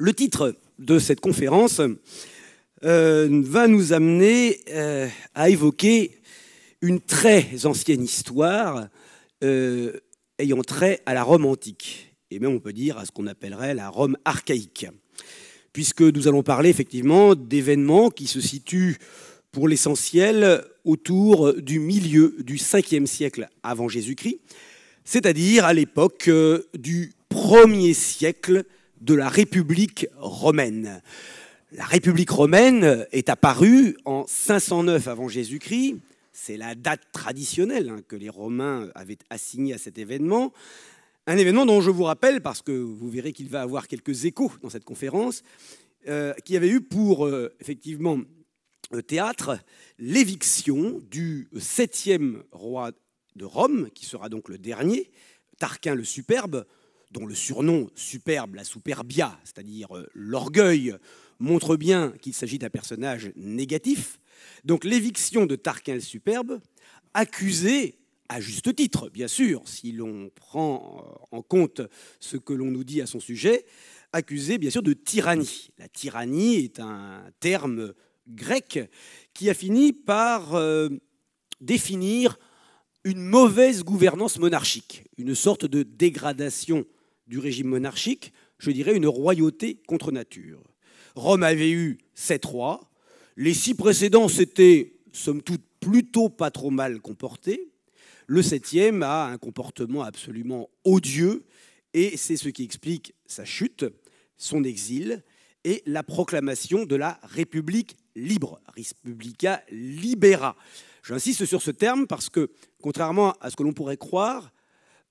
Le titre de cette conférence euh, va nous amener euh, à évoquer une très ancienne histoire euh, ayant trait à la Rome antique, et même on peut dire à ce qu'on appellerait la Rome archaïque, puisque nous allons parler effectivement d'événements qui se situent pour l'essentiel autour du milieu du 5e siècle avant Jésus-Christ, c'est-à-dire à, l'époque du 1er siècle de la République romaine. La République romaine est apparue en 509 avant Jésus-Christ. C'est la date traditionnelle hein, que les Romains avaient assignée à cet événement. Un événement dont je vous rappelle, parce que vous verrez qu'il va avoir quelques échos dans cette conférence, euh, qui avait eu pour euh, effectivement théâtre l'éviction du septième roi de Rome, qui sera donc le dernier, Tarquin le Superbe, dont le surnom superbe, la superbia, c'est-à-dire euh, l'orgueil, montre bien qu'il s'agit d'un personnage négatif. Donc l'éviction de Tarquin le Superbe, accusé à juste titre, bien sûr, si l'on prend euh, en compte ce que l'on nous dit à son sujet, accusé bien sûr de tyrannie. La tyrannie est un terme grec qui a fini par euh, définir une mauvaise gouvernance monarchique, une sorte de dégradation du régime monarchique, je dirais une royauté contre nature. Rome avait eu sept rois, les six précédents s'étaient, somme toute, plutôt pas trop mal comportés, le septième a un comportement absolument odieux, et c'est ce qui explique sa chute, son exil, et la proclamation de la République libre, Respublica libera. J'insiste sur ce terme parce que, contrairement à ce que l'on pourrait croire,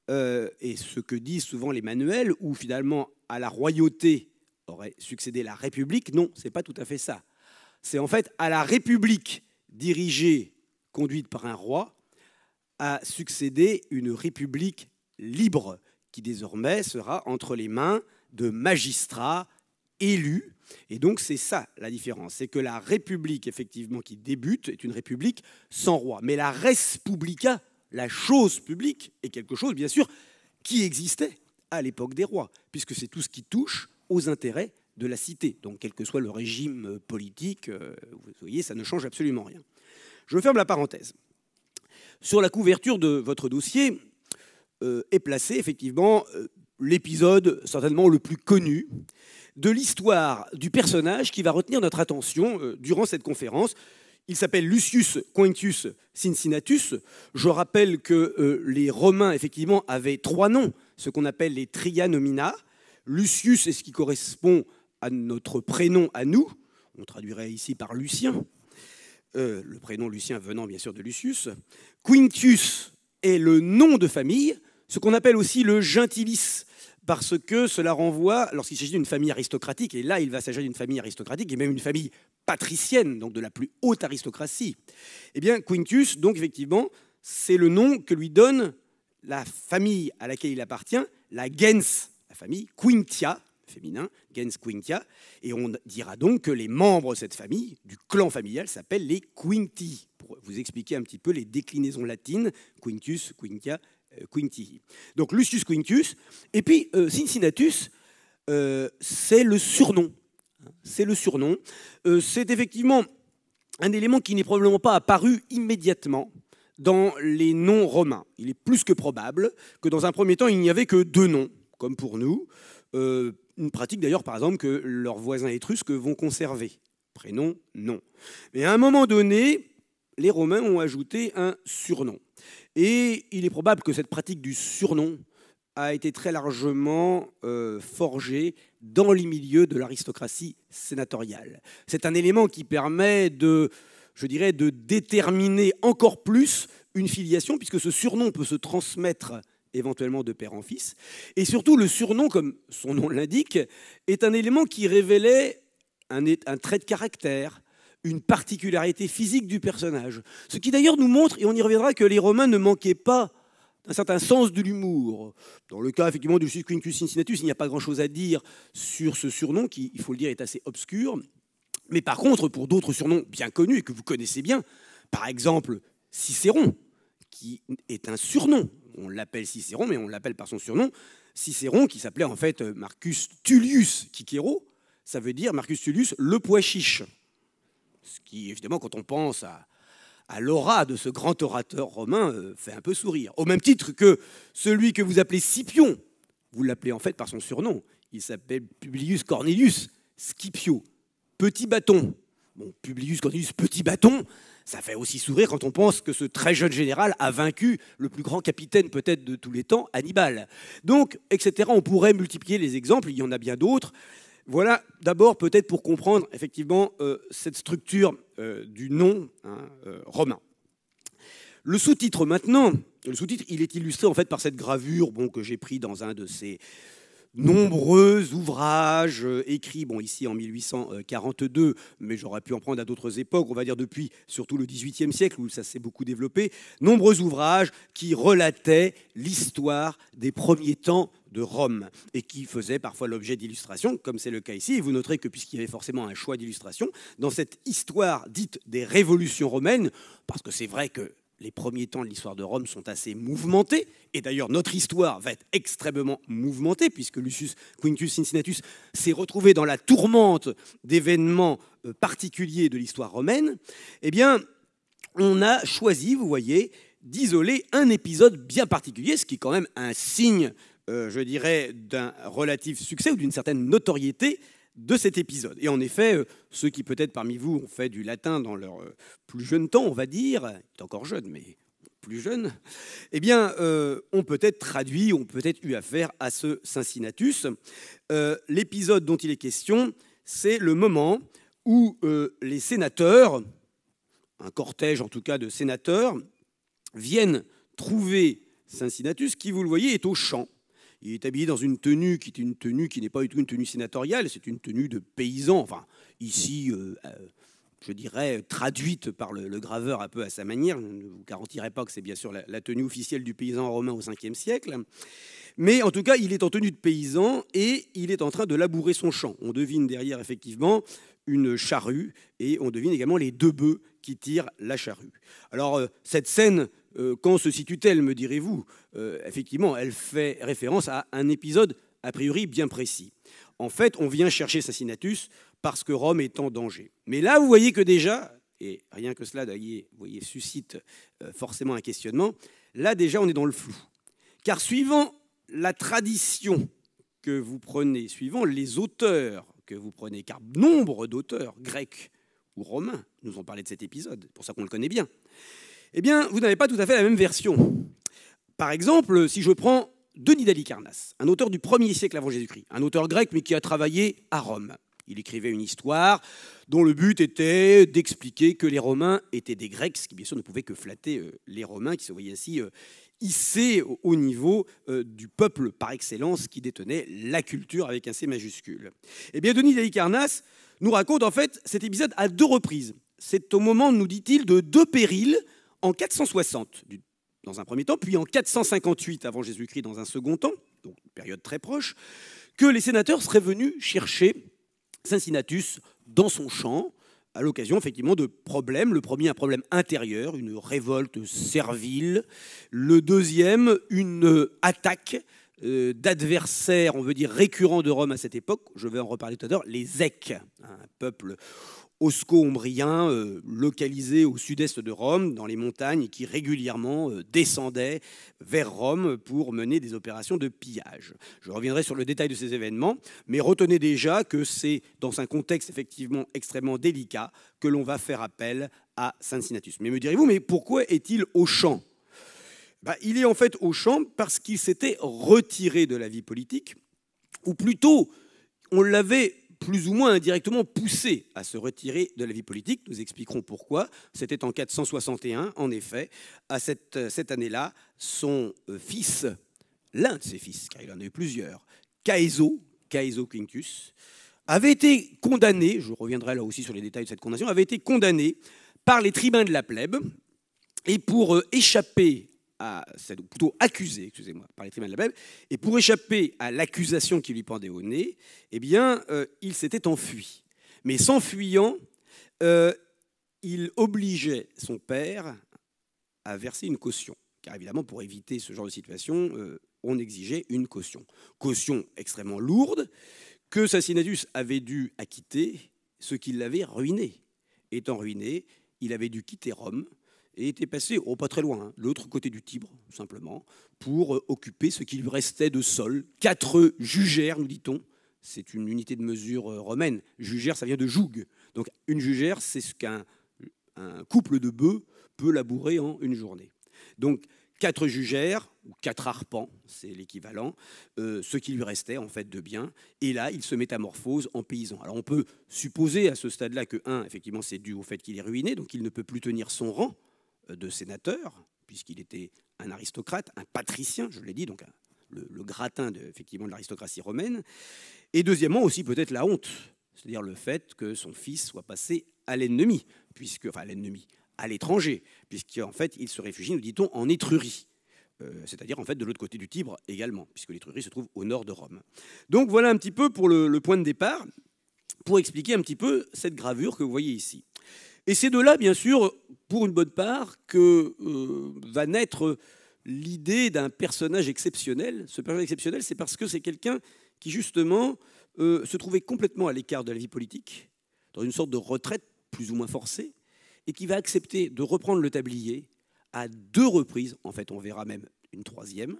euh, et ce que disent souvent les manuels, où finalement à la royauté aurait succédé la République, non, c'est pas tout à fait ça. C'est en fait à la République dirigée, conduite par un roi, a succédé une République libre, qui désormais sera entre les mains de magistrats élus. Et donc c'est ça la différence, c'est que la République, effectivement, qui débute, est une République sans roi. Mais la Res Publica, la chose publique est quelque chose, bien sûr, qui existait à l'époque des rois, puisque c'est tout ce qui touche aux intérêts de la cité. Donc, quel que soit le régime euh, politique, euh, vous voyez, ça ne change absolument rien. Je ferme la parenthèse. Sur la couverture de votre dossier euh, est placé effectivement l'épisode certainement le plus connu de l'histoire du personnage qui va retenir notre attention durant cette conférence. Il s'appelle Lucius Quintus Cincinnatus. Je rappelle que euh, les Romains, effectivement, avaient trois noms, ce qu'on appelle les nomina. Lucius est ce qui correspond à notre prénom à nous. On traduirait ici par Lucien. Euh, le prénom Lucien venant bien sûr de Lucius. Quintius est le nom de famille, ce qu'on appelle aussi le gentilis parce que cela renvoie, lorsqu'il s'agit d'une famille aristocratique, et là il va s'agir d'une famille aristocratique, et même une famille patricienne, donc de la plus haute aristocratie, eh bien Quintus, donc effectivement, c'est le nom que lui donne la famille à laquelle il appartient, la gens, la famille Quintia, féminin, gens Quintia, et on dira donc que les membres de cette famille, du clan familial, s'appellent les Quinti, pour vous expliquer un petit peu les déclinaisons latines, Quintus, Quintia, euh, Quinti. Donc Lucius Quintus. Et puis euh, Cincinnatus, euh, c'est le surnom. C'est le surnom. c'est effectivement un élément qui n'est probablement pas apparu immédiatement dans les noms romains. Il est plus que probable que dans un premier temps, il n'y avait que deux noms, comme pour nous. une pratique d'ailleurs, par exemple, que leurs voisins étrusques vont conserver. Prénom, nom. Mais à un moment donné, les Romains ont ajouté un surnom. Et il est probable que cette pratique du surnom a été très largement euh, forgée dans les milieux de l'aristocratie sénatoriale. C'est un élément qui permet de, je dirais, de déterminer encore plus une filiation, puisque ce surnom peut se transmettre éventuellement de père en fils. Et surtout, le surnom, comme son nom l'indique, est un élément qui révélait un trait de caractère, une particularité physique du personnage. Ce qui d'ailleurs nous montre, et on y reviendra, que les Romains ne manquaient pas d'un certain sens de l'humour. Dans le cas effectivement du Quintus Cincinnatus, il n'y a pas grand-chose à dire sur ce surnom qui, il faut le dire, est assez obscur. Mais par contre, pour d'autres surnoms bien connus et que vous connaissez bien, par exemple Cicéron, qui est un surnom. On l'appelle Cicéron, mais on l'appelle par son surnom. Cicéron, qui s'appelait en fait Marcus Tullius Cicero, ça veut dire Marcus Tullius le pois chiche. Ce qui, évidemment, quand on pense à, l'aura de ce grand orateur romain, euh, fait un peu sourire. Au même titre que celui que vous appelez Scipion, vous l'appelez en fait par son surnom. Il s'appelle Publius Cornelius Scipio, petit bâton. Bon, Publius Cornelius petit bâton, ça fait aussi sourire quand on pense que ce très jeune général a vaincu le plus grand capitaine peut-être de tous les temps, Hannibal. Donc, etc., on pourrait multiplier les exemples, il y en a bien d'autres. Voilà d'abord peut-être pour comprendre effectivement euh, cette structure euh, du nom hein, euh, romain. Le sous-titre maintenant, le sous-titre, il est illustré en fait par cette gravure bon, que j'ai pris dans un de ces nombreux ouvrages euh, écrits, bon ici en 1842, mais j'aurais pu en prendre à d'autres époques, on va dire depuis surtout le XVIIIe siècle où ça s'est beaucoup développé, nombreux ouvrages qui relataient l'histoire des premiers temps de Rome et qui faisaient parfois l'objet d'illustrations, comme c'est le cas ici. Et vous noterez que puisqu'il y avait forcément un choix d'illustration, dans cette histoire dite des révolutions romaines, parce que c'est vrai que les premiers temps de l'histoire de Rome sont assez mouvementés, et d'ailleurs notre histoire va être extrêmement mouvementée, puisque Lucius Quintus Cincinnatus s'est retrouvé dans la tourmente d'événements euh, particuliers de l'histoire romaine, eh bien, on a choisi, vous voyez, d'isoler un épisode bien particulier, ce qui est quand même un signe, euh, je dirais, d'un relatif succès ou d'une certaine notoriété de cet épisode. Et en effet, euh, ceux qui peut-être parmi vous ont fait du latin dans leur euh, plus jeune temps, on va dire, encore jeune, mais plus jeune, eh bien, euh, ont peut-être traduit, ont peut-être eu affaire à ce Cincinnatus. L'épisode dont il est question, c'est le moment où les sénateurs, un cortège en tout cas de sénateurs, viennent trouver Cincinnatus, qui, vous le voyez, est au champ. Il est habillé dans une tenue qui est une tenue qui n'est pas une tenue sénatoriale, c'est une tenue de paysan. Enfin, ici, euh, euh, je dirais traduite par le, graveur un peu à sa manière. Je ne vous garantirai pas que c'est bien sûr la, la, tenue officielle du paysan romain au 5e siècle. Mais en tout cas, il est en tenue de paysan et il est en train de labourer son champ. On devine derrière effectivement une charrue et on devine également les deux bœufs qui tirent la charrue. Alors euh, cette scène euh, quand se situe-t-elle, me direz-vous euh, Effectivement, elle fait référence à un épisode a priori bien précis. En fait, on vient chercher Sassinatus parce que Rome est en danger. Mais là, vous voyez que déjà, et rien que cela, d'ailleurs, voyez, suscite euh, forcément un questionnement, là déjà, on est dans le flou. Car suivant la tradition que vous prenez, suivant les auteurs que vous prenez, car nombre d'auteurs grecs ou romains nous ont parlé de cet épisode, pour ça qu'on le connaît bien, eh bien, vous n'avez pas tout à fait la même version. Par exemple, si je prends Denis d'Alicarnasse, un auteur du 1er siècle avant Jésus-Christ, un auteur grec mais qui a travaillé à Rome. Il écrivait une histoire dont le but était d'expliquer que les Romains étaient des Grecs, ce qui bien sûr ne pouvait que flatter euh, les Romains qui se voyaient ainsi euh, hissés au niveau euh, du peuple par excellence qui détenait la culture avec un C majuscule. Eh bien, Denis d'Alicarnasse nous raconte en fait cet épisode à deux reprises. C'est au moment, nous dit-il, de deux périls en 460 dans un premier temps, puis en 458 avant Jésus-Christ dans un second temps, donc une période très proche, que les sénateurs seraient venus chercher Cincinnatus dans son champ, à l'occasion effectivement de problèmes. Le premier, un problème intérieur, une révolte servile. Le deuxième, une euh, attaque euh, d'adversaires, on veut dire récurrents de Rome à cette époque, je vais en reparler tout à l'heure, les Zecs, hein, un peuple osco-ombrien euh, localisé au sud-est de Rome, dans les montagnes, qui régulièrement euh, descendait vers Rome pour mener des opérations de pillage. Je reviendrai sur le détail de ces événements, mais retenez déjà que c'est dans un contexte effectivement extrêmement délicat que l'on va faire appel à Cincinnatus. Mais me direz-vous, mais pourquoi est-il au champ bah, Il est en fait au champ parce qu'il s'était retiré de la vie politique, ou plutôt on l'avait plus ou moins indirectement poussé à se retirer de la vie politique. Nous expliquerons pourquoi. C'était en 461, en effet. À cette, euh, cette année-là, son euh, fils, l'un de ses fils, car il en a eu plusieurs, Caeso, Caeso Quintus, avait été condamné, je reviendrai là aussi sur les détails de cette condamnation, avait été condamné par les tribuns de la plèbe, et pour euh, échapper plutôt accusé, excusez-moi, par les tribunaux de la Bible, et pour échapper à l'accusation qui lui pendait au nez, eh bien, euh, il s'était enfui. Mais s'enfuyant, euh, il obligeait son père à verser une caution. Car évidemment, pour éviter ce genre de situation, euh, on exigeait une caution. Caution extrêmement lourde que Sassinadus avait dû acquitter, ce qui l'avait ruiné. Étant ruiné, il avait dû quitter Rome et était passé, oh, pas très loin, hein, l'autre côté du Tibre, tout simplement, pour euh, occuper ce qui lui restait de sol. Quatre jugères, nous dit-on. C'est une unité de mesure euh, romaine. Jugère, ça vient de joug. Donc une jugère, c'est ce qu'un un couple de bœufs peut labourer en une journée. Donc quatre jugères, ou quatre arpents, c'est l'équivalent, euh, ce qui lui restait en fait de bien. Et là, il se métamorphose en paysan. Alors on peut supposer à ce stade-là que, un, effectivement, c'est dû au fait qu'il est ruiné, donc il ne peut plus tenir son rang de sénateur, puisqu'il était un aristocrate, un patricien, je l'ai dit, donc le, gratin de, effectivement de l'aristocratie romaine. Et deuxièmement aussi peut-être la honte, c'est-à-dire le fait que son fils soit passé à l'ennemi, puisque enfin à l'ennemi, à l'étranger, puisqu'en fait il se réfugie, nous dit-on, en Étrurie. Euh, c'est-à-dire en fait de l'autre côté du Tibre également, puisque l'Étrurie se trouve au nord de Rome. Donc voilà un petit peu pour le point de départ, pour expliquer un petit peu cette gravure que vous voyez ici. Et c'est de là, bien sûr, pour une bonne part, que euh, va naître l'idée d'un personnage exceptionnel. Ce personnage exceptionnel, c'est parce que c'est quelqu'un qui, justement, euh, se trouvait complètement à l'écart de la vie politique, dans une sorte de retraite plus ou moins forcée, et qui va accepter de reprendre le tablier à deux reprises, en fait on verra même une troisième,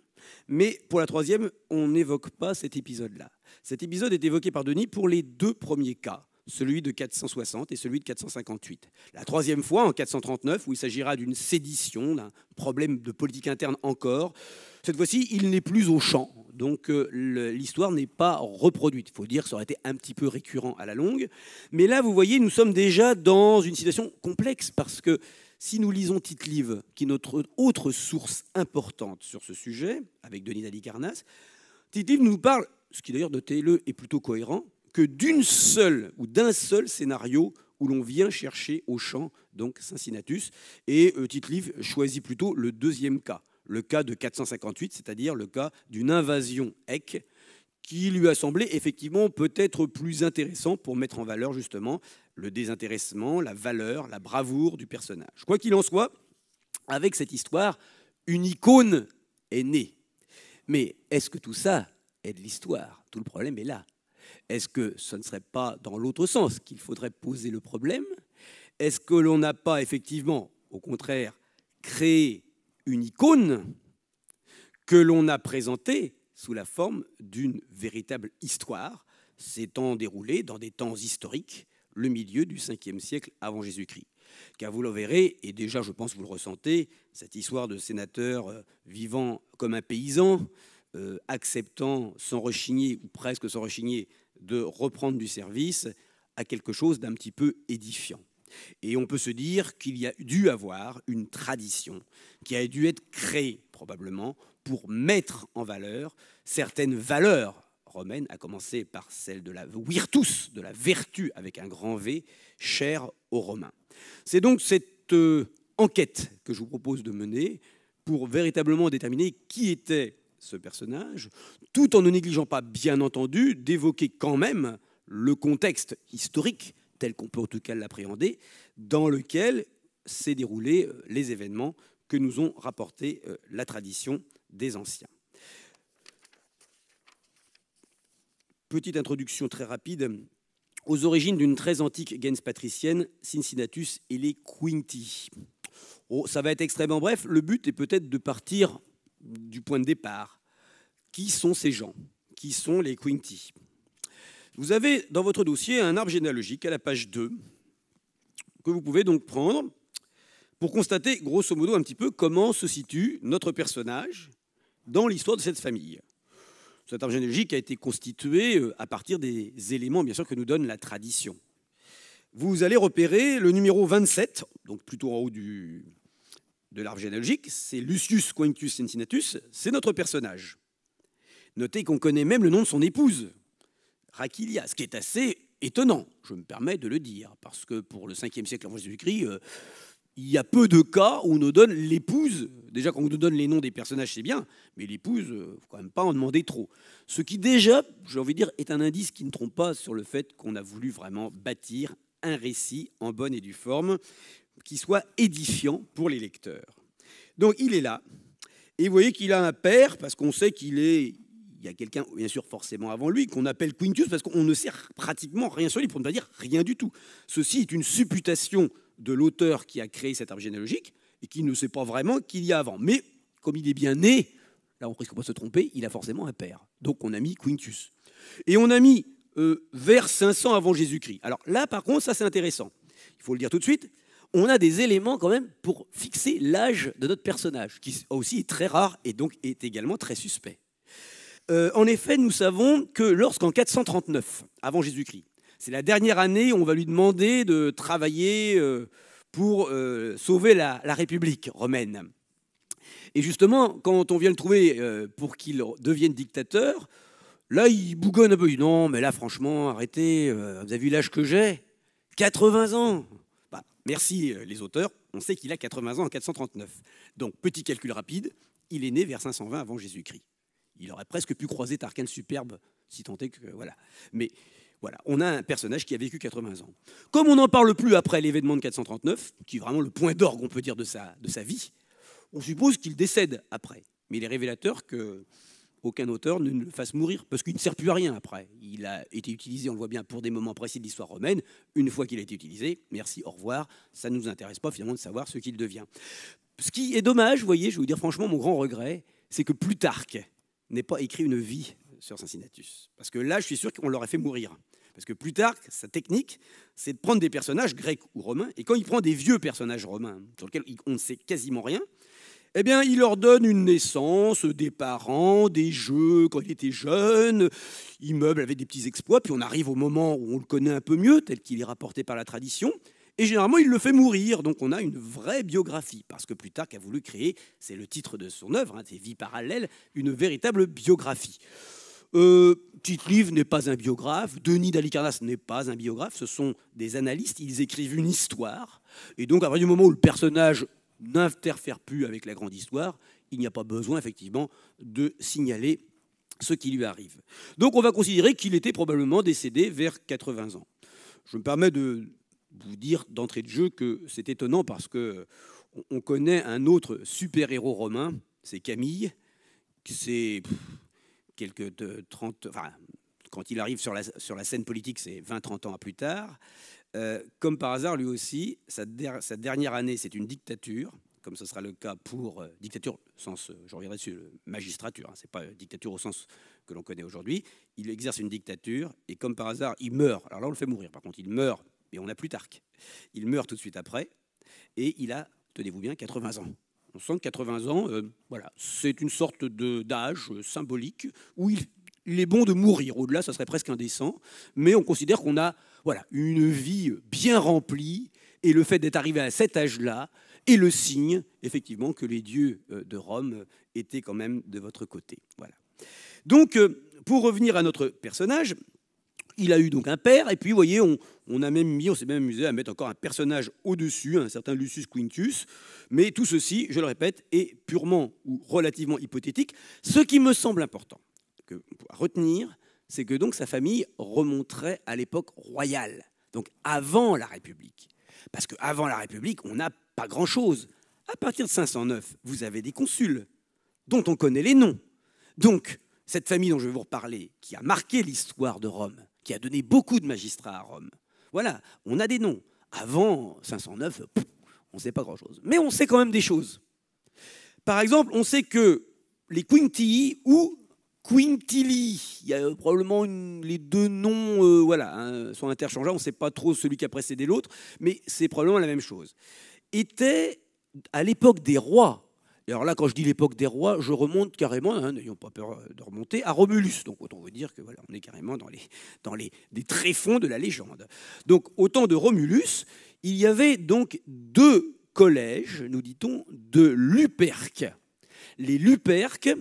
mais pour la troisième, on n'évoque pas cet épisode-là. Cet épisode est évoqué par Denis pour les deux premiers cas celui de 460 et celui de 458. La troisième fois, en 439, où il s'agira d'une sédition, d'un problème de politique interne encore, cette fois-ci, il n'est plus au champ. Donc euh, l'histoire n'est pas reproduite. Il faut dire que ça aurait été un petit peu récurrent à la longue. Mais là, vous voyez, nous sommes déjà dans une situation complexe parce que si nous lisons tite -Live, qui est notre autre source importante sur ce sujet, avec Denis Dalicarnasse, tite -Live nous parle, ce qui d'ailleurs, notez-le, est plutôt cohérent, d'une seule ou d'un seul scénario où l'on vient chercher au champ, donc Cincinnatus. Et euh, tite choisit plutôt le deuxième cas, le cas de 458, c'est-à-dire le cas d'une invasion hec qui lui a semblé effectivement peut-être plus intéressant pour mettre en valeur justement le désintéressement, la valeur, la bravoure du personnage. Quoi qu'il en soit, avec cette histoire, une icône est née. Mais est-ce que tout ça est de l'histoire Tout le problème est là. Est-ce que ce ne serait pas dans l'autre sens qu'il faudrait poser le problème Est-ce que l'on n'a pas effectivement, au contraire, créé une icône que l'on a présentée sous la forme d'une véritable histoire s'étant déroulée dans des temps historiques, le milieu du 5e siècle avant Jésus-Christ car vous le verrez, et déjà je pense que vous le ressentez, cette histoire de sénateur euh, vivant comme un paysan, euh, acceptant sans rechigner, ou presque sans rechigner, de reprendre du service, à quelque chose d'un petit peu édifiant. Et on peut se dire qu'il y a dû avoir une tradition qui a dû être créée, probablement, pour mettre en valeur certaines valeurs romaines, à commencer par celle de la virtus, de la vertu avec un grand V, chère aux Romains. C'est donc cette euh, enquête que je vous propose de mener pour véritablement déterminer qui était ce personnage, tout en ne négligeant pas, bien entendu, d'évoquer quand même le contexte historique, tel qu'on peut en tout cas l'appréhender, dans lequel s'est déroulé euh, les événements que nous ont rapporté euh, la tradition des anciens. Petite introduction très rapide aux origines d'une très antique gens patricienne, Cincinnatus et les Quinti. Oh, ça va être extrêmement bref. Le but est peut-être de partir du point de départ. Qui sont ces gens Qui sont les Quinty Vous avez dans votre dossier un arbre généalogique à la page 2 que vous pouvez donc prendre pour constater grosso modo un petit peu comment se situe notre personnage dans l'histoire de cette famille. Cet arbre généalogique a été constitué euh, à partir des éléments, bien sûr, que nous donne la tradition. Vous allez repérer le numéro 27, donc plutôt en haut du, de l'arbre généalogique, c'est Lucius Quintus Cincinnatus, c'est notre personnage. Notez qu'on connaît même le nom de son épouse, Raquilia, ce qui est assez étonnant, je me permets de le dire, parce que pour le 5 siècle avant Jésus-Christ, euh, il y a peu de cas où on nous donne l'épouse. Déjà, quand on nous donne les noms des personnages, c'est bien, mais l'épouse, ne euh, faut quand même pas en demander trop. Ce qui déjà, j'ai envie de dire, est un indice qui ne trompe pas sur le fait qu'on a voulu vraiment bâtir un récit en bonne et due forme qui soit édifiant pour les lecteurs. Donc il est là, et vous voyez qu'il a un père, parce qu'on sait qu'il est, il y a quelqu'un, bien sûr, forcément avant lui, qu'on appelle Quintus, parce qu'on ne sait pratiquement rien sur lui, pour ne pas dire rien du tout. Ceci est une supputation de l'auteur qui a créé cet arbre généalogique, et qui ne sait pas vraiment qu'il y a avant. Mais comme il est bien né, là on risque pas de se tromper, il a forcément un père. Donc on a mis Quintus. Et on a mis euh, vers 500 avant Jésus-Christ. Alors là, par contre, ça c'est intéressant. Il faut le dire tout de suite, on a des éléments quand même pour fixer l'âge de notre personnage, qui aussi est très rare et donc est également très suspect. Euh, en effet, nous savons que lorsqu'en 439, avant Jésus-Christ, c'est la dernière année où on va lui demander de travailler euh, pour euh, sauver la, la, République romaine. Et justement, quand on vient le trouver pour qu'il devienne dictateur, là, il bougonne un peu. Il dit, non, mais là, franchement, arrêtez, vous avez vu l'âge que j'ai 80 ans Merci euh, les auteurs, on sait qu'il a 80 ans en 439. Donc, petit calcul rapide, il est né vers 520 avant Jésus-Christ. Il aurait presque pu croiser Tarquin Superbe, si tant est que. Voilà. Mais voilà, on a un personnage qui a vécu 80 ans. Comme on n'en parle plus après l'événement de 439, qui est vraiment le point d'orgue, on peut dire, de sa, de sa vie, on suppose qu'il décède après. Mais il est révélateur que aucun auteur ne le fasse mourir, parce qu'il ne sert plus à rien après. Il a été utilisé, on le voit bien, pour des moments précis de l'histoire romaine. Une fois qu'il a été utilisé, merci, au revoir. Ça ne nous intéresse pas finalement de savoir ce qu'il devient. Ce qui est dommage, vous voyez, je vais vous dire franchement, mon grand regret, c'est que Plutarque n'ait pas écrit une vie sur Cincinnatus. Parce que là, je suis sûr qu'on l'aurait fait mourir. Parce que Plutarque, sa technique, c'est de prendre des personnages grecs ou romains, et quand il prend des vieux personnages romains, sur lesquels on ne sait quasiment rien, eh bien, il leur donne une naissance, des parents, des jeux quand il était jeune, immeuble avait des petits exploits, puis on arrive au moment où on le connaît un peu mieux, tel qu'il est rapporté par la tradition, et généralement il le fait mourir, donc on a une vraie biographie, parce que Plutarque a voulu créer, c'est le titre de son œuvre, hein, Des vies parallèles, une véritable biographie. Euh, n'est pas un biographe, Denis d'Alicarnas n'est pas un biographe, ce sont des analystes, ils écrivent une histoire. Et donc, à partir du moment où le personnage n'interfère plus avec la grande histoire, il n'y a pas besoin effectivement de signaler ce qui lui arrive. Donc on va considérer qu'il était probablement décédé vers 80 ans. Je me permets de vous dire d'entrée de jeu que c'est étonnant parce que on connaît un autre super-héros romain, c'est Camille, c'est quelques 30 euh, quand il arrive sur la, sur la scène politique, c'est 20 30 ans plus tard euh, comme par hasard, lui aussi, sa, dernière année, c'est une dictature, comme ce sera le cas pour euh, dictature dictature, sens, euh, je reviendrai sur magistrature, hein, c'est pas dictature au sens que l'on connaît aujourd'hui. Il exerce une dictature et comme par hasard, il meurt. Alors là, on le fait mourir, par contre, il meurt, et on a Plutarque. Il meurt tout de suite après, et il a, tenez-vous bien, 80 ans. On sent que 80 ans, voilà, c'est une sorte d'âge symbolique où il, il est bon de mourir. Au-delà, ça serait presque indécent, mais on considère qu'on a voilà, une vie bien remplie, et le fait d'être arrivé à cet âge-là est le signe, effectivement, que les dieux euh, de Rome étaient quand même de votre côté. Voilà. Donc, euh, pour revenir à notre personnage, il a eu donc un père, et puis vous voyez, on, a même mis, on s'est même amusé à mettre encore un personnage au-dessus, un certain Lucius Quintus, mais tout ceci, je le répète, est purement ou relativement hypothétique. Ce qui me semble important que, à retenir, c'est que donc sa famille remonterait à l'époque royale, donc avant la République. Parce qu'avant la République, on n'a pas grand-chose. À partir de 509, vous avez des consuls, dont on connaît les noms. Donc, cette famille dont je vais vous reparler, qui a marqué l'histoire de Rome, qui a donné beaucoup de magistrats à Rome, voilà, on a des noms. Avant 509, on ne sait pas grand-chose. Mais on sait quand même des choses. Par exemple, on sait que les Quintii ou Quintili, il y a euh, probablement les deux noms euh, voilà, hein, sont interchangeables, on ne sait pas trop celui qui a précédé l'autre, mais c'est probablement la même chose. Était à l'époque des rois, alors là, quand je dis l'époque des rois, je remonte carrément, hein, n'ayons pas peur euh, de remonter, à Romulus. Donc on veut dire que voilà, on est carrément dans les, dans les des tréfonds de la légende. Donc au temps de Romulus, il y avait donc deux collèges, nous dit-on, de Luperques. Les Luperques,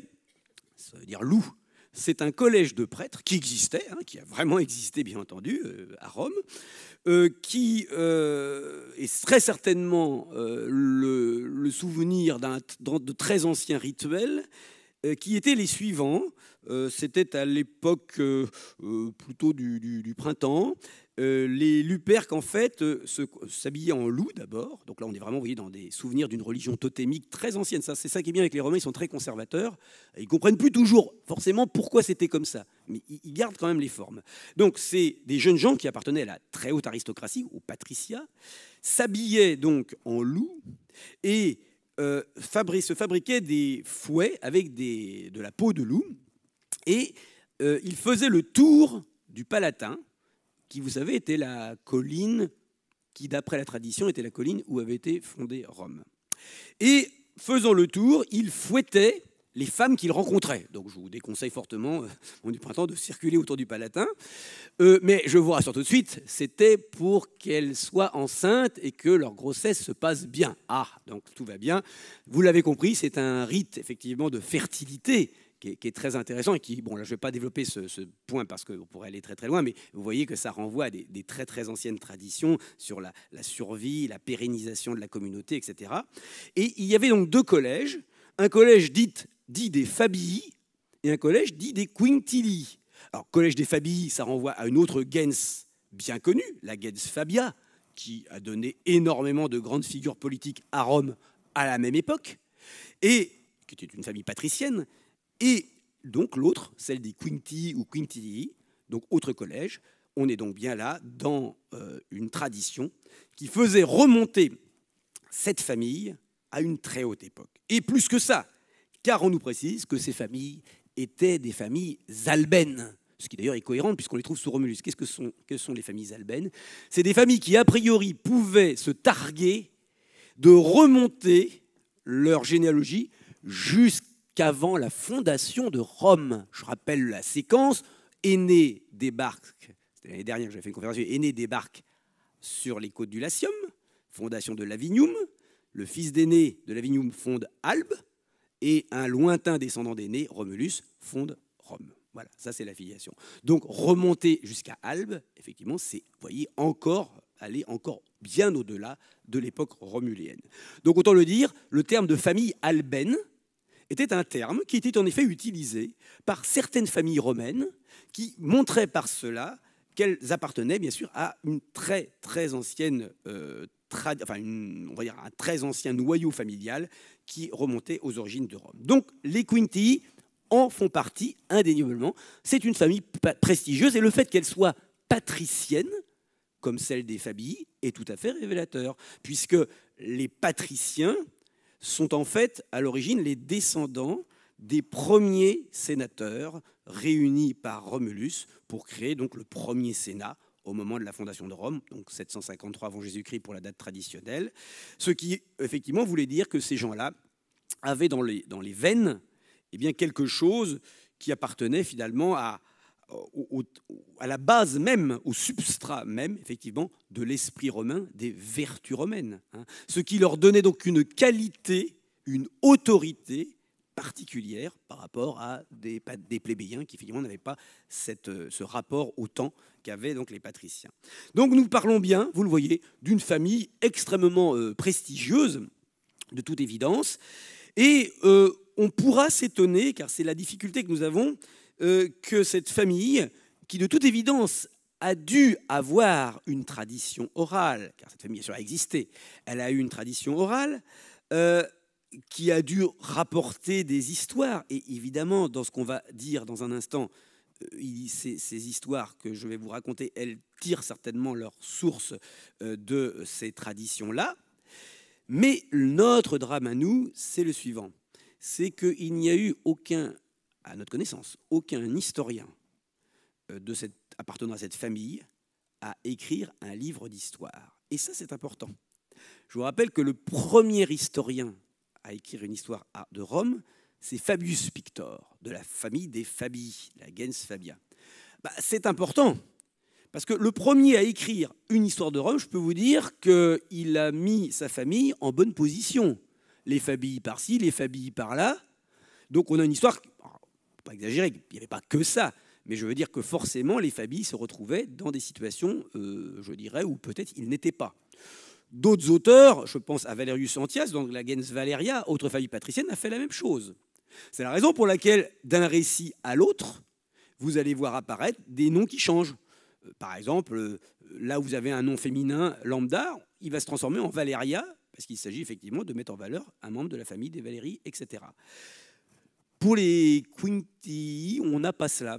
ça veut dire loup. C'est un collège de prêtres qui existait, hein, qui a vraiment existé bien entendu euh, à Rome, euh, qui euh, est très certainement le, souvenir de très anciens rituels euh, qui étaient les suivants. Euh, c'était à l'époque euh, plutôt du, printemps. les Luperques, en fait, s'habillaient en loup d'abord. Donc là, on est vraiment, vous voyez, dans des souvenirs d'une religion totémique très ancienne. Ça, c'est ça qui est bien avec les Romains, ils sont très conservateurs. Ils comprennent plus toujours forcément pourquoi c'était comme ça. Mais ils, gardent quand même les formes. Donc, c'est des jeunes gens qui appartenaient à la très haute aristocratie, aux patriciens, s'habillaient donc en loup et euh, se fabriquaient des fouets avec de la peau de loup et euh, il faisait le tour du Palatin, qui, vous savez, était la colline qui, d'après la tradition, était la colline où avait été fondée Rome. Et faisant le tour, il fouettait les femmes qu'il rencontrait. Donc je vous déconseille fortement, au du printemps, de circuler autour du Palatin. Euh, mais je vous rassure tout de suite, c'était pour qu'elles soient enceintes et que leur grossesse se passe bien. Ah, donc tout va bien. Vous l'avez compris, c'est un rite effectivement de fertilité qui est, très intéressant et qui, bon, là, je ne vais pas développer ce, point parce qu'on pourrait aller très très loin, mais vous voyez que ça renvoie à des, très très anciennes traditions sur la, la, survie, la pérennisation de la communauté, etc. Et il y avait donc deux collèges, un collège dit dit des Fabii et un collège dit des Quintili. Alors, collège des Fabii, ça renvoie à une autre gens bien connue, la gens Fabia, qui a donné énormément de grandes figures politiques à Rome à la même époque, et qui était une famille patricienne, et donc l'autre, celle des Quinti ou Quintili, donc autre collège. On est donc bien là dans euh, une tradition qui faisait remonter cette famille à une très haute époque. Et plus que ça, car on nous précise que ces familles étaient des familles albaines ce qui d'ailleurs est cohérent puisqu'on les trouve sous Romulus. Qu'est-ce que sont, sont les familles albaines C'est des familles qui, a priori, pouvaient se targuer de remonter leur généalogie jusqu'avant la fondation de Rome. Je rappelle la séquence. Aîné débarque, c'était l'année dernière que j'avais fait une conférence, Aîné débarque sur les côtes du Latium, fondation de Lavinium. Le fils d'aîné de Lavinium fonde Albe, et un lointain descendant d'aîné, Romulus, fonde Rome. Voilà, ça c'est la filiation. Donc remonter jusqu'à Albe, effectivement, c'est, voyez, encore aller encore bien au-delà de l'époque romulienne. Donc autant le dire, le terme de famille albaine était un terme qui était en effet utilisé par certaines familles romaines qui montraient par cela qu'elles appartenaient bien sûr à une très très ancienne, euh, enfin un très ancien noyau familial qui remontait aux origines de Rome. Donc les Quintii en font partie indéniablement. C'est une famille prestigieuse et le fait qu'elle soit patricienne, comme celle des Fabii, est tout à fait révélateur, puisque les patriciens sont en fait à l'origine les descendants des premiers sénateurs réunis par Romulus pour créer donc le premier Sénat au moment de la fondation de Rome, donc 753 avant Jésus-Christ pour la date traditionnelle, ce qui effectivement voulait dire que ces gens-là avaient dans les, dans les veines eh bien, quelque chose qui appartenait finalement à, à la base même, au substrat même, effectivement, de l'esprit romain, des vertus romaines. Hein. Ce qui leur donnait donc une qualité, une autorité particulière par rapport à des, des plébéiens qui finalement n'avaient pas cette, euh, ce rapport au temps qu'avaient donc les patriciens. Donc nous parlons bien, vous le voyez, d'une famille extrêmement euh, prestigieuse, de toute évidence, et euh, on pourra s'étonner, car c'est la difficulté que nous avons, que cette famille, qui de toute évidence a dû avoir une tradition orale, car cette famille a existé, elle a eu une tradition orale, euh, qui a dû rapporter des histoires. Et évidemment, dans ce qu'on va dire dans un instant, euh, ces, histoires que je vais vous raconter, elles tirent certainement leur source euh, de ces traditions-là. Mais notre drame à nous, c'est le suivant. C'est qu'il n'y a eu aucun, à notre connaissance, aucun historien euh, de cette, appartenant à cette famille à écrire un livre d'histoire. Et ça, c'est important. Je vous rappelle que le premier historien à écrire une histoire de Rome, c'est Fabius Pictor, de la famille des Fabii, la gens Fabia. Bah, c'est important, parce que le premier à écrire une histoire de Rome, je peux vous dire qu'il a mis sa famille en bonne position. Les Fabii par-ci, les Fabii par-là. Donc on a une histoire, pas exagérer, il n'y avait pas que ça, mais je veux dire que forcément les Fabii se retrouvaient dans des situations, euh, je dirais, où peut-être ils n'étaient pas. D'autres auteurs, je pense à Valerius Antias, dans la Gens Valeria, autre famille patricienne, a fait la même chose. C'est la raison pour laquelle, d'un récit à l'autre, vous allez voir apparaître des noms qui changent. Euh, par exemple, euh, là où vous avez un nom féminin lambda, il va se transformer en Valeria, parce qu'il s'agit effectivement de mettre en valeur un membre de la famille des Valéries, etc. Pour les Quintii, on n'a pas cela.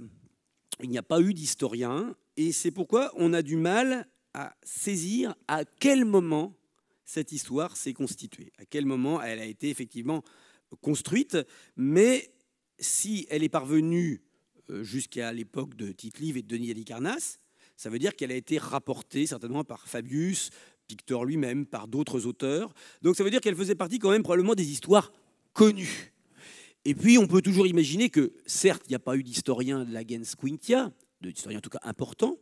Il n'y a pas eu d'historien, et c'est pourquoi on a du mal à saisir à quel moment cette histoire s'est constituée, à quel moment elle a été effectivement construite, mais si elle est parvenue euh, jusqu'à l'époque de Tite Live et de Denis Halicarnasse, ça veut dire qu'elle a été rapportée certainement par Fabius, Pictor lui-même, par d'autres auteurs. Donc ça veut dire qu'elle faisait partie quand même probablement des histoires connues. Et puis on peut toujours imaginer que, certes, il n'y a pas eu d'historien de la gens Quintia, d'historien en tout cas important,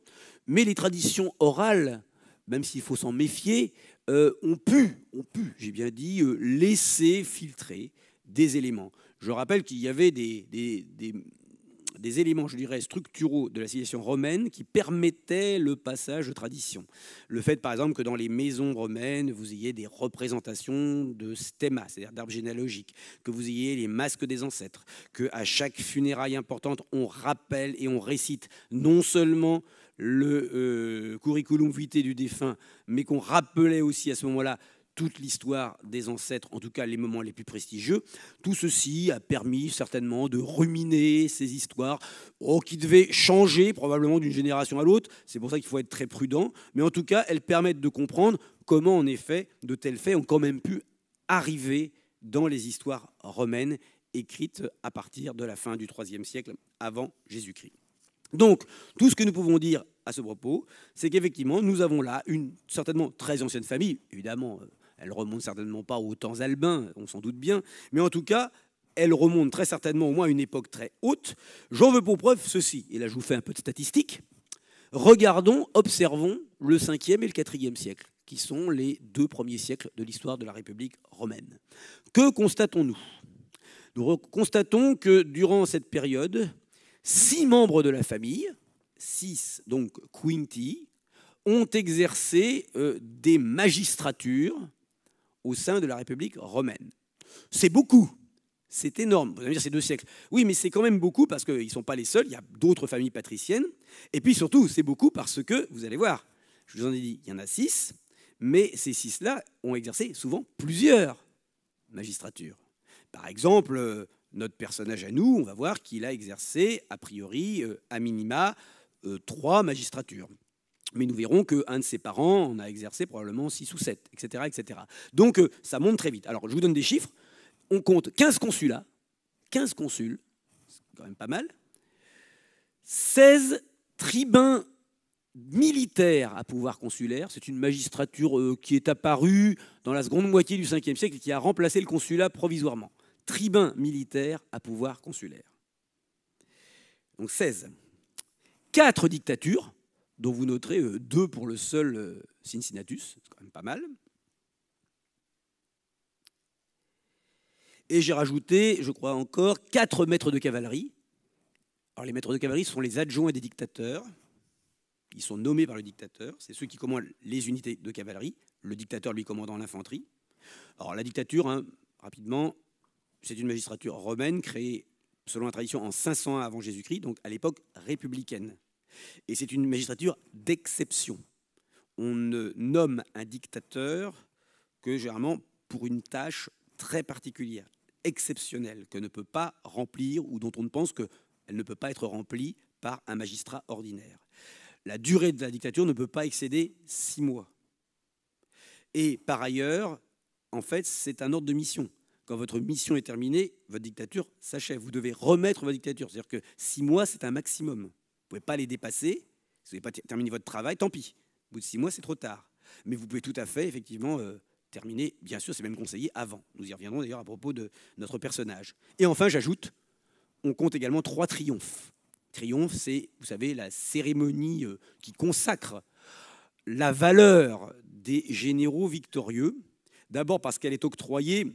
mais les traditions orales, même s'il faut s'en méfier, euh, ont pu, ont pu, j'ai bien dit, euh, laisser filtrer des éléments. Je rappelle qu'il y avait des, des, éléments, je dirais, structuraux de la civilisation romaine qui permettaient le passage de tradition. Le fait, par exemple, que dans les maisons romaines, vous ayez des représentations de stemma, c'est-à-dire d'arbres généalogiques, que vous ayez les masques des ancêtres, qu'à chaque funéraille importante, on rappelle et on récite non seulement le euh, curriculum vitae du défunt, mais qu'on rappelait aussi à ce moment-là toute l'histoire des ancêtres, en tout cas les moments les plus prestigieux. Tout ceci a permis certainement de ruminer ces histoires, oh, qui devaient changer probablement d'une génération à l'autre. C'est pour ça qu'il faut être très prudent. Mais en tout cas, elles permettent de comprendre comment, en effet, de tels faits ont quand même pu arriver dans les histoires romaines écrites à partir de la fin du IIIe siècle avant Jésus-Christ. Donc, tout ce que nous pouvons dire à ce propos, c'est qu'effectivement, nous avons là une certainement très ancienne famille, évidemment, euh, elle remonte certainement pas aux temps albains, on s'en doute bien, mais en tout cas, elle remonte très certainement au moins à une époque très haute. J'en veux pour preuve ceci, et là je vous fais un peu de statistiques. Regardons, observons le 5e et le 4e siècle, qui sont les deux premiers siècles de l'histoire de la République romaine. Que constatons-nous Nous constatons que durant cette période, six membres de la famille, six donc Quinti, ont exercé euh, des magistratures au sein de la République romaine. C'est beaucoup, c'est énorme. Vous allez me dire, c'est deux siècles. Oui, mais c'est quand même beaucoup parce qu'ils ne sont pas les seuls, il y a d'autres familles patriciennes. Et puis surtout, c'est beaucoup parce que, vous allez voir, je vous en ai dit, il y en a six, mais ces six-là ont exercé souvent plusieurs magistratures. Par exemple, euh, notre personnage à nous, on va voir qu'il a exercé, a priori, euh, à minima, euh, trois magistratures. Mais nous verrons qu'un de ses parents en a exercé probablement six ou sept, etc. etc. Donc euh, ça monte très vite. Alors je vous donne des chiffres. On compte 15 consulats, 15 consuls, c'est quand même pas mal, 16 tribuns militaires à pouvoir consulaire. C'est une magistrature qui est apparue dans la seconde moitié du 5e siècle et qui a remplacé le consulat provisoirement tribun militaire à pouvoir consulaire. Donc 16. Quatre dictatures, dont vous noterez euh, deux pour le seul euh, Cincinnatus, c'est quand même pas mal. Et j'ai rajouté, je crois encore, quatre maîtres de cavalerie. Alors les maîtres de cavalerie sont les adjoints des dictateurs. Ils sont nommés par le dictateur. C'est ceux qui commandent les unités de cavalerie. Le dictateur lui commandant l'infanterie. Alors la dictature, hein, rapidement, c'est une magistrature romaine créée selon la tradition en 501 avant Jésus-Christ, donc à l'époque républicaine. Et c'est une magistrature d'exception. On ne nomme un dictateur que généralement pour une tâche très particulière, exceptionnelle, que ne peut pas remplir ou dont on ne pense qu'elle ne peut pas être remplie par un magistrat ordinaire. La durée de la dictature ne peut pas excéder six mois. Et par ailleurs, en fait, c'est un ordre de mission quand votre mission est terminée, votre dictature s'achève. Vous devez remettre votre dictature. C'est-à-dire que six mois, c'est un maximum. Vous ne pouvez pas les dépasser. Si vous n'avez pas terminé votre travail, tant pis. Au bout de six mois, c'est trop tard. Mais vous pouvez tout à fait, effectivement, euh, terminer. Bien sûr, c'est même conseillé avant. Nous y reviendrons d'ailleurs à propos de notre personnage. Et enfin, j'ajoute, on compte également trois triomphes. Triomphe, c'est, vous savez, la cérémonie euh, qui consacre la valeur des généraux victorieux. D'abord parce qu'elle est octroyée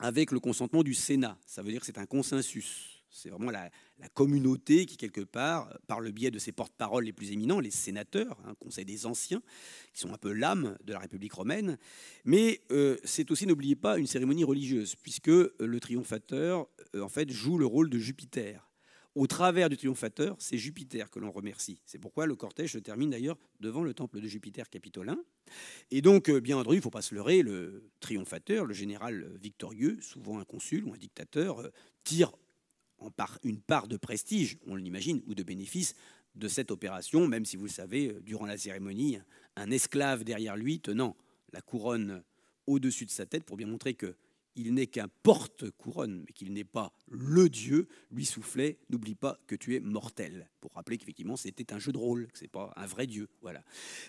avec le consentement du Sénat. Ça veut dire que c'est un consensus. C'est vraiment la, communauté qui, quelque part, par le biais de ses porte-paroles les plus éminents, les sénateurs, un hein, conseil des anciens, qui sont un peu l'âme de la République romaine. Mais euh, c'est aussi, n'oubliez pas, une cérémonie religieuse, puisque le triomphateur, euh, en fait, joue le rôle de Jupiter. Au travers du triomphateur, c'est Jupiter que l'on remercie. C'est pourquoi le cortège se termine d'ailleurs devant le temple de Jupiter capitolin. Et donc, euh, bien entendu, il ne faut pas se leurrer, le triomphateur, le général euh, victorieux, souvent un consul ou un dictateur, euh, tire une part de prestige, on l'imagine, ou de bénéfice de cette opération, même si vous le savez, durant la cérémonie, un esclave derrière lui tenant la couronne au-dessus de sa tête pour bien montrer que il n'est qu'un porte-couronne, mais qu'il n'est pas le Dieu, lui soufflait N'oublie pas que tu es mortel. Pour rappeler qu'effectivement, c'était un jeu de rôle, que ce n'est pas un vrai Dieu. Voilà.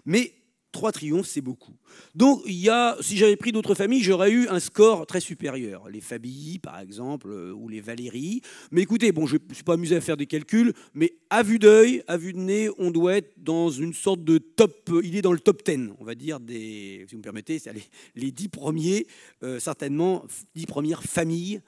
Mais Trois triomphes, c'est beaucoup. Donc, il y a, si j'avais pris d'autres familles, j'aurais eu un score très supérieur. Les Fabilly, par exemple, euh, ou les Valérie. Mais écoutez, bon, je ne suis pas amusé à faire des calculs, mais à vue d'œil, à vue de nez, on doit être dans une sorte de top. Euh, il est dans le top 10, on va dire, des, si vous me permettez, c'est les, dix premiers, euh, certainement, dix premières familles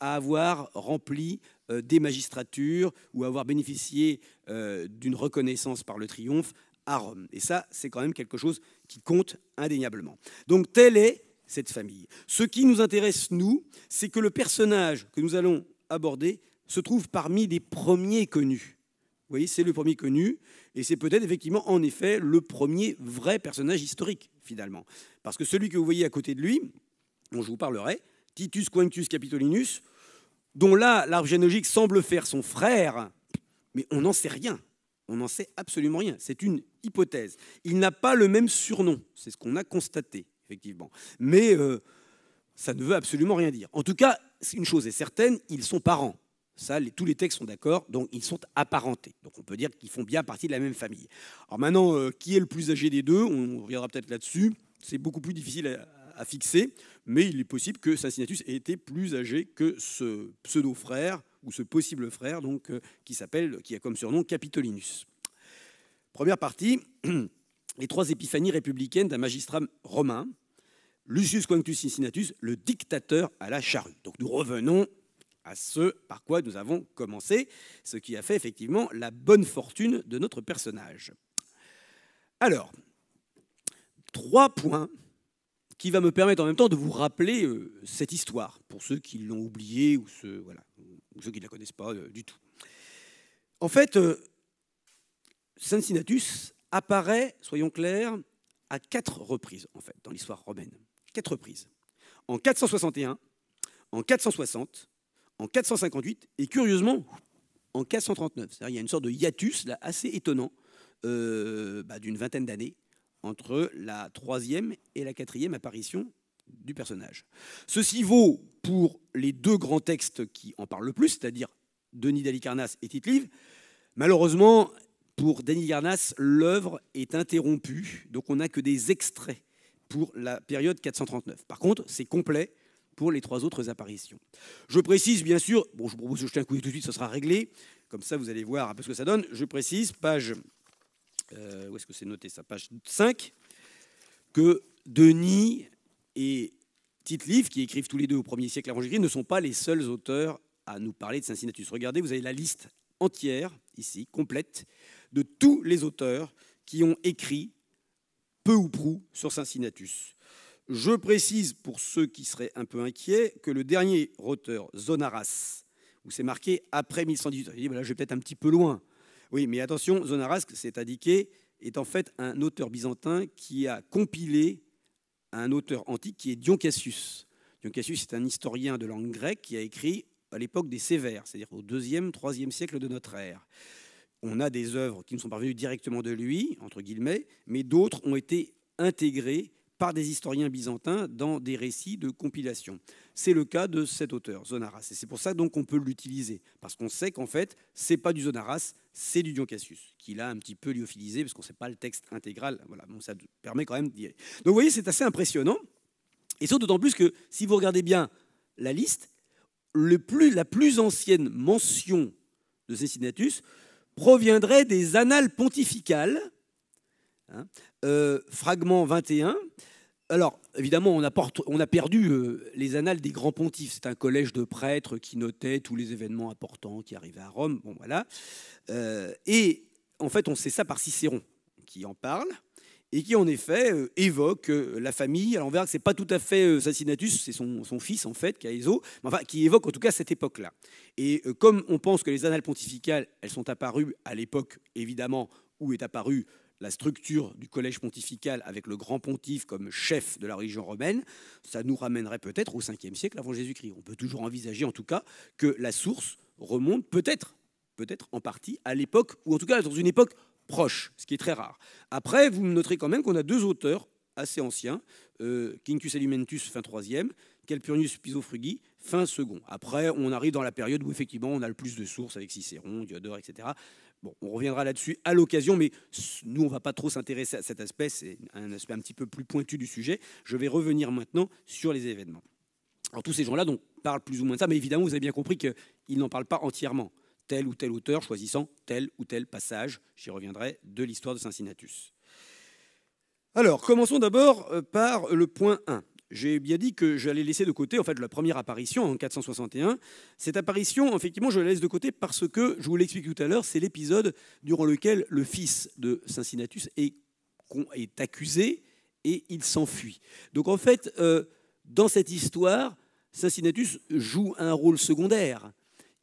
à avoir rempli des magistratures ou avoir bénéficié d'une reconnaissance par le triomphe Rome. Et ça, c'est quand même quelque chose qui compte indéniablement. Donc telle est cette famille. Ce qui nous intéresse, nous, c'est que le personnage que nous allons aborder se trouve parmi les premiers connus. Vous voyez, c'est le premier connu, et c'est peut-être effectivement, en effet, le premier vrai personnage historique, finalement. Parce que celui que vous voyez à côté de lui, dont je vous parlerai, Titus Quinctus Capitolinus, dont là, l'arbre semble faire son frère, mais on n'en sait rien. On n'en sait absolument rien. C'est une hypothèse. Il n'a pas le même surnom. C'est ce qu'on a constaté, effectivement. Mais euh, ça ne veut absolument rien dire. En tout cas, une chose est certaine, ils sont parents. Ça, tous les textes sont d'accord, donc ils sont apparentés. Donc on peut dire qu'ils font bien partie de la même famille. Alors maintenant, euh, qui est le plus âgé des deux On reviendra peut-être là-dessus. C'est beaucoup plus difficile à, fixer, mais il est possible que Cincinnatus ait été plus âgé que ce pseudo-frère ou ce possible frère, donc, euh, qui s'appelle, qui a comme surnom Capitolinus. Première partie, les trois épiphanies républicaines d'un magistrat romain, Lucius Quinctus Cincinnatus, le dictateur à la charrue. Donc nous revenons à ce par quoi nous avons commencé, ce qui a fait effectivement la bonne fortune de notre personnage. Alors, trois points qui va me permettre en même temps de vous rappeler euh, cette histoire, pour ceux qui l'ont oubliée ou ceux, voilà, ceux qui ne la connaissent pas euh, du tout. En fait, Cincinnatus euh, apparaît, soyons clairs, à quatre reprises en fait dans l'histoire romaine. Quatre reprises. En 461, en 460, en 458 et curieusement en 439. Il y a une sorte de hiatus là, assez étonnant euh, bah, d'une vingtaine d'années entre la troisième et la quatrième apparition du personnage. Ceci vaut pour les deux grands textes qui en parlent le plus, c'est-à-dire Denis d'Alicarnasse et tite -Live. Malheureusement, pour Denis Garnas, l'œuvre est interrompue, donc on n'a que des extraits pour la période 439. Par contre, c'est complet pour les trois autres apparitions. Je précise bien sûr, bon, je propose de jeter un coup tout de suite, ça sera réglé, comme ça vous allez voir un peu ce que ça donne. Je précise, page, euh, où est-ce que c'est noté ça Page 5, que Denis et Tite qui écrivent tous les deux au 1er siècle avant jésus ne sont pas les seuls auteurs à nous parler de Cincinnatus. Regardez, vous avez la liste entière, ici, complète, de tous les auteurs qui ont écrit peu ou prou sur Cincinnatus. Je précise, pour ceux qui seraient un peu inquiets, que le dernier auteur, Zonaras, où c'est marqué après 1118, ben je vais peut-être un petit peu loin. Oui, mais attention, Zonaras, c'est indiqué, est en fait un auteur byzantin qui a compilé un auteur antique qui est Dion Cassius. Dion Cassius est un historien de langue grecque qui a écrit à l'époque des Sévères, c'est-à-dire au 2e, 3e siècle de notre ère. On a des œuvres qui ne sont parvenues directement de lui, entre guillemets, mais d'autres ont été intégrées par des historiens byzantins dans des récits de compilation. C'est le cas de cet auteur, Zonaras. Et c'est pour ça donc qu'on peut l'utiliser, parce qu'on sait qu'en fait, c'est pas du Zonaras, c'est du Dion Cassius, qu'il a un petit peu lyophilisé, parce qu'on ne sait pas le texte intégral. Voilà, bon, ça permet quand même d'y aller. Donc vous voyez, c'est assez impressionnant. Et surtout d'autant plus que si vous regardez bien la liste, le plus, la plus ancienne mention de Cincinnatus proviendrait des annales pontificales, hein, euh, fragment 21, alors, évidemment, on a, perdu euh, les annales des grands pontifes. C'est un collège de prêtres qui notait tous les événements importants qui arrivaient à Rome. Bon, voilà. Euh, et en fait, on sait ça par Cicéron, qui en parle et qui, en effet, euh, évoque la famille. Alors, on verra que ce n'est pas tout à fait Sassinatus, c'est son, fils, en fait, Caeso, qui évoque en tout cas cette époque-là. Et comme on pense que les annales pontificales, elles sont apparues à l'époque, évidemment, où est apparu la structure du collège pontifical avec le grand pontife comme chef de la religion romaine, ça nous ramènerait peut-être au 5e siècle avant Jésus-Christ. On peut toujours envisager en tout cas que la source remonte peut-être, peut-être en partie à l'époque, ou en tout cas dans une époque proche, ce qui est très rare. Après, vous me noterez quand même qu'on a deux auteurs assez anciens, euh, fin 3e, Calpurnius Pisofrugi, fin second. Après, on arrive dans la période où effectivement on a le plus de sources avec Cicéron, Diodore, etc on reviendra là-dessus à l'occasion, mais nous, on ne va pas trop s'intéresser à cet aspect, c'est un aspect un petit peu plus pointu du sujet. Je vais revenir maintenant sur les événements. Alors tous ces gens-là parlent plus ou moins de ça, mais évidemment, vous avez bien compris qu'ils n'en parlent pas entièrement. Tel ou tel auteur choisissant tel ou tel passage, j'y reviendrai, de l'histoire de Cincinnatus. Alors, commençons d'abord euh, par le point 1 j'ai bien dit que j'allais laisser de côté, en fait, la première apparition en 461. Cette apparition, effectivement, je la laisse de côté parce que, je vous l'explique tout à l'heure, c'est l'épisode durant lequel le fils de Cincinnatus est, est accusé et il s'enfuit. Donc, en fait, euh, dans cette histoire, Cincinnatus joue un rôle secondaire.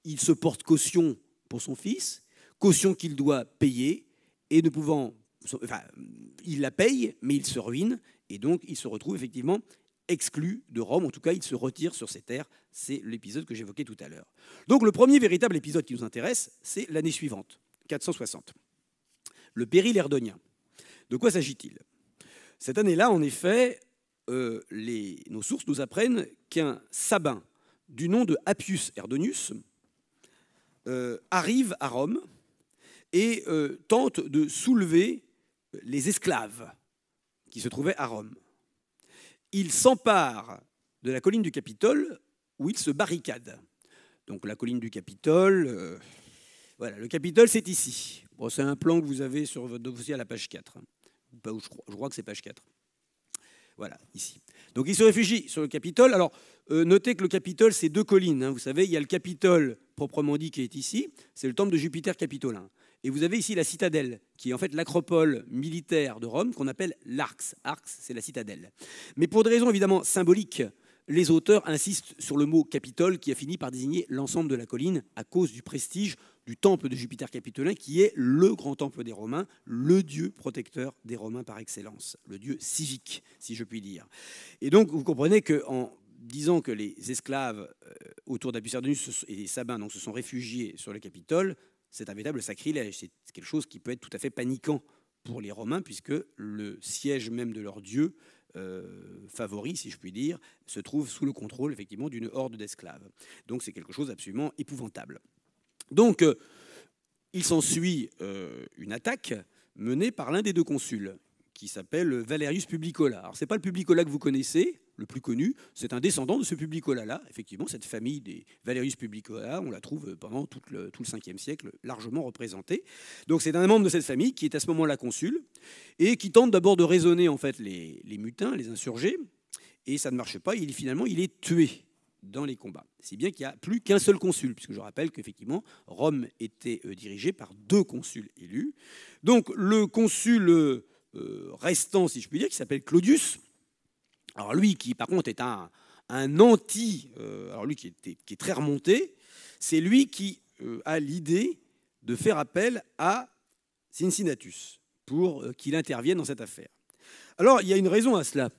Il se porte caution pour son fils, caution qu'il doit payer et ne pouvant Enfin, il la paye, mais il se ruine, et donc il se retrouve effectivement exclu de Rome. En tout cas, il se retire sur ses terres. C'est l'épisode que j'évoquais tout à l'heure. Donc le premier véritable épisode qui nous intéresse, c'est l'année suivante, 460. Le péril erdonien. De quoi s'agit-il Cette année-là, en effet, euh, nos sources nous apprennent qu'un sabin du nom de Appius Erdonius euh, arrive à Rome et euh, tente de soulever les esclaves qui se trouvaient à Rome il s'empare de la colline du Capitole où il se barricade. Donc la colline du Capitole, euh, voilà, le Capitole c'est ici. Bon, c'est un plan que vous avez sur votre dossier à la page 4. Hein. je, crois, que c'est page 4. Voilà, ici. Donc il se réfugie sur le Capitole. Alors euh, notez que le Capitole c'est deux collines. Hein. Vous savez, il y a le Capitole proprement dit qui est ici, c'est le temple de Jupiter capitolin. Et vous avez ici la citadelle, qui est en fait l'acropole militaire de Rome qu'on appelle l'Arx. Arx, c'est la citadelle. Mais pour des raisons évidemment symboliques, les auteurs insistent sur le mot Capitole qui a fini par désigner l'ensemble de la colline à cause du prestige du temple de Jupiter capitolin qui est le grand temple des Romains, le dieu protecteur des Romains par excellence, le dieu civique si je puis dire. Et donc vous comprenez que en disant que les esclaves euh, autour d'Apuserdanus et les Sabins donc, se sont réfugiés sur le Capitole, c'est un véritable sacrilège. C'est quelque chose qui peut être tout à fait paniquant pour les Romains, puisque le siège même de leur Dieu euh, favori, si je puis dire, se trouve sous le contrôle effectivement d'une horde d'esclaves. Donc c'est quelque chose d'absolument épouvantable. Donc euh, il s'ensuit euh, une attaque menée par l'un des deux consuls, qui s'appelle Valerius Publicola. Alors c'est pas le Publicola que vous connaissez, le plus connu, c'est un descendant de ce Publicola-là. Effectivement, cette famille des Valerius Publicola, on la trouve pendant tout le, tout le 5e siècle largement représentée. Donc c'est un membre de cette famille qui est à ce moment-là consul et qui tente d'abord de raisonner en fait les, mutins, les insurgés, et ça ne marche pas. Il, finalement, il est tué dans les combats. Si bien qu'il n'y a plus qu'un seul consul, puisque je rappelle qu'effectivement, Rome était euh, dirigée par deux consuls élus. Donc le consul euh, restant, si je puis dire, qui s'appelle Claudius, alors lui, qui par contre est un, anti, euh, alors lui qui est, très remonté, c'est lui qui euh, a l'idée de faire appel à Cincinnatus pour euh, qu'il intervienne dans cette affaire. Alors il y a une raison à cela,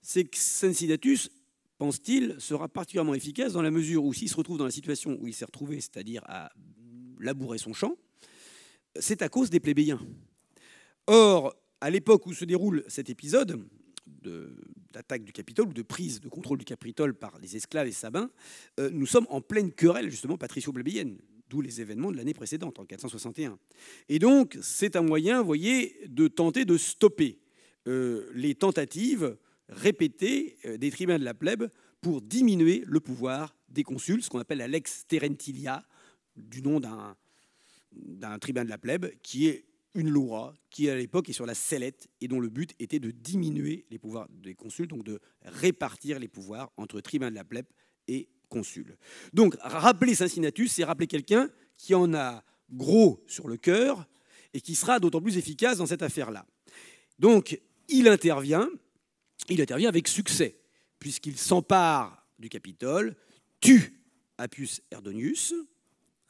c'est que Cincinnatus, pense-t-il, sera particulièrement efficace dans la mesure où s'il se retrouve dans la situation où il s'est retrouvé, c'est-à-dire à labourer son champ, c'est à cause des plébéiens. Or, à l'époque où se déroule cet épisode, d'attaque du Capitole ou de prise de contrôle du Capitole par les esclaves et Sabins, euh, nous sommes en pleine querelle justement patricio-plébéienne, d'où les événements de l'année précédente, en 461. Et donc, c'est un moyen, vous voyez, de tenter de stopper euh, les tentatives répétées euh, des tribuns de la plèbe pour diminuer le pouvoir des consuls, ce qu'on appelle la lex terentilia, du nom d'un tribun de la plèbe, qui est une loi qui, à l'époque, est sur la sellette et dont le but était de diminuer les pouvoirs des consuls, donc de répartir les pouvoirs entre tribuns de la plèbe et consuls. Donc, rappeler Cincinnatus, c'est rappeler quelqu'un qui en a gros sur le cœur et qui sera d'autant plus efficace dans cette affaire-là. Donc, il intervient, il intervient avec succès, puisqu'il s'empare du Capitole, tue Appius Erdonius,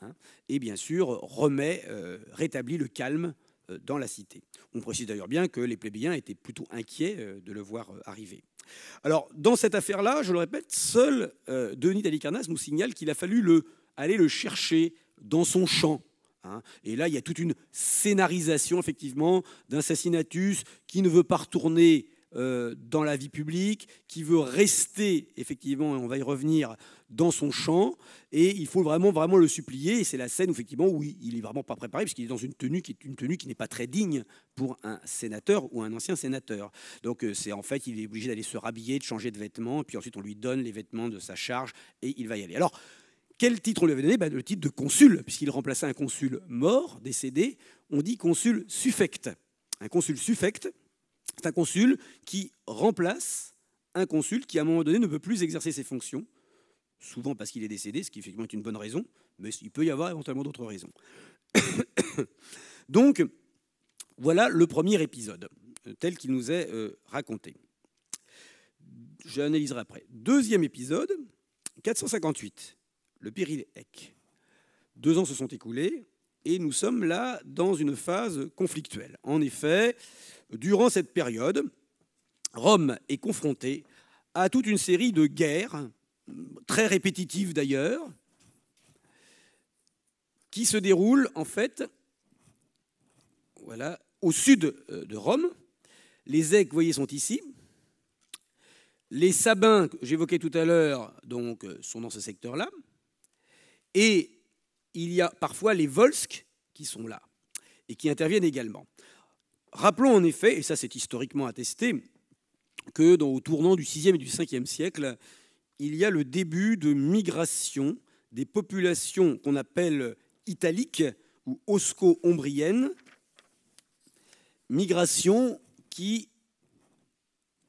hein, et bien sûr remet, euh, rétablit le calme euh, dans la cité. On précise d'ailleurs bien que les plébéiens étaient plutôt inquiets euh, de le voir euh, arriver. Alors, dans cette affaire-là, je le répète, seul Denis d'Alicarnas nous signale qu'il a fallu le, aller le chercher dans son champ. Hein. Et là, il y a toute une scénarisation, effectivement, d'un assassinatus qui ne veut pas retourner euh, dans la vie publique, qui veut rester, effectivement, et on va y revenir, dans son champ. Et il faut vraiment, vraiment le supplier. Et c'est la scène, où, effectivement, où il est vraiment pas préparé, puisqu'il est dans une tenue qui est une tenue qui n'est pas très digne pour un sénateur ou un ancien sénateur. Donc, euh, c'est en fait, il est obligé d'aller se rhabiller, de changer de vêtements. Et puis ensuite, on lui donne les vêtements de sa charge et il va y aller. Alors, quel titre on lui avait donné ben, Le titre de consul, puisqu'il remplaçait un consul mort, décédé. On dit consul suffect. Un consul suffect, c'est un consul qui remplace un consul qui, à un moment donné, ne peut plus exercer ses fonctions, souvent parce qu'il est décédé, ce qui effectivement est une bonne raison, mais il peut y avoir éventuellement d'autres raisons. Donc, voilà le premier épisode, euh, tel qu'il nous est euh, raconté. raconté. J'analyserai après. Deuxième épisode, 458, le HEC. Deux ans se sont écoulés et nous sommes là dans une phase conflictuelle. En effet, Durant cette période, Rome est confrontée à toute une série de guerres, très répétitives d'ailleurs, qui se déroulent en fait au sud euh, de Rome. Les Aigles, vous voyez, sont ici. Les Sabins, que j'évoquais tout à l'heure, donc, euh, sont dans ce secteur-là. Et il y a parfois les Volsques qui sont là et qui interviennent également. Rappelons en effet, et ça c'est historiquement attesté, que dans, au tournant du 6e et du 5e siècle, il y a le début de migration des populations qu'on appelle italiques ou osco-ombriennes, migration qui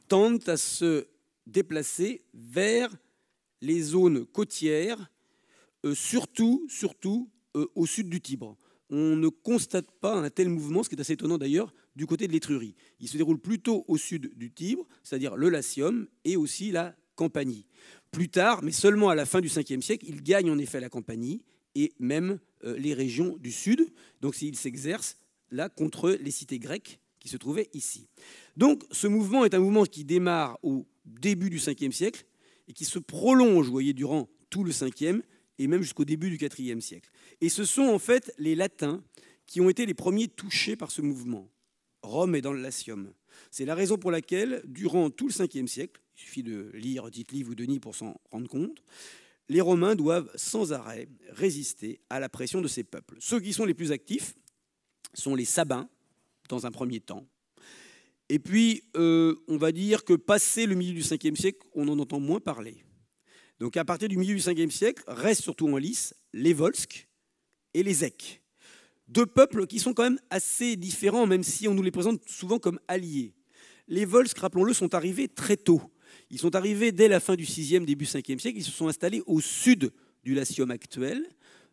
tendent à se déplacer vers les zones côtières, euh, surtout, surtout euh, au sud du Tibre. On ne constate pas un tel mouvement, ce qui est assez étonnant d'ailleurs, du côté de l'Étrurie. Il se déroule plutôt au sud du Tibre, c'est-à-dire le Latium et aussi la Campanie. Plus tard, mais seulement à la fin du 5e siècle, il gagne en effet la Campanie et même euh, les régions du sud. Donc il s'exerce là contre les cités grecques qui se trouvaient ici. Donc ce mouvement est un mouvement qui démarre au début du 5e siècle et qui se prolonge, vous voyez, durant tout le 5e et même jusqu'au début du 4e siècle. Et ce sont en fait les Latins qui ont été les premiers touchés par ce mouvement. Rome est dans le Latium. C'est la raison pour laquelle, durant tout le 5 siècle, il suffit de lire tite livre ou Denis pour s'en rendre compte, les Romains doivent sans arrêt résister à la pression de ces peuples. Ceux qui sont les plus actifs sont les Sabins, dans un premier temps. Et puis, euh, on va dire que passé le milieu du 5 siècle, on en entend moins parler. Donc, à partir du milieu du 5e siècle, restent surtout en lice les Volsques et les Eques deux peuples qui sont quand même assez différents, même si on nous les présente souvent comme alliés. Les Volsques, rappelons-le, sont arrivés très tôt. Ils sont arrivés dès la fin du 6e, début 5e siècle. Ils se sont installés au sud du Latium actuel,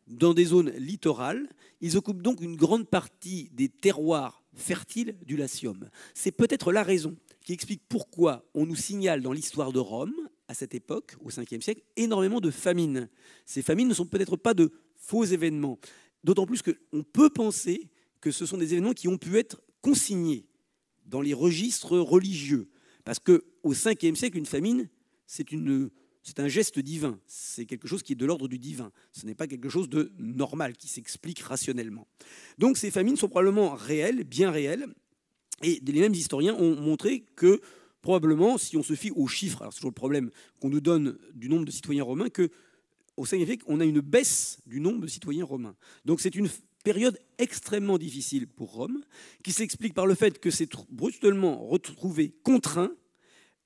dans des zones littorales. Ils occupent donc une grande partie des terroirs fertiles du Latium. C'est peut-être la raison qui explique pourquoi on nous signale dans l'histoire de Rome, à cette époque, au 5e siècle, énormément de famines. Ces famines ne sont peut-être pas de faux événements. D'autant plus qu'on peut penser que ce sont des événements qui ont pu être consignés dans les registres religieux. Parce qu'au 5e siècle, une famine, c'est c'est un geste divin, c'est quelque chose qui est de l'ordre du divin, ce n'est pas quelque chose de normal, qui s'explique rationnellement. Donc ces famines sont probablement réelles, bien réelles, et les mêmes historiens ont montré que probablement, si on se fie aux chiffres, alors c'est toujours le problème qu'on nous donne du nombre de citoyens romains, que au signifie on a une baisse du nombre de citoyens romains. Donc c'est une période extrêmement difficile pour Rome, qui s'explique par le fait que c'est brutalement retrouvé contraint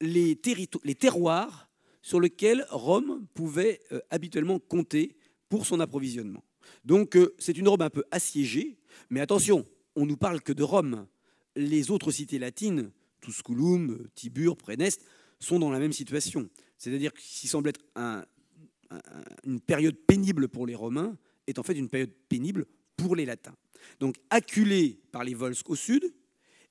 les, les, terroirs sur lesquels Rome pouvait euh, habituellement compter pour son approvisionnement. Donc euh, c'est une Rome un peu assiégée, mais attention, on nous parle que de Rome. Les autres cités latines, Tusculum, Tibur, Préneste, sont dans la même situation. C'est-à-dire qu'il semble être un une période pénible pour les Romains est en fait une période pénible pour les Latins. Donc acculés par les Volsques au sud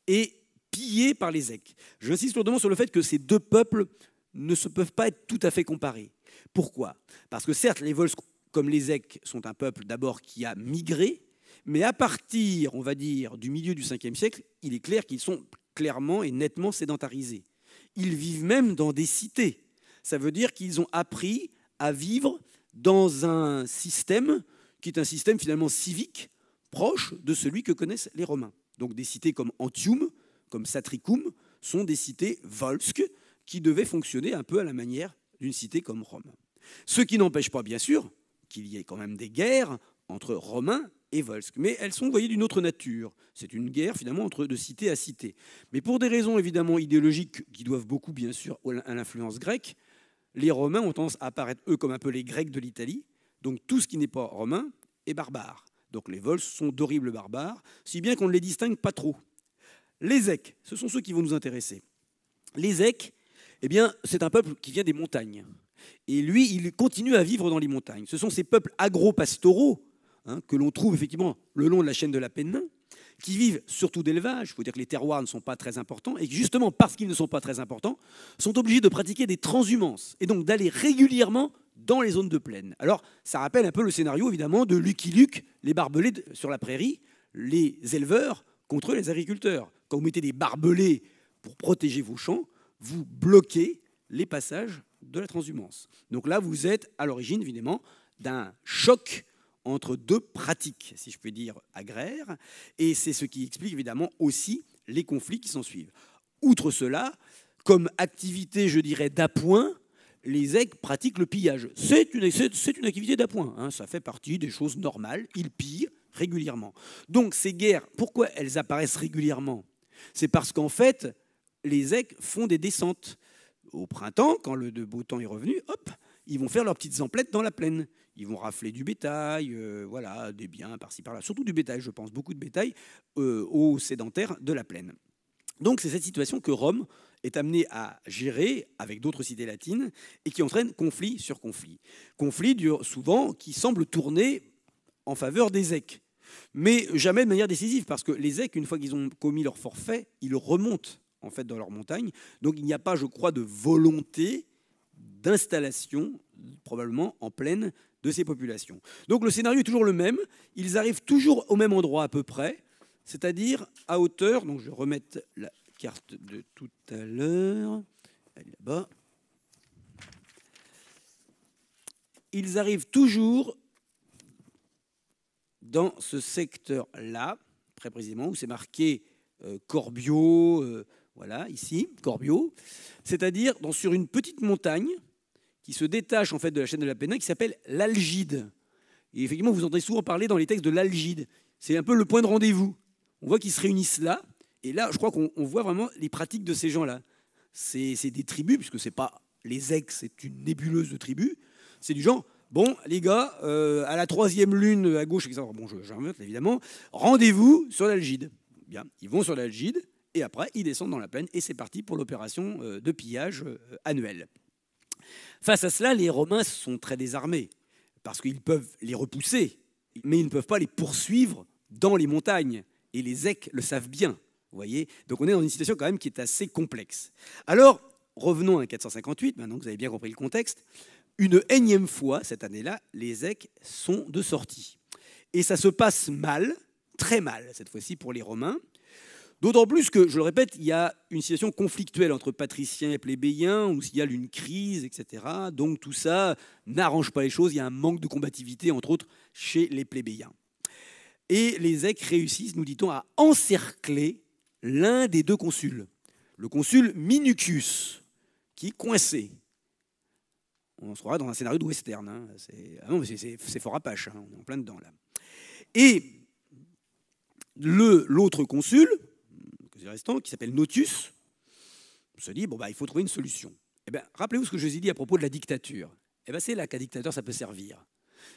et pillés par les Zecs. J'insiste lourdement sur le fait que ces deux peuples ne se peuvent pas être tout à fait comparés. Pourquoi Parce que certes, les Volsques comme les Zecs, sont un peuple d'abord qui a migré, mais à partir, on va dire, du milieu du 5e siècle, il est clair qu'ils sont clairement et nettement sédentarisés. Ils vivent même dans des cités. Ça veut dire qu'ils ont appris à vivre dans un système qui est un système finalement civique, proche de celui que connaissent les Romains. Donc des cités comme Antium, comme Satricum, sont des cités volsques qui devaient fonctionner un peu à la manière d'une cité comme Rome. Ce qui n'empêche pas, bien sûr, qu'il y ait quand même des guerres entre Romains et Volsques. Mais elles sont, vous voyez, d'une autre nature. C'est une guerre, finalement, entre de cité à cité. Mais pour des raisons, évidemment, idéologiques qui doivent beaucoup, bien sûr, à l'influence grecque, les Romains ont tendance à apparaître, eux, comme un peu les Grecs de l'Italie. Donc tout ce qui n'est pas romain est barbare. Donc les Vols sont d'horribles barbares, si bien qu'on ne les distingue pas trop. Les Ecs, ce sont ceux qui vont nous intéresser. Les Ecs, eh bien, c'est un peuple qui vient des montagnes. Et lui, il continue à vivre dans les montagnes. Ce sont ces peuples agro-pastoraux hein, que l'on trouve effectivement le long de la chaîne de la Pennine qui vivent surtout d'élevage, il faut dire que les terroirs ne sont pas très importants, et justement parce qu'ils ne sont pas très importants, sont obligés de pratiquer des transhumances, et donc d'aller régulièrement dans les zones de plaine. Alors, ça rappelle un peu le scénario, évidemment, de Lucky Luke, les barbelés sur la prairie, les éleveurs contre les agriculteurs. Quand vous mettez des barbelés pour protéger vos champs, vous bloquez les passages de la transhumance. Donc là, vous êtes à l'origine, évidemment, d'un choc entre deux pratiques, si je peux dire, agraires, et c'est ce qui explique évidemment aussi les conflits qui s'en suivent. Outre cela, comme activité, je dirais, d'appoint, les aigles pratiquent le pillage. C'est une, une, activité d'appoint, hein. ça fait partie des choses normales, ils pillent régulièrement. Donc ces guerres, pourquoi elles apparaissent régulièrement C'est parce qu'en fait, les aigles font des descentes. Au printemps, quand le beau temps est revenu, hop, ils vont faire leurs petites emplettes dans la plaine. Ils vont rafler du bétail, euh, voilà, des biens par-ci par-là, surtout du bétail, je pense, beaucoup de bétail euh, aux sédentaires de la plaine. Donc c'est cette situation que Rome est amenée à gérer avec d'autres cités latines et qui entraîne conflit sur conflit. Conflit souvent qui semble tourner en faveur des Èques, mais jamais de manière décisive parce que les Èques, une fois qu'ils ont commis leur forfait, ils remontent en fait dans leur montagne. Donc il n'y a pas, je crois, de volonté d'installation, probablement en pleine de ces populations. Donc le scénario est toujours le même, ils arrivent toujours au même endroit à peu près, c'est-à-dire à hauteur, donc je remets la carte de tout à l'heure, elle est là-bas. Ils arrivent toujours dans ce secteur-là, très précisément, où c'est marqué euh, Corbio, euh, voilà, ici, Corbio, c'est-à-dire sur une petite montagne, qui se détache en fait de la chaîne de la Pénin, qui s'appelle l'algide. Et effectivement, vous entendez souvent parler dans les textes de l'algide. C'est un peu le point de rendez-vous. On voit qu'ils se réunissent là, et là, je crois qu'on voit vraiment les pratiques de ces gens-là. C'est des tribus, puisque c'est pas les ex, c'est une nébuleuse de tribus. C'est du genre, bon, les gars, euh, à la troisième lune à gauche, etc. Bon, j'invente évidemment. Rendez-vous sur l'algide. Bien, ils vont sur l'algide, et après, ils descendent dans la plaine, et c'est parti pour l'opération euh, de pillage euh, annuelle. Face à cela, les Romains sont très désarmés, parce qu'ils peuvent les repousser, mais ils ne peuvent pas les poursuivre dans les montagnes. Et les Ecs le savent bien, voyez. Donc on est dans une situation quand même qui est assez complexe. Alors, revenons à 458, maintenant que vous avez bien compris le contexte. Une énième fois, cette année-là, les Ecs sont de sortie. Et ça se passe mal, très mal cette fois-ci pour les Romains. D'autant plus que, je le répète, il y a une situation conflictuelle entre patriciens et plébéiens, s'il y a une crise, etc. Donc tout ça n'arrange pas les choses, il y a un manque de combativité, entre autres, chez les plébéiens. Et les ex réussissent, nous dit-on, à encercler l'un des deux consuls, le consul Minucius, qui est coincé. On se croirait dans un scénario de western. Hein, ah c'est fort apache, hein, on est en plein dedans là. Et l'autre consul, qui s'appelle Notus, se dit, bon, bah, il faut trouver une solution. Eh bien, rappelez-vous ce que je vous ai dit à propos de la dictature. Eh ben, c'est là qu'un dictateur, ça peut servir.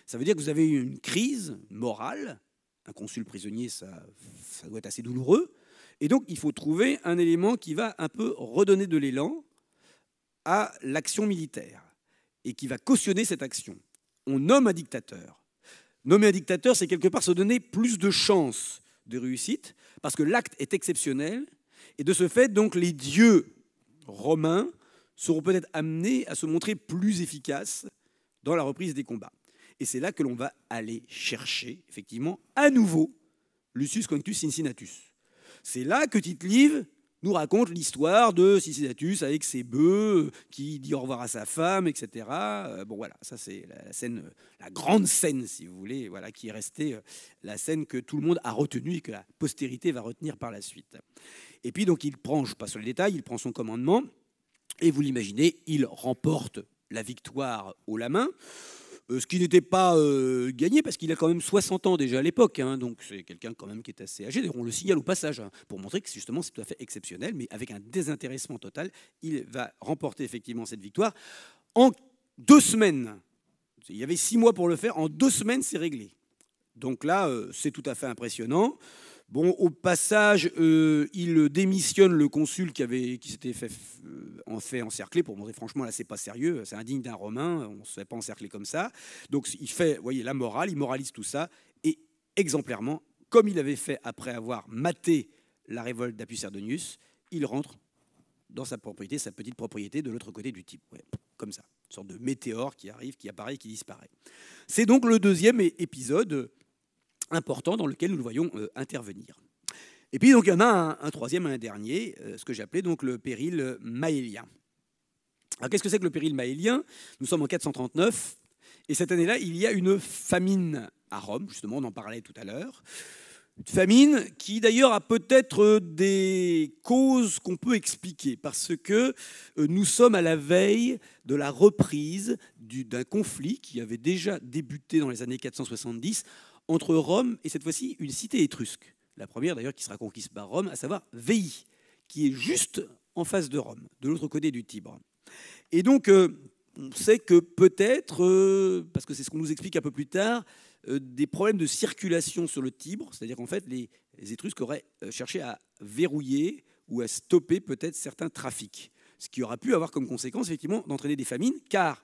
Ça veut dire que vous avez eu une crise morale. Un consul prisonnier, ça, ça doit être assez douloureux. Et donc, il faut trouver un élément qui va un peu redonner de l'élan à l'action militaire et qui va cautionner cette action. On nomme un dictateur. Nommer un dictateur, c'est quelque part se donner plus de chances de réussite parce que l'acte est exceptionnel. Et de ce fait, donc, les dieux romains seront peut-être amenés à se montrer plus efficaces dans la reprise des combats. Et c'est là que l'on va aller chercher, effectivement, à nouveau Lucius Conctus Cincinnatus. C'est là que tite livre nous raconte l'histoire de Cicédatus avec ses bœufs, euh, qui dit au revoir à sa femme, etc. Euh, bon, voilà, ça c'est la scène, euh, la grande scène, si vous voulez, voilà, qui est restée la scène que tout le monde a retenue et que la postérité va retenir par la suite. Et puis, donc, il prend, je passe sur les détails, il prend son commandement, et vous l'imaginez, il remporte la victoire au la main. Euh, ce qui n'était pas euh, gagné parce qu'il a quand même 60 ans déjà à l'époque, hein, donc c'est quelqu'un quand même qui est assez âgé. on le signale au passage hein, pour montrer que justement c'est tout à fait exceptionnel, mais avec un désintéressement total, il va remporter effectivement cette victoire en deux semaines. Il y avait six mois pour le faire, en deux semaines c'est réglé. Donc là, euh, c'est tout à fait impressionnant. Bon, au passage, euh, il démissionne le consul qui, qui s'était fait, euh, en fait encercler pour montrer franchement là c'est pas sérieux, c'est indigne d'un Romain, on se fait pas encercler comme ça. Donc il fait, voyez, la morale, il moralise tout ça et exemplairement, comme il avait fait après avoir maté la révolte d'Appius il rentre dans sa propriété, sa petite propriété de l'autre côté du type. comme ça, une sorte de météore qui arrive, qui apparaît, qui disparaît. C'est donc le deuxième épisode important dans lequel nous le voyons euh, intervenir. Et puis donc il y en a un, un troisième, un dernier, euh, ce que j'appelais donc le péril maélien. Alors qu'est-ce que c'est que le péril maélien Nous sommes en 439 et cette année-là, il y a une famine à Rome, justement, on en parlait tout à l'heure. Une famine qui d'ailleurs a peut-être euh, des causes qu'on peut expliquer, parce que nous sommes à la veille de la reprise d'un conflit qui avait déjà débuté dans les années 470 entre Rome et cette fois-ci une cité étrusque, la première d'ailleurs qui sera conquise par Rome, à savoir Veii, qui est juste en face de Rome, de l'autre côté du Tibre. Et donc, euh, on sait que peut-être, euh, parce que c'est ce qu'on nous explique un peu plus tard, euh, des problèmes de circulation sur le Tibre, c'est-à-dire qu'en fait, les, Étrusques auraient cherché à verrouiller ou à stopper peut-être certains trafics, ce qui aura pu avoir comme conséquence, effectivement, d'entraîner des famines, car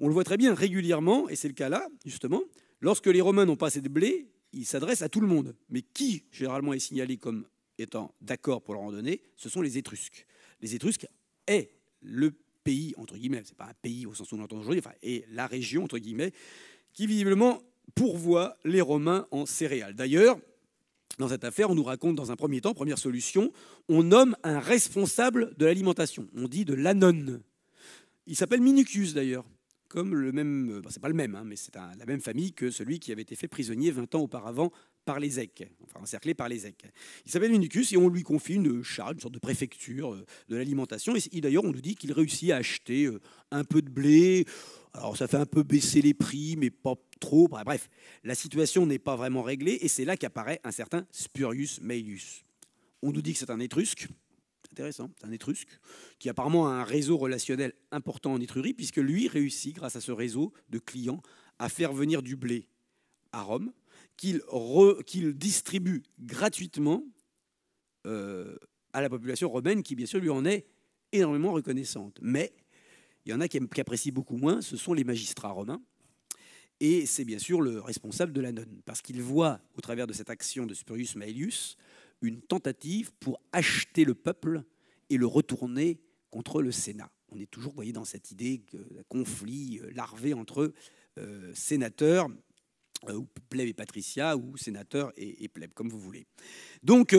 on le voit très bien régulièrement, et c'est le cas là, justement, Lorsque les Romains n'ont pas assez de blé, ils s'adressent à tout le monde. Mais qui, généralement, est signalé comme étant d'accord pour leur en Ce sont les Étrusques. Les Étrusques est le pays, entre guillemets, c'est pas un pays au sens où on l'entend aujourd'hui, enfin, est la région, entre guillemets, qui visiblement pourvoit les Romains en céréales. D'ailleurs, dans cette affaire, on nous raconte dans un premier temps, première solution, on nomme un responsable de l'alimentation. On dit de l'anone. Il s'appelle Minucius d'ailleurs comme le même, euh, c'est pas le même, hein, mais c'est la même famille que celui qui avait été fait prisonnier 20 ans auparavant par les Ecs enfin encerclé par les Ecs. Il s'appelle municus et on lui confie une charge, une sorte de préfecture euh, de l'alimentation. Et d'ailleurs, on nous dit qu'il réussit à acheter euh, un peu de blé. Alors ça fait un peu baisser les prix, mais pas trop. Bref, la situation n'est pas vraiment réglée et c'est là qu'apparaît un certain Spurius Maelius. On nous dit que c'est un Étrusque, Intéressant. C'est un Étrusque qui apparemment a un réseau relationnel important en Étrurie, puisque lui réussit, grâce à ce réseau de clients, à faire venir du blé à Rome, qu'il distribue gratuitement euh, à la population romaine, qui bien sûr lui en est énormément reconnaissante. Mais il y en a qui, apprécient beaucoup moins, ce sont les magistrats romains. Et c'est bien sûr le responsable de la nonne, parce qu'il voit, au travers de cette action de Spurius Maelius, une tentative pour acheter le peuple et le retourner contre le Sénat. On est toujours, vous voyez, dans cette idée de euh, conflit euh, larvé entre euh, sénateurs ou plèbes et patricia, ou sénateurs et, plèbes, comme vous voulez. Donc,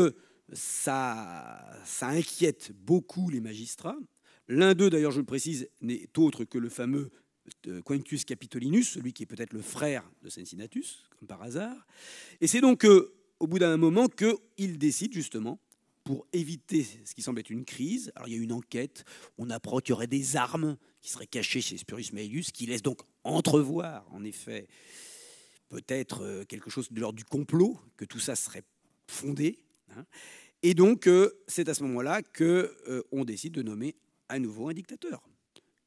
ça, inquiète beaucoup les magistrats. L'un d'eux, d'ailleurs, je le précise, n'est autre que le fameux Quintus Capitolinus, celui qui est peut-être le frère de Cincinnatus, comme par hasard. Et c'est donc au bout d'un moment qu'il décide justement pour éviter ce qui semble être une crise. Alors il y a une enquête, on apprend qu'il y aurait des armes qui seraient cachées chez Spurius Maelius, qui laisse donc entrevoir, en effet, peut-être euh, quelque chose de l'ordre du complot, que tout ça serait fondé. Hein. Et donc euh, c'est à ce moment-là que euh, on décide de nommer à nouveau un dictateur.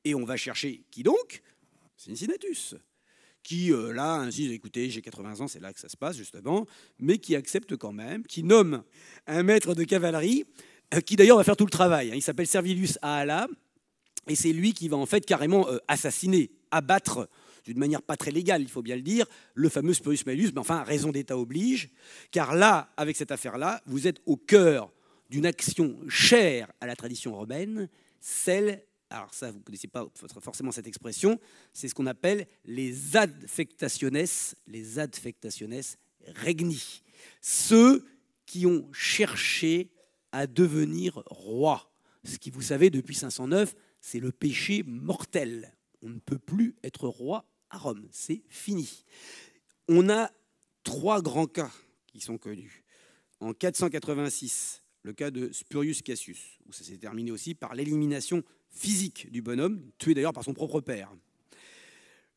Et on va chercher qui donc Cincinnatus qui, euh, là, ainsi écoutez, j'ai 80 ans, c'est là que ça se passe, justement, mais qui accepte quand même, qui nomme un maître de cavalerie, euh, qui d'ailleurs va faire tout le travail. Hein. Il s'appelle Servilius Ahala, et c'est lui qui va en fait carrément euh, assassiner, abattre d'une manière pas très légale, il faut bien le dire, le fameux Spurius Malus, mais enfin, raison d'État oblige, car là, avec cette affaire-là, vous êtes au cœur d'une action chère à la tradition romaine, celle alors ça vous ne connaissez pas forcément cette expression, c'est ce qu'on appelle les adfectationes, les adfectationes regni, ceux qui ont cherché à devenir roi. Ce qui, vous savez, depuis 509, c'est le péché mortel. On ne peut plus être roi à Rome, c'est fini. On a trois grands cas qui sont connus. En 486, le cas de Spurius Cassius, où ça s'est terminé aussi par l'élimination physique du bonhomme, tué d'ailleurs par son propre père.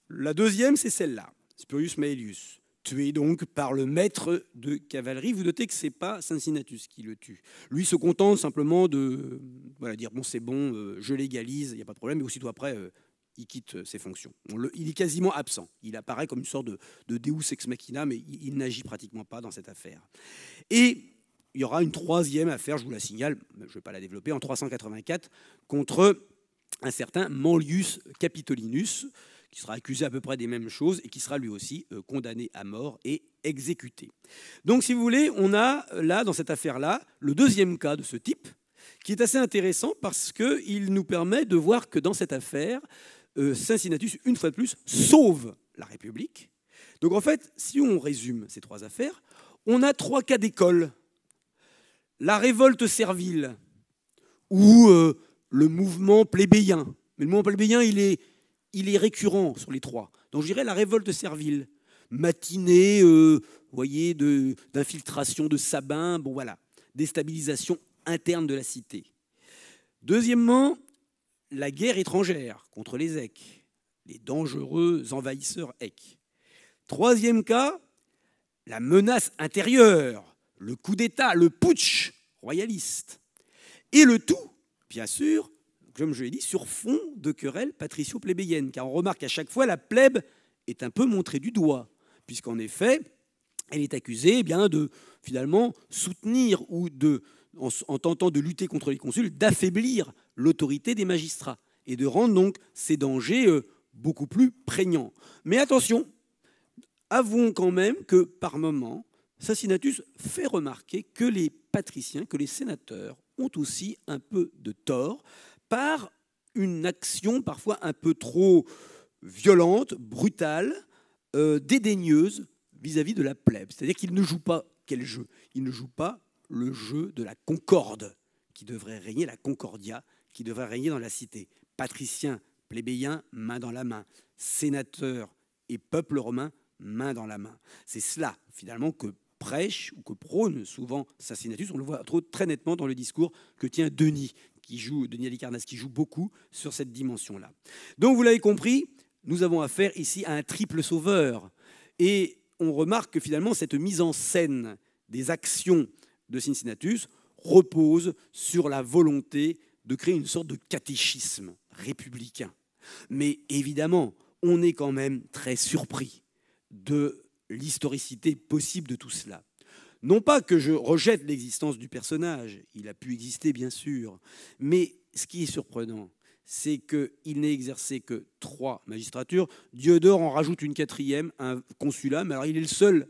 La deuxième, c'est celle-là, Spurius Maelius, tué donc par le maître de cavalerie. Vous notez que ce n'est pas Cincinnatus qui le tue. Lui se contente simplement de dire bon, c'est bon, euh, je légalise, il n'y a pas de problème, et aussitôt après, euh, il quitte euh, ses fonctions. il est quasiment absent. Il apparaît comme une sorte de, de deus ex machina, mais il, il n'agit pratiquement pas dans cette affaire. Et il y aura une troisième affaire, je vous la signale, je ne vais pas la développer, en 384 contre un certain Manlius Capitolinus, qui sera accusé à peu près des mêmes choses et qui sera lui aussi euh, condamné à mort et exécuté. Donc si vous voulez, on a euh, là, dans cette affaire-là, le deuxième cas de ce type, qui est assez intéressant parce qu'il nous permet de voir que dans cette affaire, Cincinnatus, euh, une fois de plus, sauve la République. Donc en fait, si on résume ces trois affaires, on a trois cas d'école la révolte servile ou euh, le mouvement plébéien. Mais le mouvement plébéien, il est, il est récurrent sur les trois. Donc je dirais la révolte servile, matinée, euh, voyez, d'infiltration de, sabins, bon voilà, déstabilisation interne de la cité. Deuxièmement, la guerre étrangère contre les Ec, les dangereux envahisseurs Ec. Troisième cas, la menace intérieure, le coup d'État, le putsch royaliste. Et le tout, bien sûr, comme je l'ai dit, sur fond de querelle patricio-plébéienne, car on remarque à chaque fois la plèbe est un peu montrée du doigt, puisqu'en effet, elle est accusée eh bien, de finalement soutenir ou de, en, tentant de lutter contre les consuls, d'affaiblir l'autorité des magistrats et de rendre donc ces dangers euh, beaucoup plus prégnants. Mais attention, avouons quand même que par moments, Sassinatus fait remarquer que les patriciens, que les sénateurs ont aussi un peu de tort par une action parfois un peu trop violente, brutale, euh, dédaigneuse vis-à-vis -vis de la plèbe. C'est-à-dire qu'ils ne jouent pas quel jeu Ils ne jouent pas le jeu de la concorde qui devrait régner, la concordia qui devrait régner dans la cité. Patriciens, plébéiens, main dans la main. Sénateurs et peuple romain, main dans la main. C'est cela, finalement, que prêche ou que prône souvent Sassinatus. On le voit très nettement dans le discours que tient Denis, qui joue, Denis Alicarnas, qui joue beaucoup sur cette dimension-là. Donc vous l'avez compris, nous avons affaire ici à un triple sauveur. Et on remarque que finalement, cette mise en scène des actions de Cincinnatus repose sur la volonté de créer une sorte de catéchisme républicain. Mais évidemment, on est quand même très surpris de l'historicité possible de tout cela. Non pas que je rejette l'existence du personnage, il a pu exister bien sûr, mais ce qui est surprenant, c'est qu'il n'ait exercé que trois magistratures. Diodore en rajoute une quatrième, un consulat, mais alors il est le seul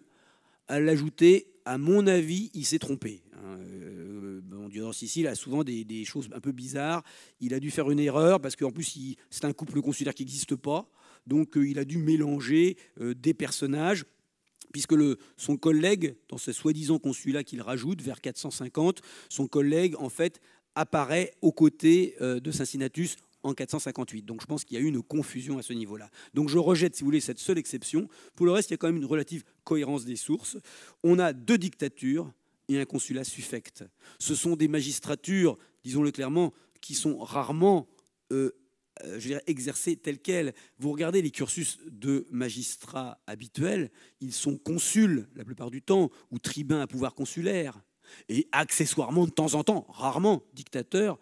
à l'ajouter. À mon avis, il s'est trompé. Hein. Euh, bon, Diodore Sicile a souvent des, choses un peu bizarres. Il a dû faire une erreur parce qu'en plus, c'est un couple consulaire qui n'existe pas. Donc, euh, il a dû mélanger euh, des personnages puisque son collègue, dans ce soi-disant consulat qu'il rajoute vers 450, son collègue en fait apparaît aux côtés euh, de Cincinnatus en 458. Donc je pense qu'il y a eu une confusion à ce niveau-là. Donc je rejette, si vous voulez, cette seule exception. Pour le reste, il y a quand même une relative cohérence des sources. On a deux dictatures et un consulat suffect. Ce sont des magistratures, disons-le clairement, qui sont rarement euh, euh, je tel quel. Vous regardez les cursus de magistrats habituels, ils sont consuls la plupart du temps, ou tribuns à pouvoir consulaire, et accessoirement, de temps en temps, rarement, dictateur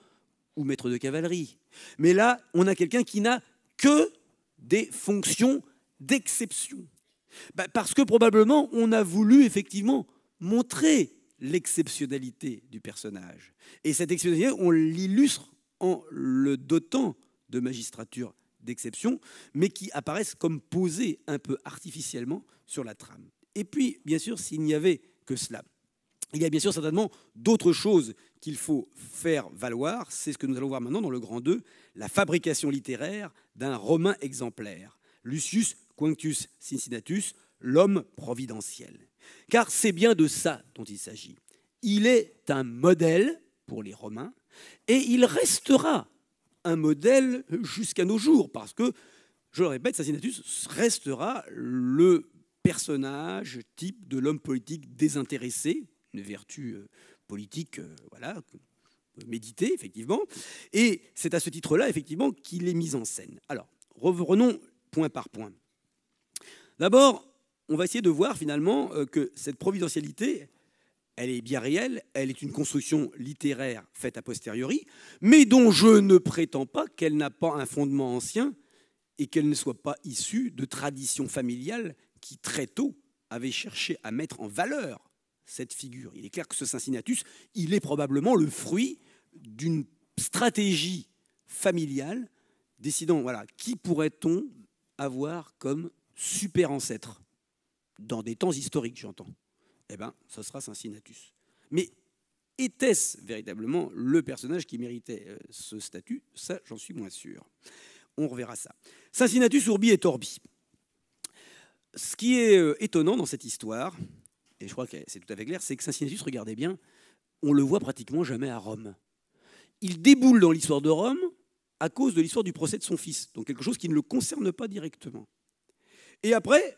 ou maître de cavalerie. Mais là, on a quelqu'un qui n'a que des fonctions d'exception. Bah, parce que probablement, on a voulu effectivement montrer l'exceptionnalité du personnage. Et cette exceptionnalité, on l'illustre en le dotant de magistrature d'exception, mais qui apparaissent comme posées un peu artificiellement sur la trame. Et puis, bien sûr, s'il n'y avait que cela, il y a bien sûr certainement d'autres choses qu'il faut faire valoir. C'est ce que nous allons voir maintenant dans le Grand 2, la fabrication littéraire d'un Romain exemplaire, Lucius Quinctus Cincinnatus, l'homme providentiel. Car c'est bien de ça dont il s'agit. Il est un modèle pour les Romains et il restera un modèle jusqu'à nos jours, parce que, je le répète, Sassinatus restera le personnage type de l'homme politique désintéressé, une vertu euh, politique, euh, voilà, méditer, effectivement. Et c'est à ce titre-là, effectivement, qu'il est mis en scène. Alors, revenons point par point. D'abord, on va essayer de voir finalement euh, que cette providentialité, elle est bien réelle, elle est une construction littéraire faite a posteriori, mais dont je ne prétends pas qu'elle n'a pas un fondement ancien et qu'elle ne soit pas issue de traditions familiales qui très tôt avaient cherché à mettre en valeur cette figure. Il est clair que ce Cincinnatus, il est probablement le fruit d'une stratégie familiale décidant, voilà, qui pourrait-on avoir comme super ancêtre dans des temps historiques, j'entends eh bien, ce sera Cincinnatus. Mais était-ce véritablement le personnage qui méritait euh, ce statut Ça, j'en suis moins sûr. On reverra ça. Cincinnatus, Urbi et Torbi. Ce qui est euh, étonnant dans cette histoire, et je crois que c'est tout à fait clair, c'est que Cincinnatus, regardez bien, on le voit pratiquement jamais à Rome. Il déboule dans l'histoire de Rome à cause de l'histoire du procès de son fils, donc quelque chose qui ne le concerne pas directement. Et après,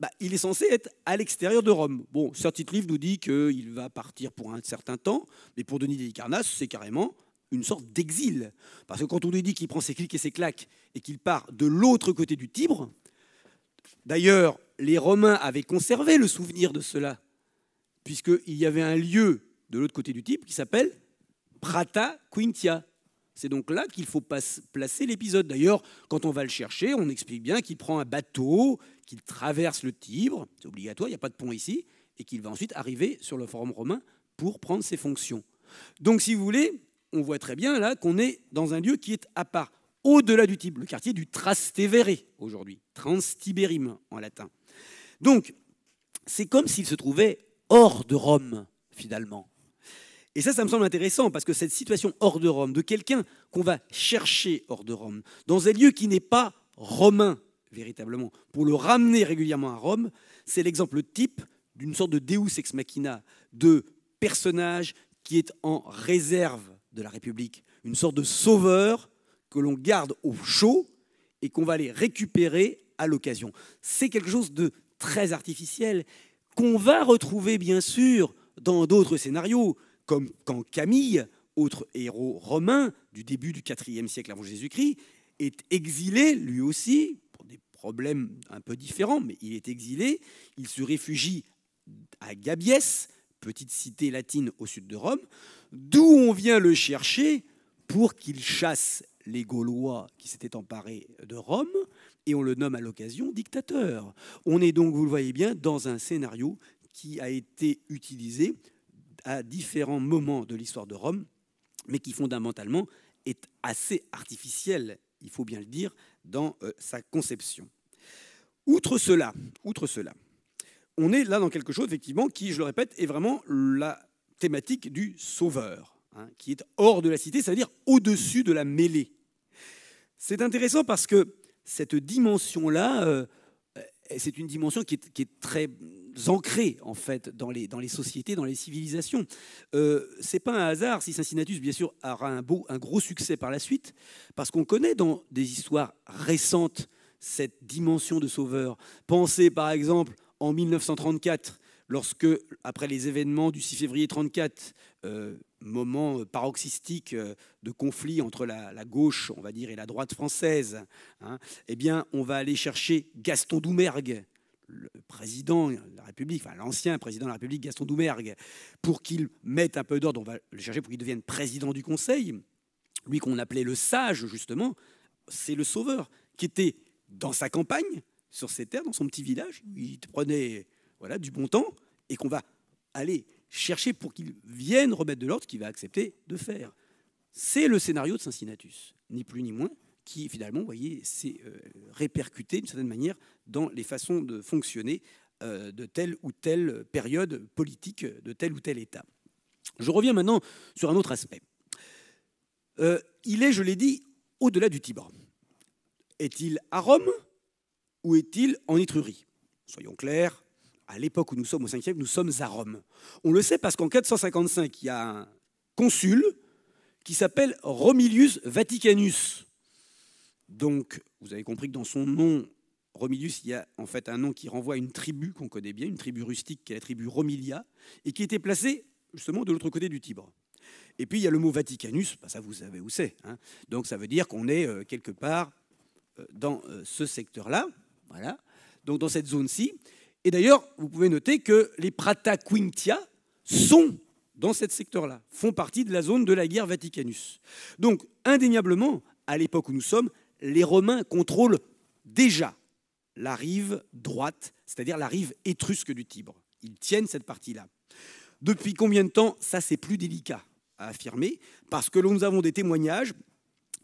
bah, il est censé être à l'extérieur de Rome. Bon, titre Livre nous dit qu'il va partir pour un certain temps, mais pour Denis carnasses c'est carrément une sorte d'exil. Parce que quand on lui dit qu'il prend ses clics et ses claques et qu'il part de l'autre côté du Tibre, d'ailleurs, les Romains avaient conservé le souvenir de cela, puisqu'il y avait un lieu de l'autre côté du Tibre qui s'appelle Prata Quintia, c'est donc là qu'il faut placer l'épisode. D'ailleurs, quand on va le chercher, on explique bien qu'il prend un bateau, qu'il traverse le Tibre, c'est obligatoire, il n'y a pas de pont ici, et qu'il va ensuite arriver sur le forum romain pour prendre ses fonctions. Donc, si vous voulez, on voit très bien là qu'on est dans un lieu qui est à part, au-delà du Tibre, le quartier du Trastevere aujourd'hui, Transtiberim en latin. Donc, c'est comme s'il se trouvait hors de Rome, finalement. Et ça, ça me semble intéressant, parce que cette situation hors de Rome, de quelqu'un qu'on va chercher hors de Rome, dans un lieu qui n'est pas romain, véritablement, pour le ramener régulièrement à Rome, c'est l'exemple type d'une sorte de deus ex machina, de personnage qui est en réserve de la République, une sorte de sauveur que l'on garde au chaud et qu'on va aller récupérer à l'occasion. C'est quelque chose de très artificiel qu'on va retrouver bien sûr dans d'autres scénarios comme quand Camille, autre héros romain du début du IVe siècle avant Jésus-Christ, est exilé lui aussi, pour des problèmes un peu différents, mais il est exilé, il se réfugie à Gabiès, petite cité latine au sud de Rome, d'où on vient le chercher pour qu'il chasse les Gaulois qui s'étaient emparés de Rome, et on le nomme à l'occasion dictateur. On est donc, vous le voyez bien, dans un scénario qui a été utilisé à différents moments de l'histoire de Rome, mais qui fondamentalement est assez artificielle, il faut bien le dire, dans euh, sa conception. Outre cela, outre cela, on est là dans quelque chose, effectivement, qui, je le répète, est vraiment la thématique du sauveur, hein, qui est hors de la cité, cest à dire au-dessus de la mêlée. C'est intéressant parce que cette dimension-là, euh, c'est une dimension qui est, très ancrée en fait dans les, sociétés, dans les civilisations. Euh, c'est pas un hasard si Cincinnatus, bien sûr, aura un, beau, gros succès par la suite, parce qu'on connaît dans des histoires récentes cette dimension de sauveur. Pensez par exemple en 1934, lorsque, après les événements du 6 février 1934, moment euh, paroxystique euh, de conflit entre la, gauche, on va dire, et la droite française, hein, eh bien, on va aller chercher Gaston Doumergue, le président de la République, enfin l'ancien président de la République, Gaston Doumergue, pour qu'il mette un peu d'ordre. On va le chercher pour qu'il devienne président du Conseil. Lui qu'on appelait le sage, justement, c'est le sauveur, qui était dans sa campagne, sur ses terres, dans son petit village. Il prenait voilà, du bon temps et qu'on va aller chercher pour qu'il vienne remettre de l'ordre, ce qu'il va accepter de faire. C'est le scénario de Cincinnatus, ni plus ni moins, qui finalement, vous voyez, s'est euh, répercuté d'une certaine manière dans les façons de fonctionner euh, de telle ou telle période politique, de tel ou tel État. Je reviens maintenant sur un autre aspect. Euh, il est, je l'ai dit, au-delà du Tibre. Est-il à Rome ou est-il en Étrurie Soyons clairs, à l'époque où nous sommes au 5e, nous sommes à Rome. On le sait parce qu'en 455, il y a un consul qui s'appelle Romilius Vaticanus. Donc, vous avez compris que dans son nom, Romilius, il y a en fait un nom qui renvoie à une tribu qu'on connaît bien, une tribu rustique qui est la tribu Romilia, et qui était placée justement de l'autre côté du Tibre. Et puis il y a le mot Vaticanus, bah, ça vous savez où c'est. Hein. Donc ça veut dire qu'on est euh, quelque part euh, dans euh, ce secteur-là, voilà. Donc dans cette zone-ci. Et d'ailleurs, vous pouvez noter que les Prata Quintia sont dans ce secteur-là, font partie de la zone de la guerre Vaticanus. Donc, indéniablement, à l'époque où nous sommes, les Romains contrôlent déjà la rive droite, c'est-à-dire la rive étrusque du Tibre. Ils tiennent cette partie-là. Depuis combien de temps Ça, c'est plus délicat à affirmer, parce que nous avons des témoignages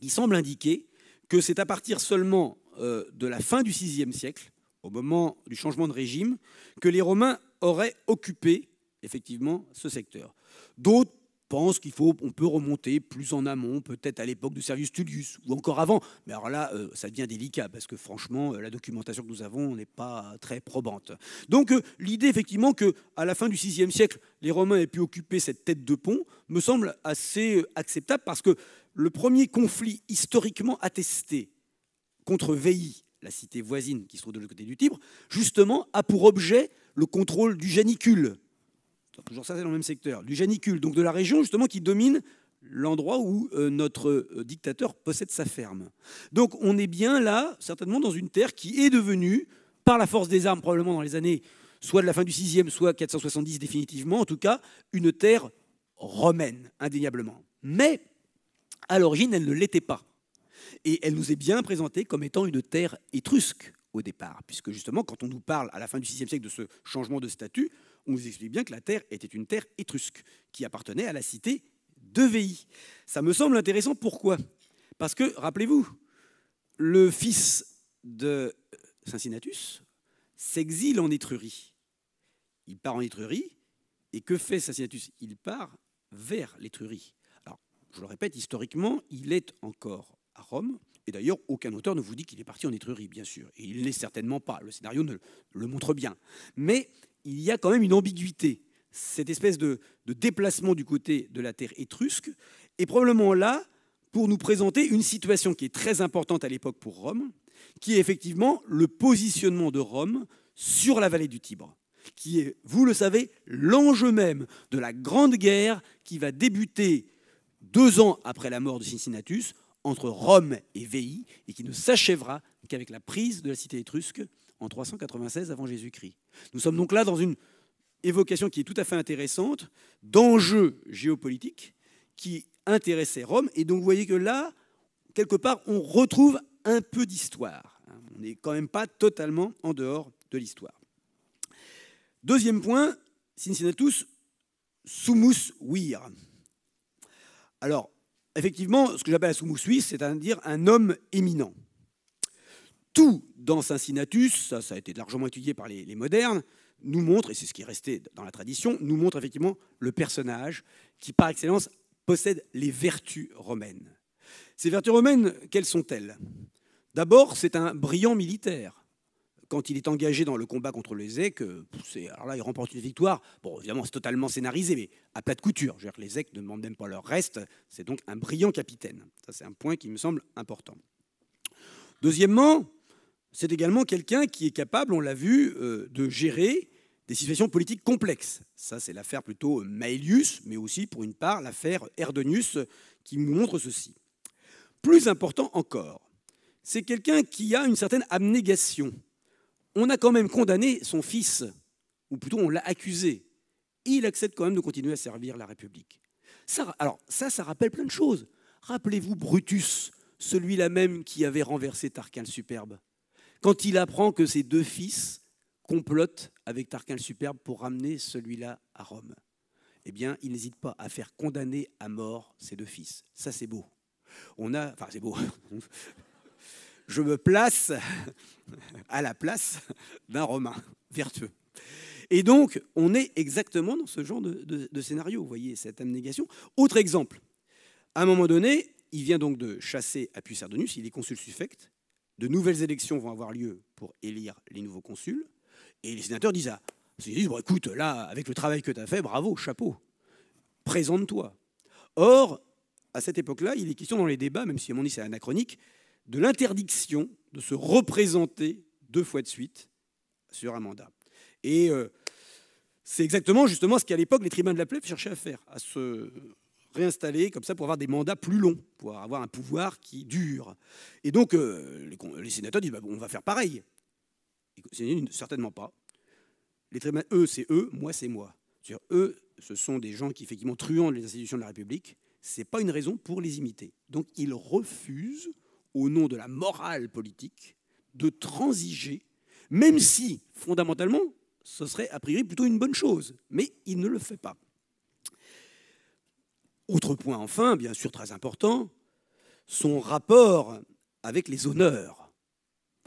qui semblent indiquer que c'est à partir seulement euh, de la fin du VIe siècle au moment du changement de régime, que les Romains auraient occupé effectivement ce secteur. D'autres pensent qu'il faut, peut remonter plus en amont, peut-être à l'époque de Servius Tullius ou encore avant. Mais alors là, euh, ça devient délicat parce que franchement, euh, la documentation que nous avons n'est pas très probante. Donc euh, l'idée effectivement que à la fin du VIe siècle, les Romains aient pu occuper cette tête de pont me semble assez acceptable parce que le premier conflit historiquement attesté contre Veilly la cité voisine qui se trouve de l'autre côté du Tibre, justement a pour objet le contrôle du janicule. Toujours ça, c'est dans le même secteur. Du janicule, donc de la région justement qui domine l'endroit où euh, notre euh, dictateur possède sa ferme. Donc on est bien là, certainement, dans une terre qui est devenue, par la force des armes probablement dans les années soit de la fin du 6e, soit 470 définitivement, en tout cas, une terre romaine, indéniablement. Mais à l'origine, elle ne l'était pas. Et elle nous est bien présentée comme étant une terre étrusque au départ, puisque justement, quand on nous parle à la fin du VIe siècle de ce changement de statut, on nous explique bien que la terre était une terre étrusque, qui appartenait à la cité de Ça me semble intéressant, pourquoi Parce que, rappelez-vous, le fils de Cincinnatus s'exile en Étrurie. Il part en Étrurie, et que fait Cincinnatus Il part vers l'Étrurie. Alors, je le répète, historiquement, il est encore à Rome. Et d'ailleurs, aucun auteur ne vous dit qu'il est parti en Étrurie, bien sûr. Et il l'est certainement pas. Le scénario ne le montre bien. Mais il y a quand même une ambiguïté. Cette espèce de, de déplacement du côté de la terre étrusque est probablement là pour nous présenter une situation qui est très importante à l'époque pour Rome, qui est effectivement le positionnement de Rome sur la vallée du Tibre qui est, vous le savez, l'enjeu même de la Grande Guerre qui va débuter deux ans après la mort de Cincinnatus entre Rome et Veii et qui ne s'achèvera qu'avec la prise de la cité étrusque en 396 avant Jésus-Christ. Nous sommes donc là dans une évocation qui est tout à fait intéressante d'enjeux géopolitiques qui intéressaient Rome. Et donc vous voyez que là, quelque part, on retrouve un peu d'histoire. On n'est quand même pas totalement en dehors de l'histoire. Deuxième point, Cincinnatus, sumus Wir Alors, effectivement, ce que j'appelle la sumus suisse, c'est-à-dire un homme éminent. Tout dans Cincinnatus, ça, ça a été largement étudié par les modernes, nous montre, et c'est ce qui est resté dans la tradition, nous montre effectivement le personnage qui, par excellence, possède les vertus romaines. Ces vertus romaines, quelles sont-elles D'abord, c'est un brillant militaire quand il est engagé dans le combat contre les EC, euh, alors là, il remporte une victoire. Bon, évidemment, c'est totalement scénarisé, mais à plat de couture. Je veux dire, les EC ne demandent même pas leur reste. C'est donc un brillant capitaine. Ça, c'est un point qui me semble important. Deuxièmement, c'est également quelqu'un qui est capable, on l'a vu, euh, de gérer des situations politiques complexes. Ça, c'est l'affaire plutôt Maelius, mais aussi, pour une part, l'affaire Erdonius, qui nous montre ceci. Plus important encore, c'est quelqu'un qui a une certaine abnégation on a quand même condamné son fils, ou plutôt on l'a accusé. Il accepte quand même de continuer à servir la République. Ça, alors ça, ça rappelle plein de choses. Rappelez-vous Brutus, celui-là même qui avait renversé Tarquin le Superbe, quand il apprend que ses deux fils complotent avec Tarquin le Superbe pour ramener celui-là à Rome. Eh bien, il n'hésite pas à faire condamner à mort ses deux fils. Ça, c'est beau. On a, enfin, c'est beau. je me place à la place d'un Romain vertueux. Et donc, on est exactement dans ce genre de, scénario, vous voyez, cette abnégation. Autre exemple, à un moment donné, il vient donc de chasser à Puycerdenus, il est consul suffect, de nouvelles élections vont avoir lieu pour élire les nouveaux consuls, et les sénateurs disent à... écoute, là, avec le travail que tu as fait, bravo, chapeau, présente-toi. Or, à cette époque-là, il est question dans les débats, même si à mon avis c'est anachronique, de l'interdiction de se représenter deux fois de suite sur un mandat. Et euh, c'est exactement justement ce qu'à l'époque les tribuns de la plèbe cherchaient à faire, à se réinstaller comme ça pour avoir des mandats plus longs, pour avoir un pouvoir qui dure. Et donc euh, les, sénateurs disent bah, on va faire pareil. certainement pas. Les tribuns, eux, c'est eux, moi, c'est moi. eux, ce sont des gens qui effectivement truandent les institutions de la République. Ce n'est pas une raison pour les imiter. Donc ils refusent au nom de la morale politique, de transiger, même si, fondamentalement, ce serait a priori plutôt une bonne chose. Mais il ne le fait pas. Autre point enfin, bien sûr très important, son rapport avec les honneurs.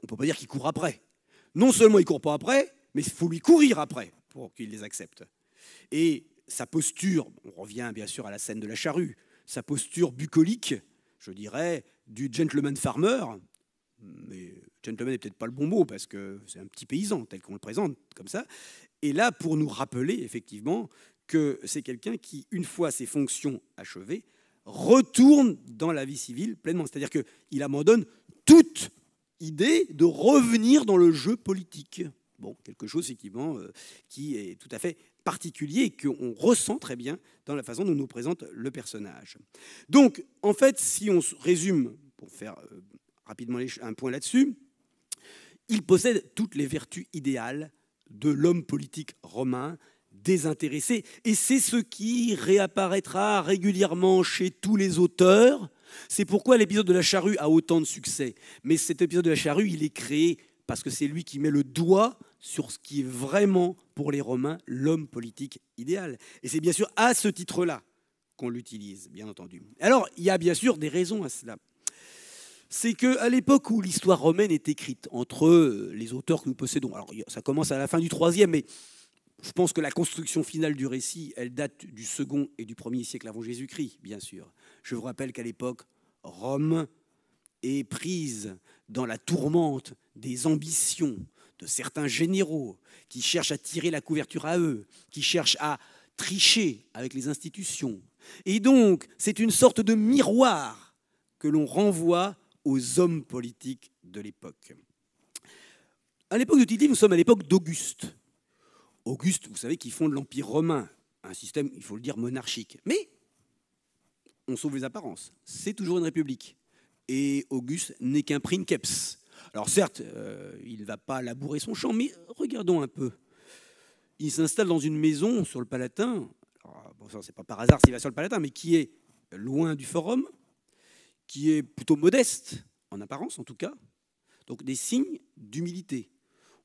On ne peut pas dire qu'il court après. Non seulement il ne court pas après, mais il faut lui courir après pour qu'il les accepte. Et sa posture, on revient bien sûr à la scène de la charrue, sa posture bucolique je dirais, du gentleman farmer, mais gentleman n'est peut-être pas le bon mot parce que c'est un petit paysan tel qu'on le présente comme ça, et là pour nous rappeler effectivement que c'est quelqu'un qui, une fois ses fonctions achevées, retourne dans la vie civile pleinement. C'est-à-dire qu'il abandonne toute idée de revenir dans le jeu politique. Bon, quelque chose effectivement euh, qui est tout à fait particulier et qu'on ressent très bien dans la façon dont nous présente le personnage. Donc, en fait, si on résume, pour faire euh, rapidement un point là-dessus, il possède toutes les vertus idéales de l'homme politique romain, désintéressé. Et c'est ce qui réapparaîtra régulièrement chez tous les auteurs. C'est pourquoi l'épisode de la charrue a autant de succès. Mais cet épisode de la charrue, il est créé parce que c'est lui qui met le doigt sur ce qui est vraiment pour les Romains l'homme politique idéal. Et c'est bien sûr à ce titre-là qu'on l'utilise, bien entendu. Alors, il y a bien sûr des raisons à cela. C'est que, à l'époque où l'histoire romaine est écrite, entre euh, les auteurs que nous possédons, alors ça commence à la fin du troisième, mais je pense que la construction finale du récit, elle date du second et du premier siècle avant Jésus-Christ, bien sûr. Je vous rappelle qu'à l'époque, Rome est prise dans la tourmente des ambitions de certains généraux qui cherchent à tirer la couverture à eux, qui cherchent à tricher avec les institutions. Et donc, c'est une sorte de miroir que l'on renvoie aux hommes politiques de l'époque. À l'époque de Titi, nous sommes à l'époque d'Auguste. Auguste, vous savez, qui fonde l'Empire romain, un système, il faut le dire, monarchique. Mais on sauve les apparences. C'est toujours une république. Et Auguste n'est qu'un princeps, alors certes, euh, il ne va pas labourer son champ, mais regardons un peu. Il s'installe dans une maison sur le Palatin, alors, bon, pas par hasard s'il va sur le Palatin, mais qui est loin du forum, qui est plutôt modeste, en apparence en tout cas, donc des signes d'humilité.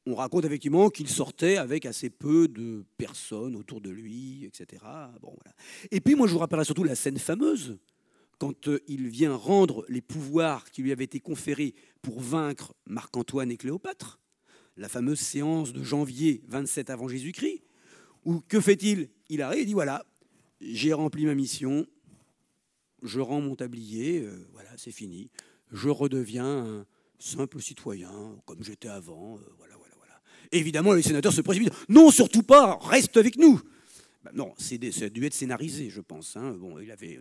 On raconte effectivement qu'il sortait avec assez peu de personnes autour de lui, etc. voilà. Et puis moi je vous rappellerai surtout la scène fameuse quand euh, il vient rendre les pouvoirs qui lui avaient été conférés pour vaincre Marc-Antoine et Cléopâtre, la fameuse séance de janvier 27 avant Jésus-Christ, où que fait-il Il arrive et dit voilà, j'ai rempli ma mission, je rends mon tablier, euh, voilà, c'est fini, je redeviens un simple citoyen comme j'étais avant, euh, voilà, voilà, voilà. Évidemment, les sénateurs se précipitent non, surtout pas, reste avec nous. Ben non, c'est, ça a dû être scénarisé, je pense. Hein. Bon, il avait,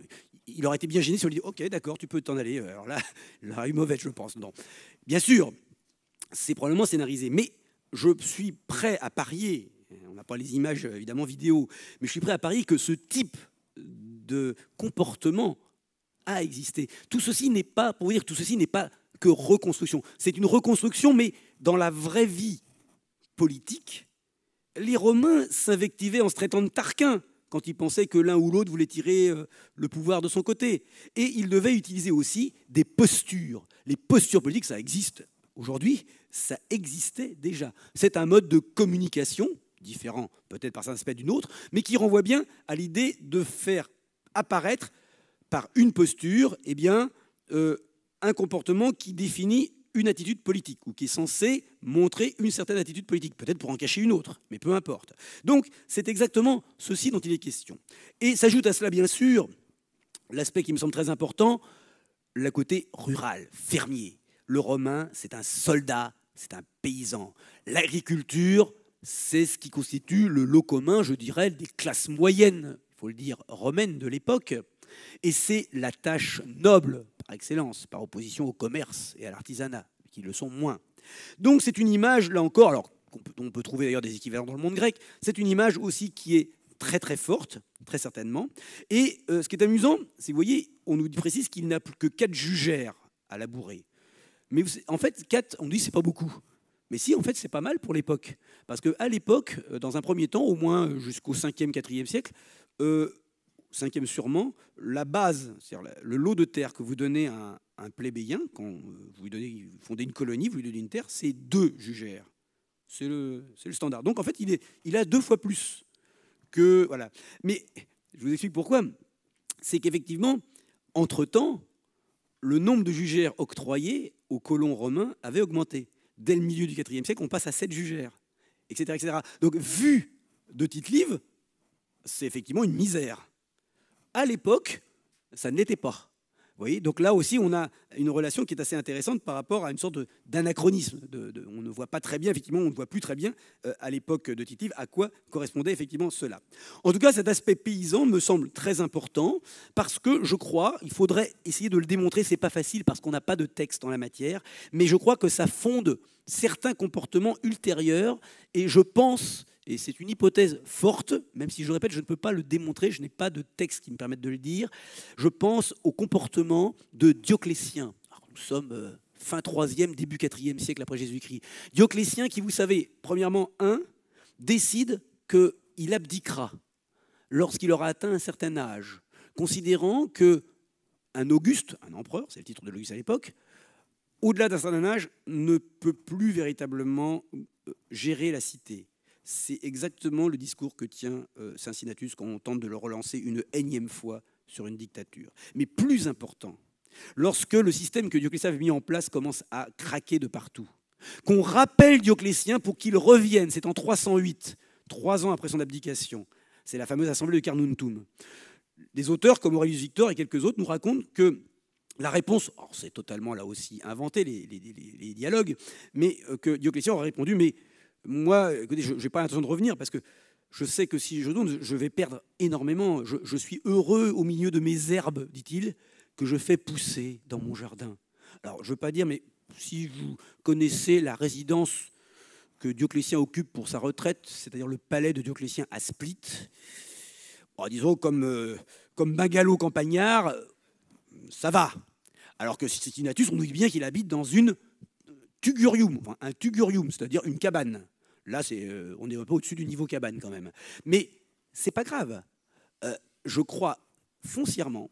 il aurait été bien gêné si on lui dit Ok, d'accord, tu peux t'en aller. Euh, alors là, il aurait eu mauvaise, je pense. Bien sûr, c'est probablement scénarisé, mais je suis prêt à parier. On n'a pas les images évidemment vidéo, mais je suis prêt à parier que ce type de comportement a existé. Tout ceci n'est pas, pour dire, tout ceci n'est pas que reconstruction. C'est une reconstruction, mais dans la vraie vie politique, les Romains s'invectivaient en se traitant de tarquin quand il pensait que l'un ou l'autre voulait tirer euh, le pouvoir de son côté. Et il devait utiliser aussi des postures. Les postures politiques, ça existe aujourd'hui, ça existait déjà. C'est un mode de communication, différent peut-être par un aspect d'une autre, mais qui renvoie bien à l'idée de faire apparaître par une posture eh bien, euh, un comportement qui définit une attitude politique, ou qui est censé montrer une certaine attitude politique, peut-être pour en cacher une autre, mais peu importe. Donc c'est exactement ceci dont il est question. Et s'ajoute à cela, bien sûr, l'aspect qui me semble très important, la côté rural, fermier. Le Romain, c'est un soldat, c'est un paysan. L'agriculture, c'est ce qui constitue le lot commun, je dirais, des classes moyennes, il faut le dire, romaines de l'époque, et c'est la tâche noble, par excellence, par opposition au commerce et à l'artisanat, qui le sont moins. Donc c'est une image, là encore, alors on peut, trouver d'ailleurs des équivalents dans le monde grec, c'est une image aussi qui est très très forte, très certainement. Et euh, ce qui est amusant, c'est que vous voyez, on nous précise qu'il n'a plus que quatre jugères à labourer. Mais en fait, quatre, on dit c'est pas beaucoup. Mais si, en fait, c'est pas mal pour l'époque. Parce qu'à l'époque, euh, dans un premier temps, au moins euh, jusqu'au 5e, 4e siècle, cinquième sûrement, la base, c'est-à-dire le lot de terre que vous donnez à un plébéien, quand euh, vous lui donnez, vous fondez une colonie, vous lui donnez une terre, c'est deux jugères. C'est le, standard. Donc en fait, il, est, il a deux fois plus que. Voilà. Mais je vous explique pourquoi. C'est qu'effectivement, entre-temps, le nombre de jugères octroyées aux colons romains avait augmenté. Dès le milieu du IVe siècle, on passe à sept jugères, etc., etc. Donc, vu de Tite-Live, c'est effectivement une misère à l'époque, ça ne l'était pas. Vous voyez Donc là aussi, on a une relation qui est assez intéressante par rapport à une sorte d'anachronisme. on ne voit pas très bien, effectivement, on ne voit plus très bien euh, à l'époque de Titive, à quoi correspondait effectivement cela. En tout cas, cet aspect paysan me semble très important parce que je crois, il faudrait essayer de le démontrer, ce n'est pas facile parce qu'on n'a pas de texte en la matière, mais je crois que ça fonde certains comportements ultérieurs et je pense et c'est une hypothèse forte, même si je répète, je ne peux pas le démontrer, je n'ai pas de texte qui me permette de le dire. Je pense au comportement de Dioclétien. nous sommes euh, fin 3 début 4 siècle après Jésus-Christ. Dioclétien qui, vous savez, premièrement, un, décide qu'il abdiquera lorsqu'il aura atteint un certain âge, considérant que un Auguste, un empereur, c'est le titre de l'Auguste à l'époque, au-delà d'un certain âge, ne peut plus véritablement euh, gérer la cité. C'est exactement le discours que tient Cincinnatus euh, quand on tente de le relancer une énième fois sur une dictature. Mais plus important, lorsque le système que Dioclétien avait mis en place commence à craquer de partout, qu'on rappelle Dioclétien pour qu'il revienne, c'est en 308, trois ans après son abdication, c'est la fameuse assemblée de Carnuntum. Des auteurs comme Aurelius Victor et quelques autres nous racontent que la réponse, c'est totalement là aussi inventé, les, les dialogues, mais euh, que Dioclétien aurait répondu, mais moi, écoutez, je n'ai pas l'intention de revenir parce que je sais que si je donne, je vais perdre énormément. Je, suis heureux au milieu de mes herbes, dit-il, que je fais pousser dans mon jardin. Alors, je ne veux pas dire, mais si vous connaissez la résidence que Dioclétien occupe pour sa retraite, c'est-à-dire le palais de Dioclétien à Split, bah, disons comme, euh, comme campagnard, euh, ça va. Alors que si Inatus, on nous dit bien qu'il habite dans une tugurium, un tugurium, c'est-à-dire une cabane. Là, c'est, euh, on n'est pas au-dessus du niveau cabane quand même. Mais c'est pas grave. Euh, je crois foncièrement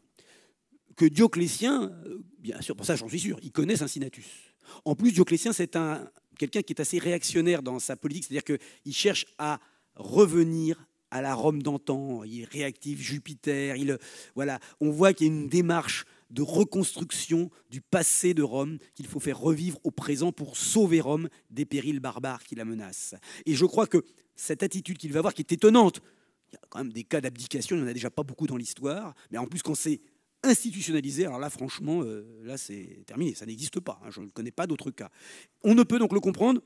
que Dioclétien, euh, bien sûr, pour ça j'en suis sûr, il connaît Saint-Sinatus. En plus, Dioclétien, c'est un, quelqu'un qui est assez réactionnaire dans sa politique, c'est-à-dire qu'il cherche à revenir à la Rome d'antan, il réactive Jupiter, il, voilà, on voit qu'il y a une démarche de reconstruction du passé de Rome qu'il faut faire revivre au présent pour sauver Rome des périls barbares qui la menacent. Et je crois que cette attitude qu'il va avoir, qui est étonnante, il y a quand même des cas d'abdication, il n'y en a déjà pas beaucoup dans l'histoire, mais en plus quand c'est institutionnalisé, alors là franchement, euh, là c'est terminé, ça n'existe pas, hein, je ne connais pas d'autres cas. On ne peut donc le comprendre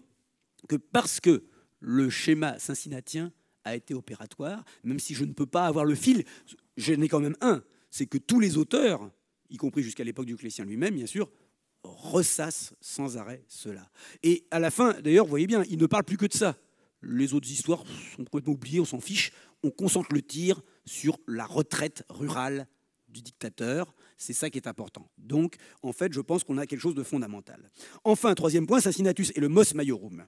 que parce que le schéma cincinnatien a été opératoire, même si je ne peux pas avoir le fil, je n'ai quand même un, c'est que tous les auteurs y compris jusqu'à l'époque du Clétien lui-même, bien sûr, ressasse sans arrêt cela. Et à la fin, d'ailleurs, vous voyez bien, il ne parle plus que de ça. Les autres histoires sont complètement oubliées, on s'en fiche. On concentre le tir sur la retraite rurale du dictateur. C'est ça qui est important. Donc, en fait, je pense qu'on a quelque chose de fondamental. Enfin, troisième point, Sassinatus et le Mos Maiorum.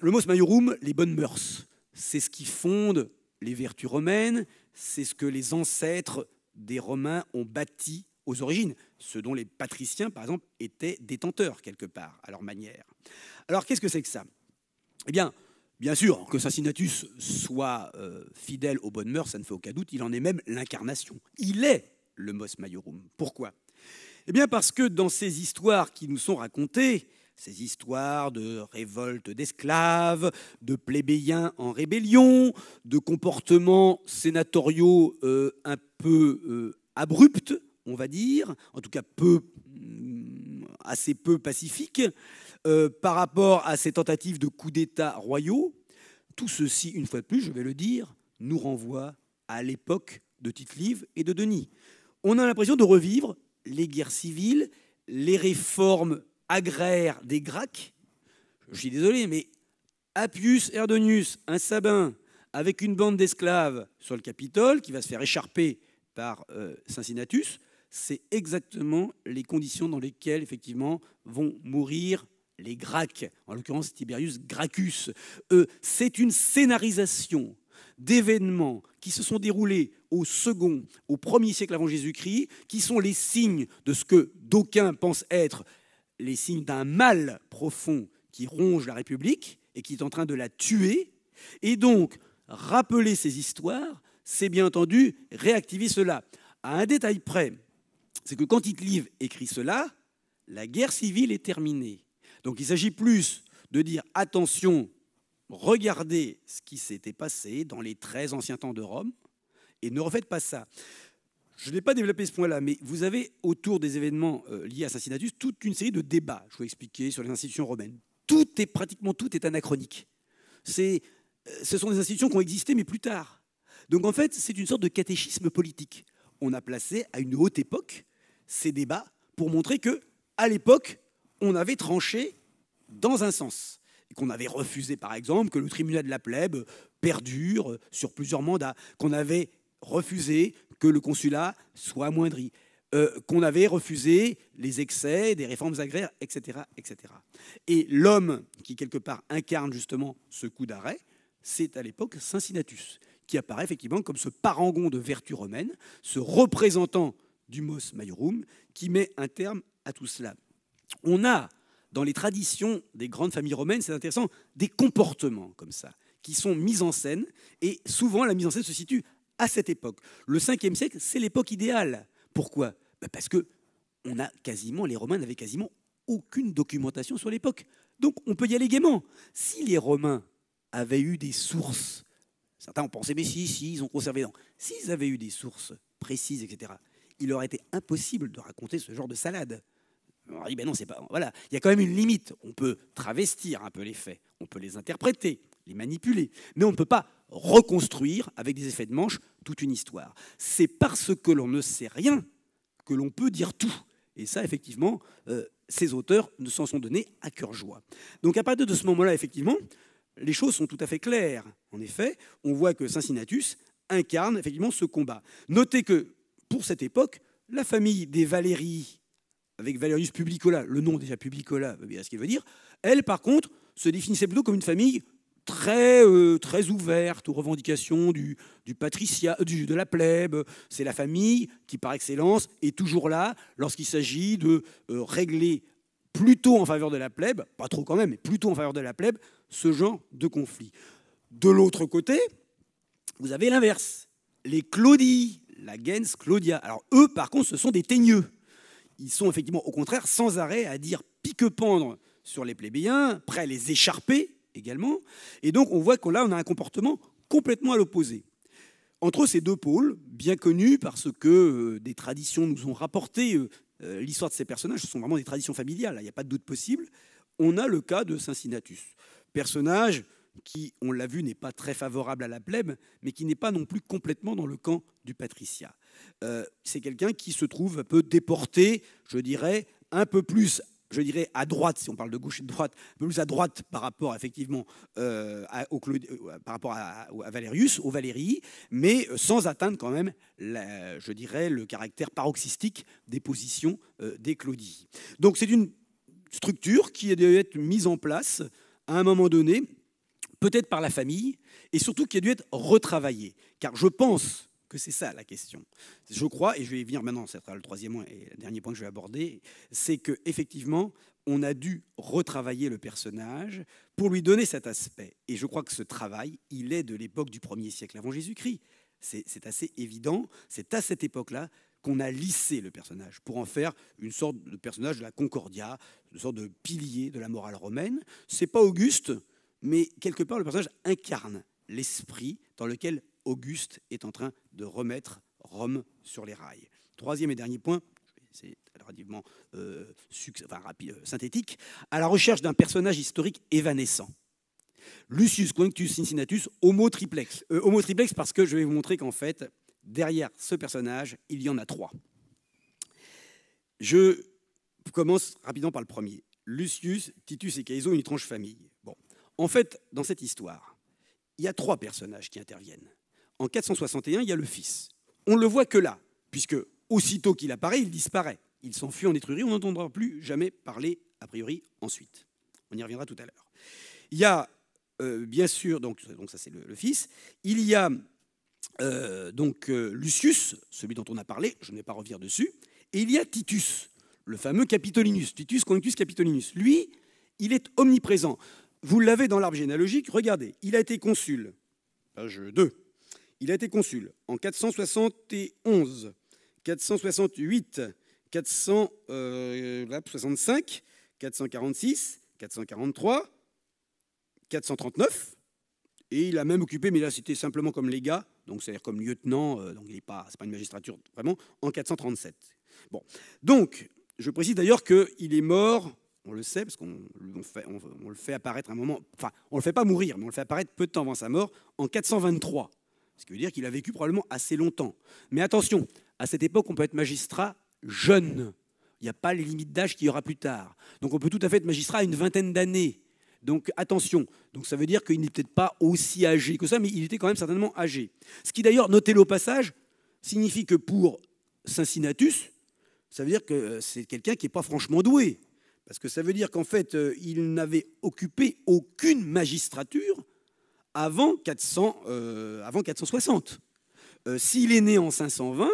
Le Mos Maiorum, les bonnes mœurs, c'est ce qui fonde les vertus romaines, c'est ce que les ancêtres des Romains ont bâti aux origines, ce dont les patriciens, par exemple, étaient détenteurs quelque part, à leur manière. Alors qu'est-ce que c'est que ça Eh bien, bien sûr, que Sassinatus soit euh, fidèle aux bonnes mœurs, ça ne fait aucun doute, il en est même l'incarnation. Il est le mos maiorum. Pourquoi Eh bien parce que dans ces histoires qui nous sont racontées, ces histoires de révolte d'esclaves, de plébéiens en rébellion, de comportements sénatoriaux euh, un peu euh, abrupts, on va dire, en tout cas peu, mm, assez peu pacifiques, euh, par rapport à ces tentatives de coups d'État royaux, tout ceci, une fois de plus, je vais le dire, nous renvoie à l'époque de Tite-Live et de Denis. On a l'impression de revivre les guerres civiles, les réformes agraire des Gracques, je suis désolé, mais Appius Erdonius, un sabin, avec une bande d'esclaves sur le Capitole, qui va se faire écharper par Cincinnatus, euh, c'est exactement les conditions dans lesquelles, effectivement, vont mourir les Gracques, en l'occurrence Tiberius Gracchus. Euh, c'est une scénarisation d'événements qui se sont déroulés au second, au premier siècle avant Jésus-Christ, qui sont les signes de ce que d'aucuns pensent être les signes d'un mal profond qui ronge la République et qui est en train de la tuer. Et donc, rappeler ces histoires, c'est bien entendu réactiver cela. À un détail près, c'est que quand Titlive écrit cela, la guerre civile est terminée. Donc il s'agit plus de dire attention, regardez ce qui s'était passé dans les très anciens temps de Rome, et ne refaites pas ça. Je n'ai pas développé ce point-là, mais vous avez autour des événements euh, liés à Assassinatus toute une série de débats, je vous expliquer expliqué, sur les institutions romaines. Tout est, pratiquement tout est anachronique. C'est, euh, ce sont des institutions qui ont existé, mais plus tard. Donc en fait, c'est une sorte de catéchisme politique. On a placé à une haute époque ces débats pour montrer que, à l'époque, on avait tranché dans un sens et qu'on avait refusé, par exemple, que le tribunal de la plèbe perdure sur plusieurs mandats, qu'on avait refuser que le consulat soit amoindri, euh, qu'on avait refusé les excès des réformes agraires, etc. etc. Et l'homme qui, quelque part, incarne justement ce coup d'arrêt, c'est à l'époque Cincinnatus, qui apparaît effectivement comme ce parangon de vertu romaine, ce représentant du mos maiorum, qui met un terme à tout cela. On a, dans les traditions des grandes familles romaines, c'est intéressant, des comportements comme ça, qui sont mis en scène, et souvent la mise en scène se situe à cette époque. Le 5e siècle, c'est l'époque idéale. Pourquoi bah, Parce que on a quasiment, les Romains n'avaient quasiment aucune documentation sur l'époque. Donc on peut y aller gaiement. Si les Romains avaient eu des sources, certains ont pensé, mais si, si, ils ont conservé. S'ils avaient eu des sources précises, etc., il aurait été impossible de raconter ce genre de salade. On dit, ben non, c'est pas. Voilà, il y a quand même une limite. On peut travestir un peu les faits, on peut les interpréter, les manipuler. Mais on ne peut pas reconstruire avec des effets de manche toute une histoire. C'est parce que l'on ne sait rien que l'on peut dire tout. Et ça, effectivement, euh, ces auteurs ne s'en sont donnés à cœur joie. Donc à partir de ce moment-là, effectivement, les choses sont tout à fait claires. En effet, on voit que Cincinnatus incarne effectivement ce combat. Notez que, pour cette époque, la famille des Valéries, avec Valerius Publicola, le nom déjà Publicola, ce qu'il veut dire, elle, par contre, se définissait plutôt comme une famille très, euh, très ouverte aux revendications du, du, patricia, du de la plèbe. C'est la famille qui, par excellence, est toujours là lorsqu'il s'agit de euh, régler plutôt en faveur de la plèbe, pas trop quand même, mais plutôt en faveur de la plèbe, ce genre de conflit. De l'autre côté, vous avez l'inverse. Les Claudis, la gens Claudia. Alors eux, par contre, ce sont des teigneux. Ils sont effectivement, au contraire, sans arrêt à dire pique-pendre sur les plébéiens, prêts à les écharper, également. Et donc on voit qu'on là, on a un comportement complètement à l'opposé. Entre ces deux pôles, bien connus parce que euh, des traditions nous ont rapporté euh, euh, l'histoire de ces personnages, ce sont vraiment des traditions familiales, hein, il n'y a pas de doute possible, on a le cas de Cincinnatus, personnage qui, on l'a vu, n'est pas très favorable à la plèbe, mais qui n'est pas non plus complètement dans le camp du Patricia. c'est quelqu'un qui se trouve un peu déporté, je dirais, un peu plus je dirais, à droite, si on parle de gauche et de droite, un peu plus à droite par rapport, effectivement, euh, à, au euh, par rapport à, Valérius, au Valérie, mais euh, sans atteindre quand même, je dirais, le caractère paroxystique des positions des Claudies. Donc c'est une structure qui a dû être mise en place à un moment donné, peut-être par la famille, et surtout qui a dû être retravaillée. Car je pense c'est ça la question. Je crois, et je vais venir maintenant, c'est sera le troisième et dernier point que je vais aborder, c'est que effectivement, on a dû retravailler le personnage pour lui donner cet aspect. Et je crois que ce travail, il est de l'époque du premier siècle avant Jésus-Christ. C'est assez évident, c'est à cette époque-là qu'on a lissé le personnage pour en faire une sorte de personnage de la Concordia, une sorte de pilier de la morale romaine. C'est pas Auguste, mais quelque part le personnage incarne l'esprit dans lequel Auguste est en train de remettre Rome sur les rails. Troisième et dernier point, c'est relativement euh, rapide, euh, synthétique, à la recherche d'un personnage historique évanescent. Lucius Quintus Cincinnatus, homo triplex. Euh, homo triplex parce que je vais vous montrer qu'en fait, derrière ce personnage, il y en a trois. Je commence rapidement par le premier. Lucius, Titus et Caeso, une étrange famille. Bon, en fait, dans cette histoire, il y a trois personnages qui interviennent en 461, il y a le Fils. On ne le voit que là, puisque aussitôt qu'il apparaît, il disparaît. Il s'enfuit en Étrurie, on n'entendra plus jamais parler, a priori, ensuite. On y reviendra tout à l'heure. Il y a, euh, bien sûr, donc, ça c'est le, Fils, il y a euh, donc euh, Lucius, celui dont on a parlé, je ne vais pas revenir dessus, et il y a Titus, le fameux Capitolinus, Titus Concus Capitolinus. Lui, il est omniprésent. Vous l'avez dans l'arbre généalogique, regardez, il a été consul, page 2. Il a été consul en 471, 468, 465, 446, 443, 439. Et il a même occupé, mais là c'était simplement comme légat, donc c'est-à-dire comme lieutenant, euh, donc il n'est pas, une magistrature vraiment, en 437. Bon, donc je précise d'ailleurs qu'il est mort, on le sait parce qu'on le fait apparaître un moment, enfin on ne le fait pas mourir, mais on le fait apparaître peu de temps avant sa mort, en 423. Ce qui veut dire qu'il a vécu probablement assez longtemps. Mais attention, à cette époque, on peut être magistrat jeune. Il n'y a pas les limites d'âge qu'il y aura plus tard. Donc on peut tout à fait être magistrat à une vingtaine d'années. Donc attention, donc ça veut dire qu'il n'est peut-être pas aussi âgé que ça, mais il était quand même certainement âgé. Ce qui d'ailleurs, notez-le au passage, signifie que pour Cincinnatus, ça veut dire que euh, c'est quelqu'un qui n'est pas franchement doué. Parce que ça veut dire qu'en fait, euh, il n'avait occupé aucune magistrature, avant, 400, euh, avant 460. Euh, s'il est né en 520,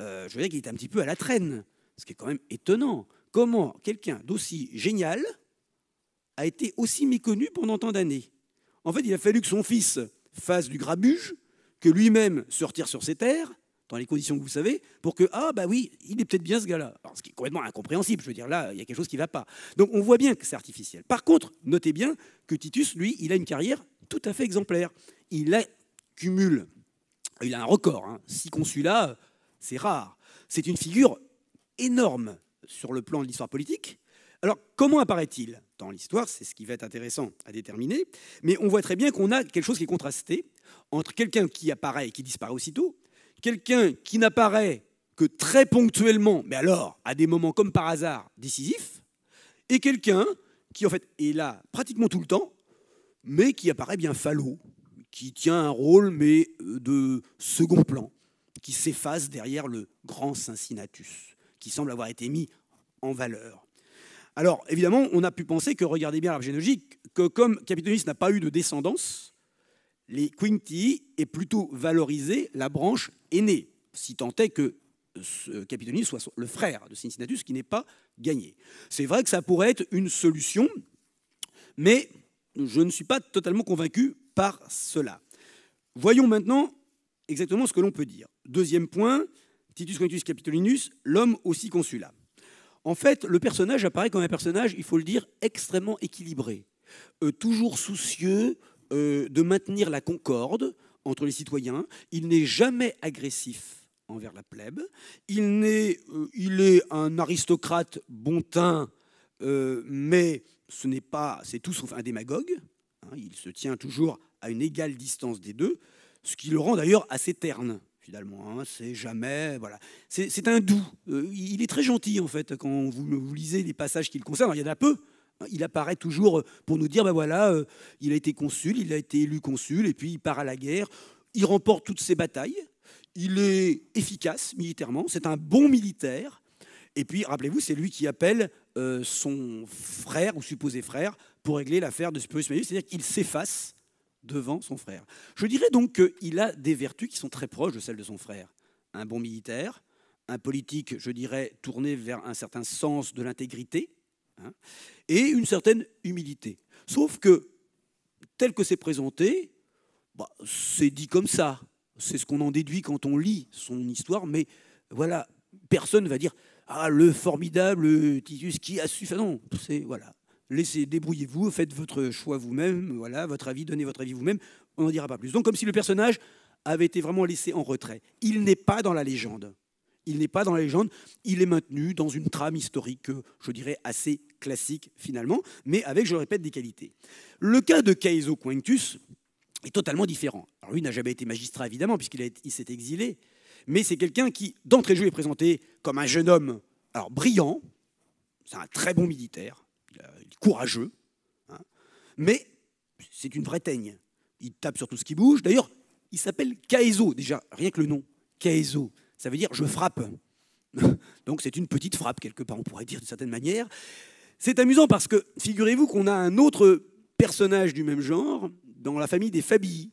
euh, je veux dire qu'il est un petit peu à la traîne, ce qui est quand même étonnant. Comment quelqu'un d'aussi génial a été aussi méconnu pendant tant d'années En fait, il a fallu que son fils fasse du grabuge, que lui-même sortir sur ses terres, dans les conditions que vous savez, pour que, ah bah oui, il est peut-être bien ce gars-là. Ce qui est complètement incompréhensible, je veux dire, là, il y a quelque chose qui ne va pas. Donc on voit bien que c'est artificiel. Par contre, notez bien que Titus, lui, il a une carrière tout à fait exemplaire. Il a, cumule, il a un record, hein. six consulats, c'est rare. C'est une figure énorme sur le plan de l'histoire politique. Alors, comment apparaît-il dans l'histoire C'est ce qui va être intéressant à déterminer. Mais on voit très bien qu'on a quelque chose qui est contrasté entre quelqu'un qui apparaît et qui disparaît aussitôt quelqu'un qui n'apparaît que très ponctuellement, mais alors à des moments comme par hasard décisifs, et quelqu'un qui en fait est là pratiquement tout le temps, mais qui apparaît bien falot, qui tient un rôle mais euh, de second plan, qui s'efface derrière le grand Cincinnatus, qui semble avoir été mis en valeur. Alors évidemment, on a pu penser que, regardez bien l'arbre généalogique, que comme Capitonis n'a pas eu de descendance, les Quinti est plutôt valorisé la branche aînée, si tant est que ce soit le frère de Cincinnatus, qui n'est pas gagné. C'est vrai que ça pourrait être une solution, mais je ne suis pas totalement convaincu par cela. Voyons maintenant exactement ce que l'on peut dire. Deuxième point, Titus Quintus Capitolinus, l'homme aussi consulat. En fait, le personnage apparaît comme un personnage, il faut le dire, extrêmement équilibré, euh, toujours soucieux euh, de maintenir la concorde entre les citoyens. Il n'est jamais agressif envers la plèbe. Il, est, euh, il est un aristocrate bon teint, euh, mais ce n'est pas, c'est tout sauf un démagogue. Hein. il se tient toujours à une égale distance des deux, ce qui le rend d'ailleurs assez terne finalement. Hein. c'est jamais, voilà, c'est un doux. il est très gentil en fait quand vous, lisez les passages qui le concernent. il y en a peu, il apparaît toujours euh, pour nous dire, ben voilà, euh, il a été consul, il a été élu consul, et puis il part à la guerre, il remporte toutes ses batailles, il est efficace militairement, c'est un bon militaire, et puis rappelez-vous, c'est lui qui appelle euh, son frère ou supposé frère pour régler l'affaire de Spurius Magnus. c'est-à-dire qu'il s'efface devant son frère. Je dirais donc qu'il a des vertus qui sont très proches de celles de son frère. Un bon militaire, un politique, je dirais, tourné vers un certain sens de l'intégrité, Hein, et une certaine humilité. Sauf que, tel que c'est présenté, bah, c'est dit comme ça. C'est ce qu'on en déduit quand on lit son histoire, mais voilà, personne ne va dire Ah, le formidable Titus qui a su. non, c'est voilà. Laissez, débrouillez-vous, faites votre choix vous-même, voilà, votre avis, donnez votre avis vous-même, on n'en dira pas plus. Donc, comme si le personnage avait été vraiment laissé en retrait. Il n'est pas dans la légende. Il n'est pas dans la légende, il est maintenu dans une trame historique, euh, je dirais, assez classique finalement, mais avec, je le répète, des qualités. Le cas de Caeso Quinctus est totalement différent. Alors lui n'a jamais été magistrat, évidemment, puisqu'il s'est exilé, mais c'est quelqu'un qui, d'entrée de jeu, est présenté comme un jeune homme alors, brillant, c'est un très bon militaire, courageux, hein. mais c'est une vraie teigne. Il tape sur tout ce qui bouge. D'ailleurs, il s'appelle Caeso, déjà, rien que le nom. Caeso ça veut dire je frappe. Donc c'est une petite frappe quelque part, on pourrait dire d'une certaine manière. C'est amusant parce que figurez-vous qu'on a un autre personnage du même genre dans la famille des Fabii,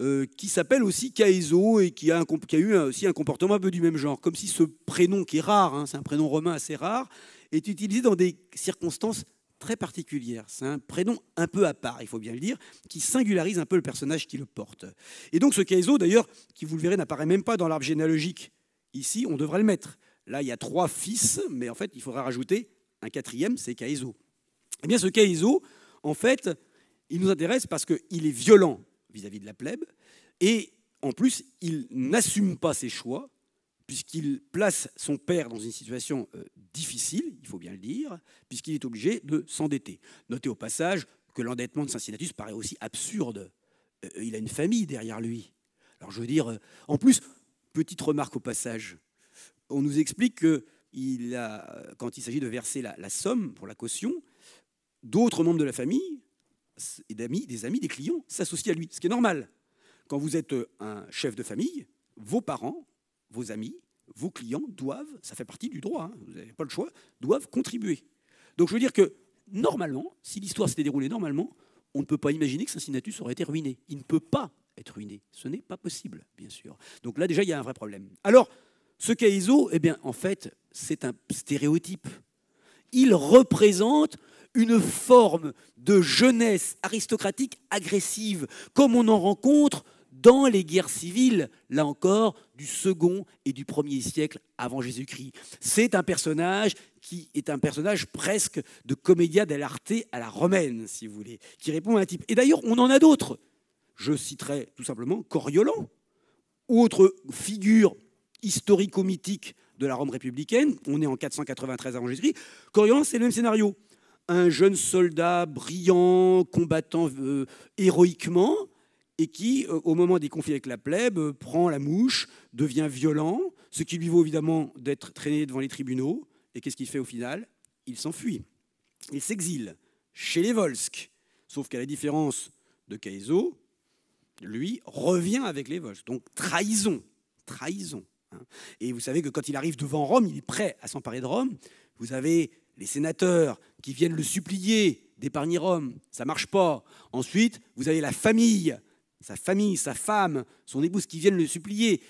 euh, qui s'appelle aussi Caeso et qui a, eu aussi un comportement un peu du même genre, comme si ce prénom qui est rare, hein, c'est un prénom romain assez rare, est utilisé dans des circonstances très particulières. C'est un prénom un peu à part, il faut bien le dire, qui singularise un peu le personnage qui le porte. Et donc ce Caeso, d'ailleurs, qui vous le verrez, n'apparaît même pas dans l'arbre généalogique Ici, on devrait le mettre. Là, il y a trois fils, mais en fait, il faudra rajouter un quatrième, c'est Caïso. Eh bien, ce Caïso, en fait, il nous intéresse parce qu'il est violent vis-à-vis de la plèbe, et en plus, il n'assume pas ses choix, puisqu'il place son père dans une situation euh, difficile, il faut bien le dire, puisqu'il est obligé de s'endetter. Notez au passage que l'endettement de Cincinnatus paraît aussi absurde. Euh, euh, il a une famille derrière lui. Alors je veux dire, en plus, Petite remarque au passage. On nous explique que a, quand il s'agit de verser la, somme pour la caution, d'autres membres de la famille, et d'amis, des amis, des clients s'associent à lui, ce qui est normal. Quand vous êtes euh, un chef de famille, vos parents, vos amis, vos clients doivent, ça fait partie du droit, hein, vous n'avez pas le choix, doivent contribuer. Donc je veux dire que normalement, si l'histoire s'était déroulée normalement, on ne peut pas imaginer que Saint-Sinatus aurait été ruiné. Il ne peut pas être ruiné. Ce n'est pas possible, bien sûr. Donc là, déjà, il y a un vrai problème. Alors, ce Caïso, eh bien, en fait, c'est un stéréotype. Il représente une forme de jeunesse aristocratique agressive, comme on en rencontre dans les guerres civiles, là encore, du second et du premier siècle avant Jésus-Christ. C'est un personnage qui est un personnage presque de comédia dell'arte à la romaine, si vous voulez, qui répond à un type. Et d'ailleurs, on en a d'autres je citerai tout simplement Coriolan, autre figure historico-mythique de la Rome républicaine. On est en 493 avant Jésus-Christ. Coriolan, c'est le même scénario. Un jeune soldat brillant, combattant euh, héroïquement, et qui, euh, au moment des conflits avec la plèbe, euh, prend la mouche, devient violent, ce qui lui vaut évidemment d'être traîné devant les tribunaux. Et qu'est-ce qu'il fait au final Il s'enfuit. Il s'exile chez les Volsques. Sauf qu'à la différence de Caïso, lui, revient avec les Vosges. Donc trahison, trahison. Hein. Et vous savez que quand il arrive devant Rome, il est prêt à s'emparer de Rome. Vous avez les sénateurs qui viennent le supplier d'épargner Rome. Ça marche pas. Ensuite, vous avez la famille, sa famille, sa femme, son épouse qui viennent le supplier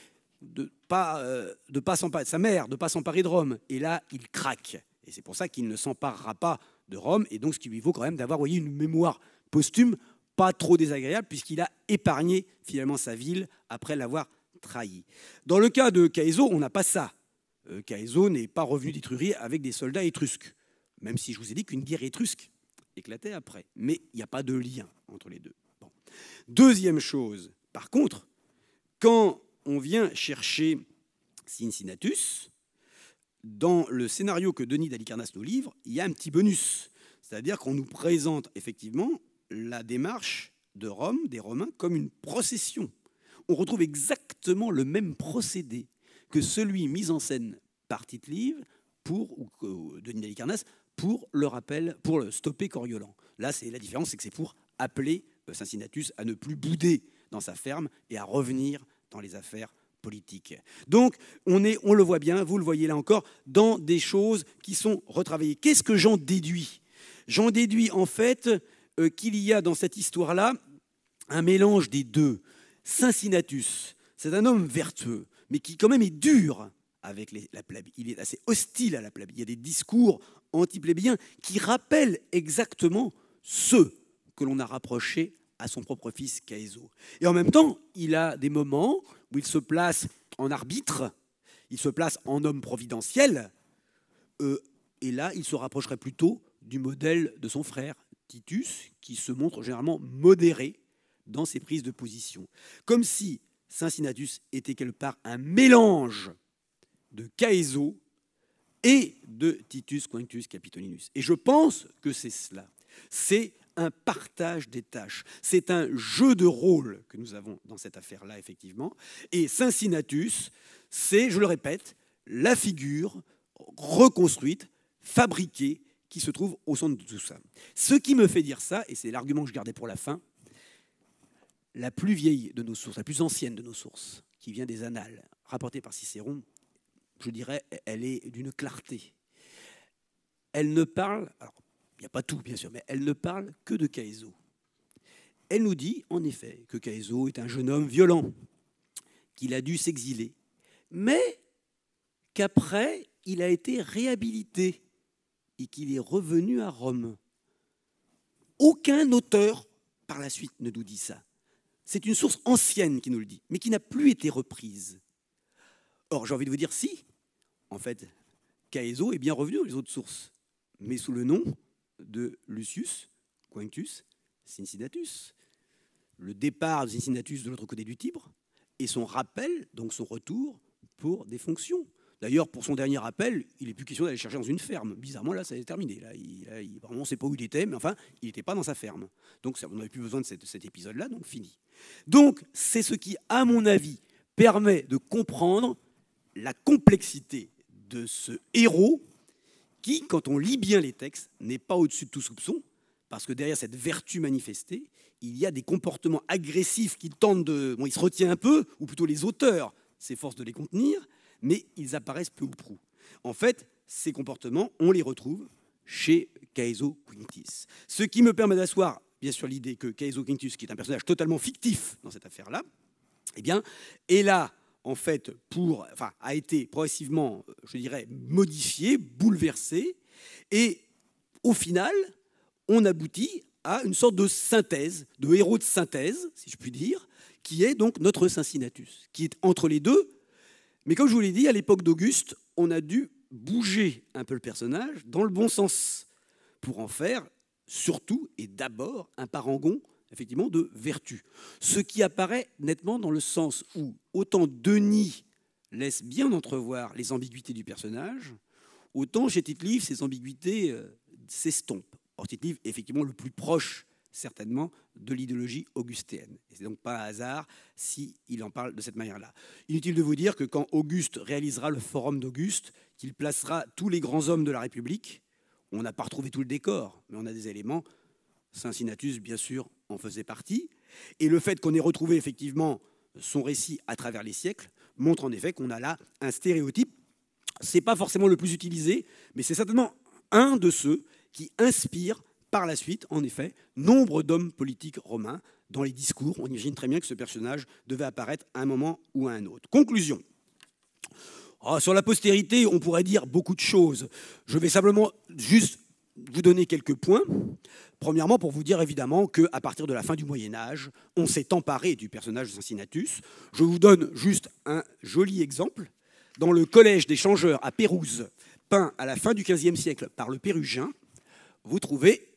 de pas euh, de pas s'emparer sa mère, de pas s'emparer de Rome. Et là, il craque. Et c'est pour ça qu'il ne s'emparera pas de Rome. Et donc, ce qui lui vaut quand même d'avoir une mémoire posthume pas trop désagréable puisqu'il a épargné finalement sa ville après l'avoir trahi. Dans le cas de Caeso, on n'a pas ça. Euh, Caeso n'est pas revenu d'Étrurie avec des soldats étrusques, même si je vous ai dit qu'une guerre étrusque éclatait après. Mais il n'y a pas de lien entre les deux. Deuxième chose, par contre, quand on vient chercher Cincinnatus, dans le scénario que Denis d'Alicarnas nous livre, il y a un petit bonus. C'est-à-dire qu'on nous présente effectivement la démarche de Rome, des Romains, comme une procession. On retrouve exactement le même procédé que celui mis en scène par Tite Live pour ou Denis Dalicarnasse pour le rappel, pour le stopper Coriolan. Là, c'est la différence, c'est que c'est pour appeler Cincinnatus euh, à ne plus bouder dans sa ferme et à revenir dans les affaires politiques. Donc, on est, on le voit bien, vous le voyez là encore, dans des choses qui sont retravaillées. Qu'est-ce que j'en déduis J'en déduis en fait euh, qu'il y a dans cette histoire-là un mélange des deux. Cincinnatus, c'est un homme vertueux, mais qui quand même est dur avec la plébiscite. Il est assez hostile à la plébiscite. Il y a des discours anti-plébéiens qui rappellent exactement ceux que l'on a rapprochés à son propre fils Caeso. Et en même temps, il a des moments où il se place en arbitre, il se place en homme providentiel, euh, et là, il se rapprocherait plutôt du modèle de son frère, Titus, qui se montre généralement modéré dans ses prises de position. Comme si Cincinnatus était quelque part un mélange de Caeso et de Titus Quinctus Capitolinus. Et je pense que c'est cela. C'est un partage des tâches. C'est un jeu de rôle que nous avons dans cette affaire-là, effectivement. Et Cincinnatus, c'est, je le répète, la figure reconstruite, fabriquée qui se trouve au centre de tout ça. Ce qui me fait dire ça, et c'est l'argument que je gardais pour la fin, la plus vieille de nos sources, la plus ancienne de nos sources, qui vient des Annales, rapportée par Cicéron, je dirais, elle est d'une clarté. Elle ne parle, alors il n'y a pas tout bien sûr, mais elle ne parle que de Caeso. Elle nous dit en effet que Caeso est un jeune homme violent, qu'il a dû s'exiler, mais qu'après il a été réhabilité et qu'il est revenu à Rome. Aucun auteur par la suite ne nous dit ça. C'est une source ancienne qui nous le dit, mais qui n'a plus été reprise. Or, j'ai envie de vous dire si, en fait, Caeso est bien revenu les autres sources, mais sous le nom de Lucius Quinctus Cincinnatus. Le départ de Cincinnatus de l'autre côté du Tibre et son rappel, donc son retour pour des fonctions. D'ailleurs, pour son dernier appel, il n'est plus question d'aller chercher dans une ferme. Bizarrement, là, ça a terminé. Là, il, vraiment, on ne sait pas où il était, mais enfin, il n'était pas dans sa ferme. Donc, ça, on n'avait plus besoin de cet épisode-là, donc fini. Donc, c'est ce qui, à mon avis, permet de comprendre la complexité de ce héros qui, quand on lit bien les textes, n'est pas au-dessus de tout soupçon, parce que derrière cette vertu manifestée, il y a des comportements agressifs qui tentent de... Bon, il se retient un peu, ou plutôt les auteurs s'efforcent de les contenir, mais ils apparaissent peu ou prou. En fait, ces comportements, on les retrouve chez Caeso Quintus. Ce qui me permet d'asseoir, bien sûr, l'idée que Caeso Quintus, qui est un personnage totalement fictif dans cette affaire-là, eh bien, est là, en fait, pour, enfin, a été progressivement, je dirais, modifié, bouleversé, et au final, on aboutit à une sorte de synthèse, de héros de synthèse, si je puis dire, qui est donc notre Cincinnatus, qui est entre les deux, mais comme je vous l'ai dit, à l'époque d'Auguste, on a dû bouger un peu le personnage dans le bon sens pour en faire surtout et d'abord un parangon effectivement de vertu. Ce qui apparaît nettement dans le sens où autant Denis laisse bien entrevoir les ambiguïtés du personnage, autant chez tite ces ambiguïtés euh, s'estompent. Or, tite est effectivement le plus proche certainement de l'idéologie augustéenne. Et c'est donc pas un hasard s'il en parle de cette manière-là. Inutile de vous dire que quand Auguste réalisera le forum d'Auguste, qu'il placera tous les grands hommes de la République, on n'a pas retrouvé tout le décor, mais on a des éléments. Cincinnatus, bien sûr, en faisait partie. Et le fait qu'on ait retrouvé effectivement son récit à travers les siècles montre en effet qu'on a là un stéréotype. n'est pas forcément le plus utilisé, mais c'est certainement un de ceux qui inspire par la suite, en effet, nombre d'hommes politiques romains dans les discours. On imagine très bien que ce personnage devait apparaître à un moment ou à un autre. Conclusion. Ah, sur la postérité, on pourrait dire beaucoup de choses. Je vais simplement juste vous donner quelques points. Premièrement, pour vous dire évidemment qu'à partir de la fin du Moyen Âge, on s'est emparé du personnage de Cincinnatus. Je vous donne juste un joli exemple. Dans le collège des changeurs à Pérouse, peint à la fin du XVe siècle par le Pérugin, vous trouvez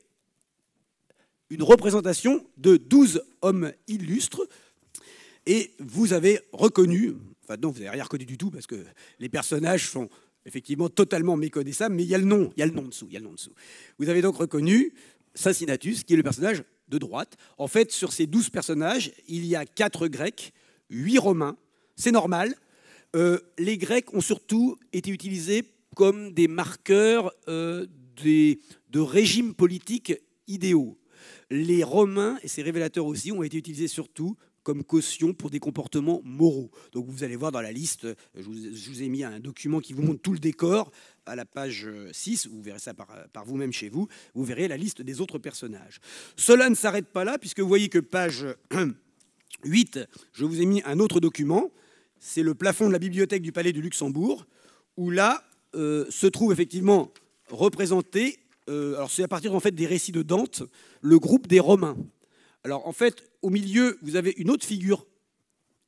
une représentation de 12 hommes illustres. Et vous avez reconnu, enfin non, vous n'avez rien reconnu du tout parce que les personnages sont effectivement totalement méconnaissables, mais il y a le nom, il y a le nom dessous, il y a le nom dessous. Vous avez donc reconnu Sassinatus, qui est le personnage de droite. En fait, sur ces 12 personnages, il y a quatre Grecs, huit Romains. C'est normal. Euh, les Grecs ont surtout été utilisés comme des marqueurs euh, de régimes politiques idéaux les Romains, et ces révélateurs aussi, ont été utilisés surtout comme caution pour des comportements moraux. Donc vous allez voir dans la liste, je vous, ai mis un document qui vous montre tout le décor à la page 6, euh, vous verrez ça par, vous-même chez vous, vous verrez la liste des autres personnages. Cela ne s'arrête pas là, puisque vous voyez que page 8, euh, je vous ai mis un autre document, c'est le plafond de la bibliothèque du Palais du Luxembourg, où là euh, se trouve effectivement représenté euh, c'est à partir en fait des récits de Dante, le groupe des Romains. Alors en fait, au milieu, vous avez une autre figure,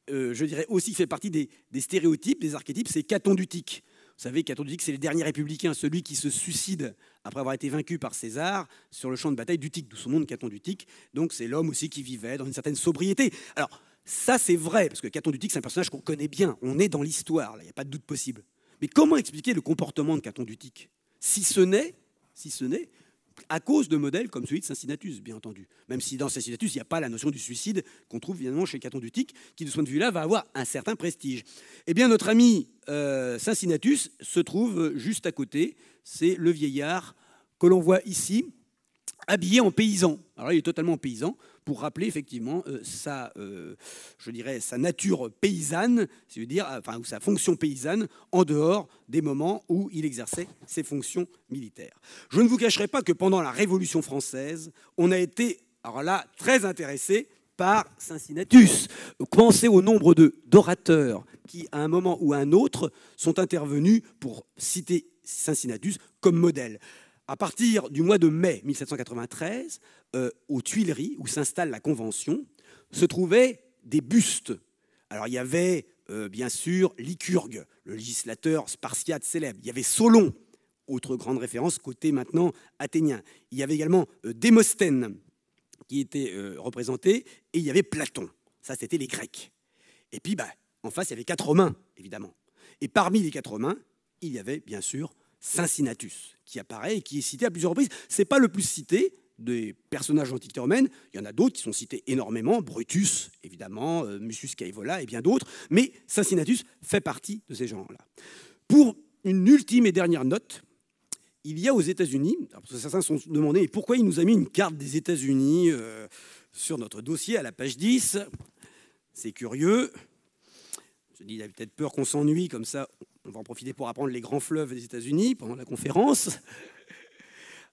euh, je dirais aussi qui fait partie des, stéréotypes, des archétypes, c'est Caton d'Utique. Vous savez, Caton d'Utique, c'est le dernier républicain, celui qui se suicide après avoir été vaincu par César sur le champ de bataille d'Utique, d'où son nom de Caton d'Utique. Donc c'est l'homme aussi qui vivait dans une certaine sobriété. Alors ça c'est vrai, parce que Caton d'Utique, c'est un personnage qu'on connaît bien, on est dans l'histoire, il n'y a pas de doute possible. Mais comment expliquer le comportement de Caton d'Utique Si ce n'est si ce n'est à cause de modèles comme celui de Cincinnatus, bien entendu. Même si dans Cincinnatus, il n'y a pas la notion du suicide qu'on trouve évidemment chez Caton du Tic, qui de ce point de vue-là va avoir un certain prestige. Eh bien, notre ami saint euh, Cincinnatus se trouve juste à côté. C'est le vieillard que l'on voit ici, habillé en paysan. Alors, il est totalement paysan pour rappeler effectivement euh, sa, euh, je dirais, sa nature paysanne, si dire, enfin, ou sa fonction paysanne, en dehors des moments où il exerçait ses fonctions militaires. Je ne vous cacherai pas que pendant la Révolution française, on a été, alors là, très intéressé par Cincinnatus. Pensez au nombre d'orateurs qui, à un moment ou à un autre, sont intervenus pour citer Cincinnatus comme modèle à partir du mois de mai 1793, euh, aux Tuileries, où s'installe la Convention, se trouvaient des bustes. Alors il y avait euh, bien sûr Lycurgue, le législateur spartiate célèbre. Il y avait Solon, autre grande référence côté maintenant athénien. Il y avait également Demosthène, Démosthène qui était euh, représenté, et il y avait Platon. Ça, c'était les Grecs. Et puis, bah, en face, il y avait quatre Romains, évidemment. Et parmi les quatre Romains, il y avait bien sûr Cincinnatus, qui apparaît et qui est cité à plusieurs reprises. Ce n'est pas le plus cité des personnages romaine. Il y en a d'autres qui sont cités énormément, Brutus, évidemment, euh, Mucius Caevola et bien d'autres, mais Cincinnatus fait partie de ces gens-là. Pour une ultime et dernière note, il y a aux États-Unis, certains se sont demandés pourquoi il nous a mis une carte des États-Unis euh, sur notre dossier à la page 10. C'est curieux. Je dis, il a peut-être peur qu'on s'ennuie comme ça, on va en profiter pour apprendre les grands fleuves des États-Unis pendant la conférence.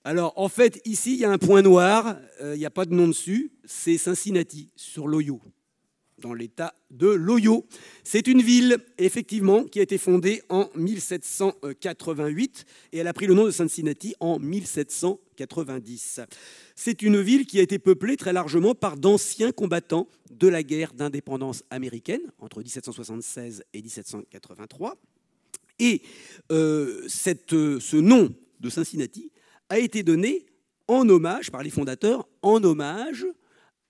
Alors, en fait, ici, il y a un point noir, euh, il n'y a pas de nom dessus, c'est Cincinnati, sur Loyo, dans l'État de Loyo. C'est une ville, effectivement, qui a été fondée en 1788 et elle a pris le nom de Cincinnati en 1790. C'est une ville qui a été peuplée très largement par d'anciens combattants de la guerre d'indépendance américaine entre 1776 et 1783. Et euh, euh, ce nom de Cincinnati a été donné en hommage par les fondateurs, en hommage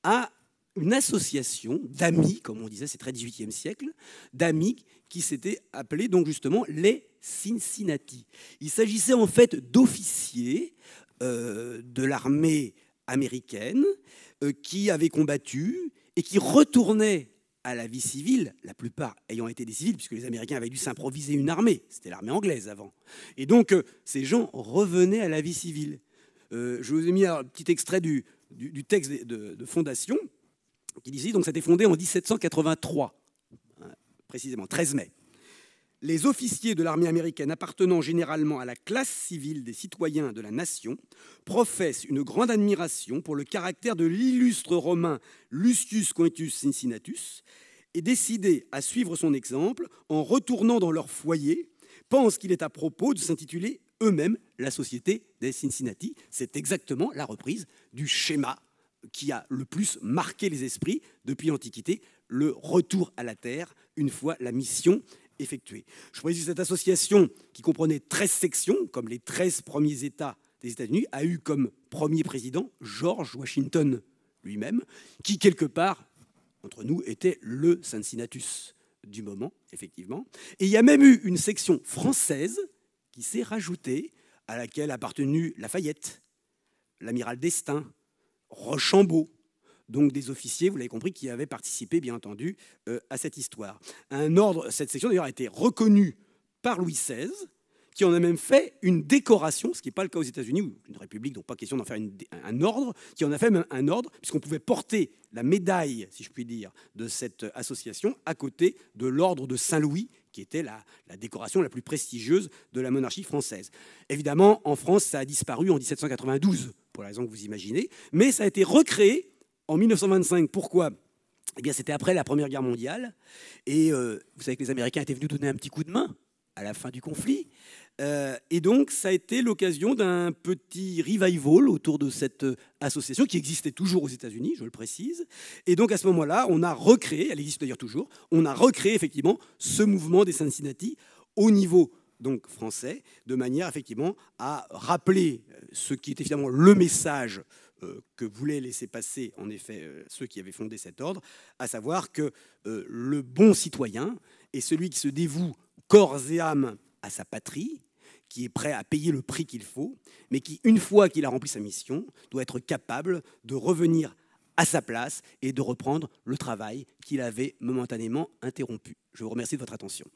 à une association d'amis, comme on disait, c'est très 18e siècle, d'amis qui s'étaient appelés donc justement les Cincinnati. Il s'agissait en fait d'officiers euh, de l'armée américaine qui avaient combattu et qui retournaient à la vie civile, la plupart ayant été des civils, puisque les Américains avaient dû s'improviser une armée, c'était l'armée anglaise avant. Et donc euh, ces gens revenaient à la vie civile. Euh, je vous ai mis un petit extrait du, du, texte de, fondation qui dit donc ça a été fondé en 1783, hein, précisément 13 mai les officiers de l'armée américaine appartenant généralement à la classe civile des citoyens de la nation professent une grande admiration pour le caractère de l'illustre Romain Lucius Quintus Cincinnatus et décidés à suivre son exemple en retournant dans leur foyer, pensent qu'il est à propos de s'intituler eux-mêmes la Société des Cincinnati. C'est exactement la reprise du schéma qui a le plus marqué les esprits depuis l'Antiquité, le retour à la Terre une fois la mission je précise que cette association, qui comprenait 13 sections, comme les 13 premiers États des États-Unis, a eu comme premier président George Washington lui-même, qui quelque part, entre nous, était le Cincinnatus du moment, effectivement. Et il y a même eu une section française qui s'est rajoutée, à laquelle appartenu Lafayette, l'amiral Destin, Rochambeau, donc des officiers, vous l'avez compris, qui avaient participé, bien entendu, euh, à cette histoire. Un ordre, cette section d'ailleurs a été reconnue par Louis XVI, qui en a même fait une décoration, ce qui n'est pas le cas aux États-Unis, où une république, donc pas question d'en faire un ordre, qui en a fait même un ordre, puisqu'on pouvait porter la médaille, si je puis dire, de cette association à côté de l'ordre de Saint-Louis, qui était la, la, décoration la plus prestigieuse de la monarchie française. Évidemment, en France, ça a disparu en 1792, pour la raison que vous imaginez, mais ça a été recréé en 1925. Pourquoi eh bien, c'était après la Première Guerre mondiale. Et euh, vous savez que les Américains étaient venus donner un petit coup de main à la fin du conflit. Euh, et donc, ça a été l'occasion d'un petit revival autour de cette euh, association qui existait toujours aux États-Unis, je le précise. Et donc, à ce moment-là, on a recréé, elle existe d'ailleurs toujours, on a recréé effectivement ce mouvement des Cincinnati au niveau donc français, de manière effectivement à rappeler ce qui était finalement le message euh, que voulaient laisser passer, en effet, euh, ceux qui avaient fondé cet ordre, à savoir que euh, le bon citoyen est celui qui se dévoue corps et âme à sa patrie, qui est prêt à payer le prix qu'il faut, mais qui, une fois qu'il a rempli sa mission, doit être capable de revenir à sa place et de reprendre le travail qu'il avait momentanément interrompu. Je vous remercie de votre attention.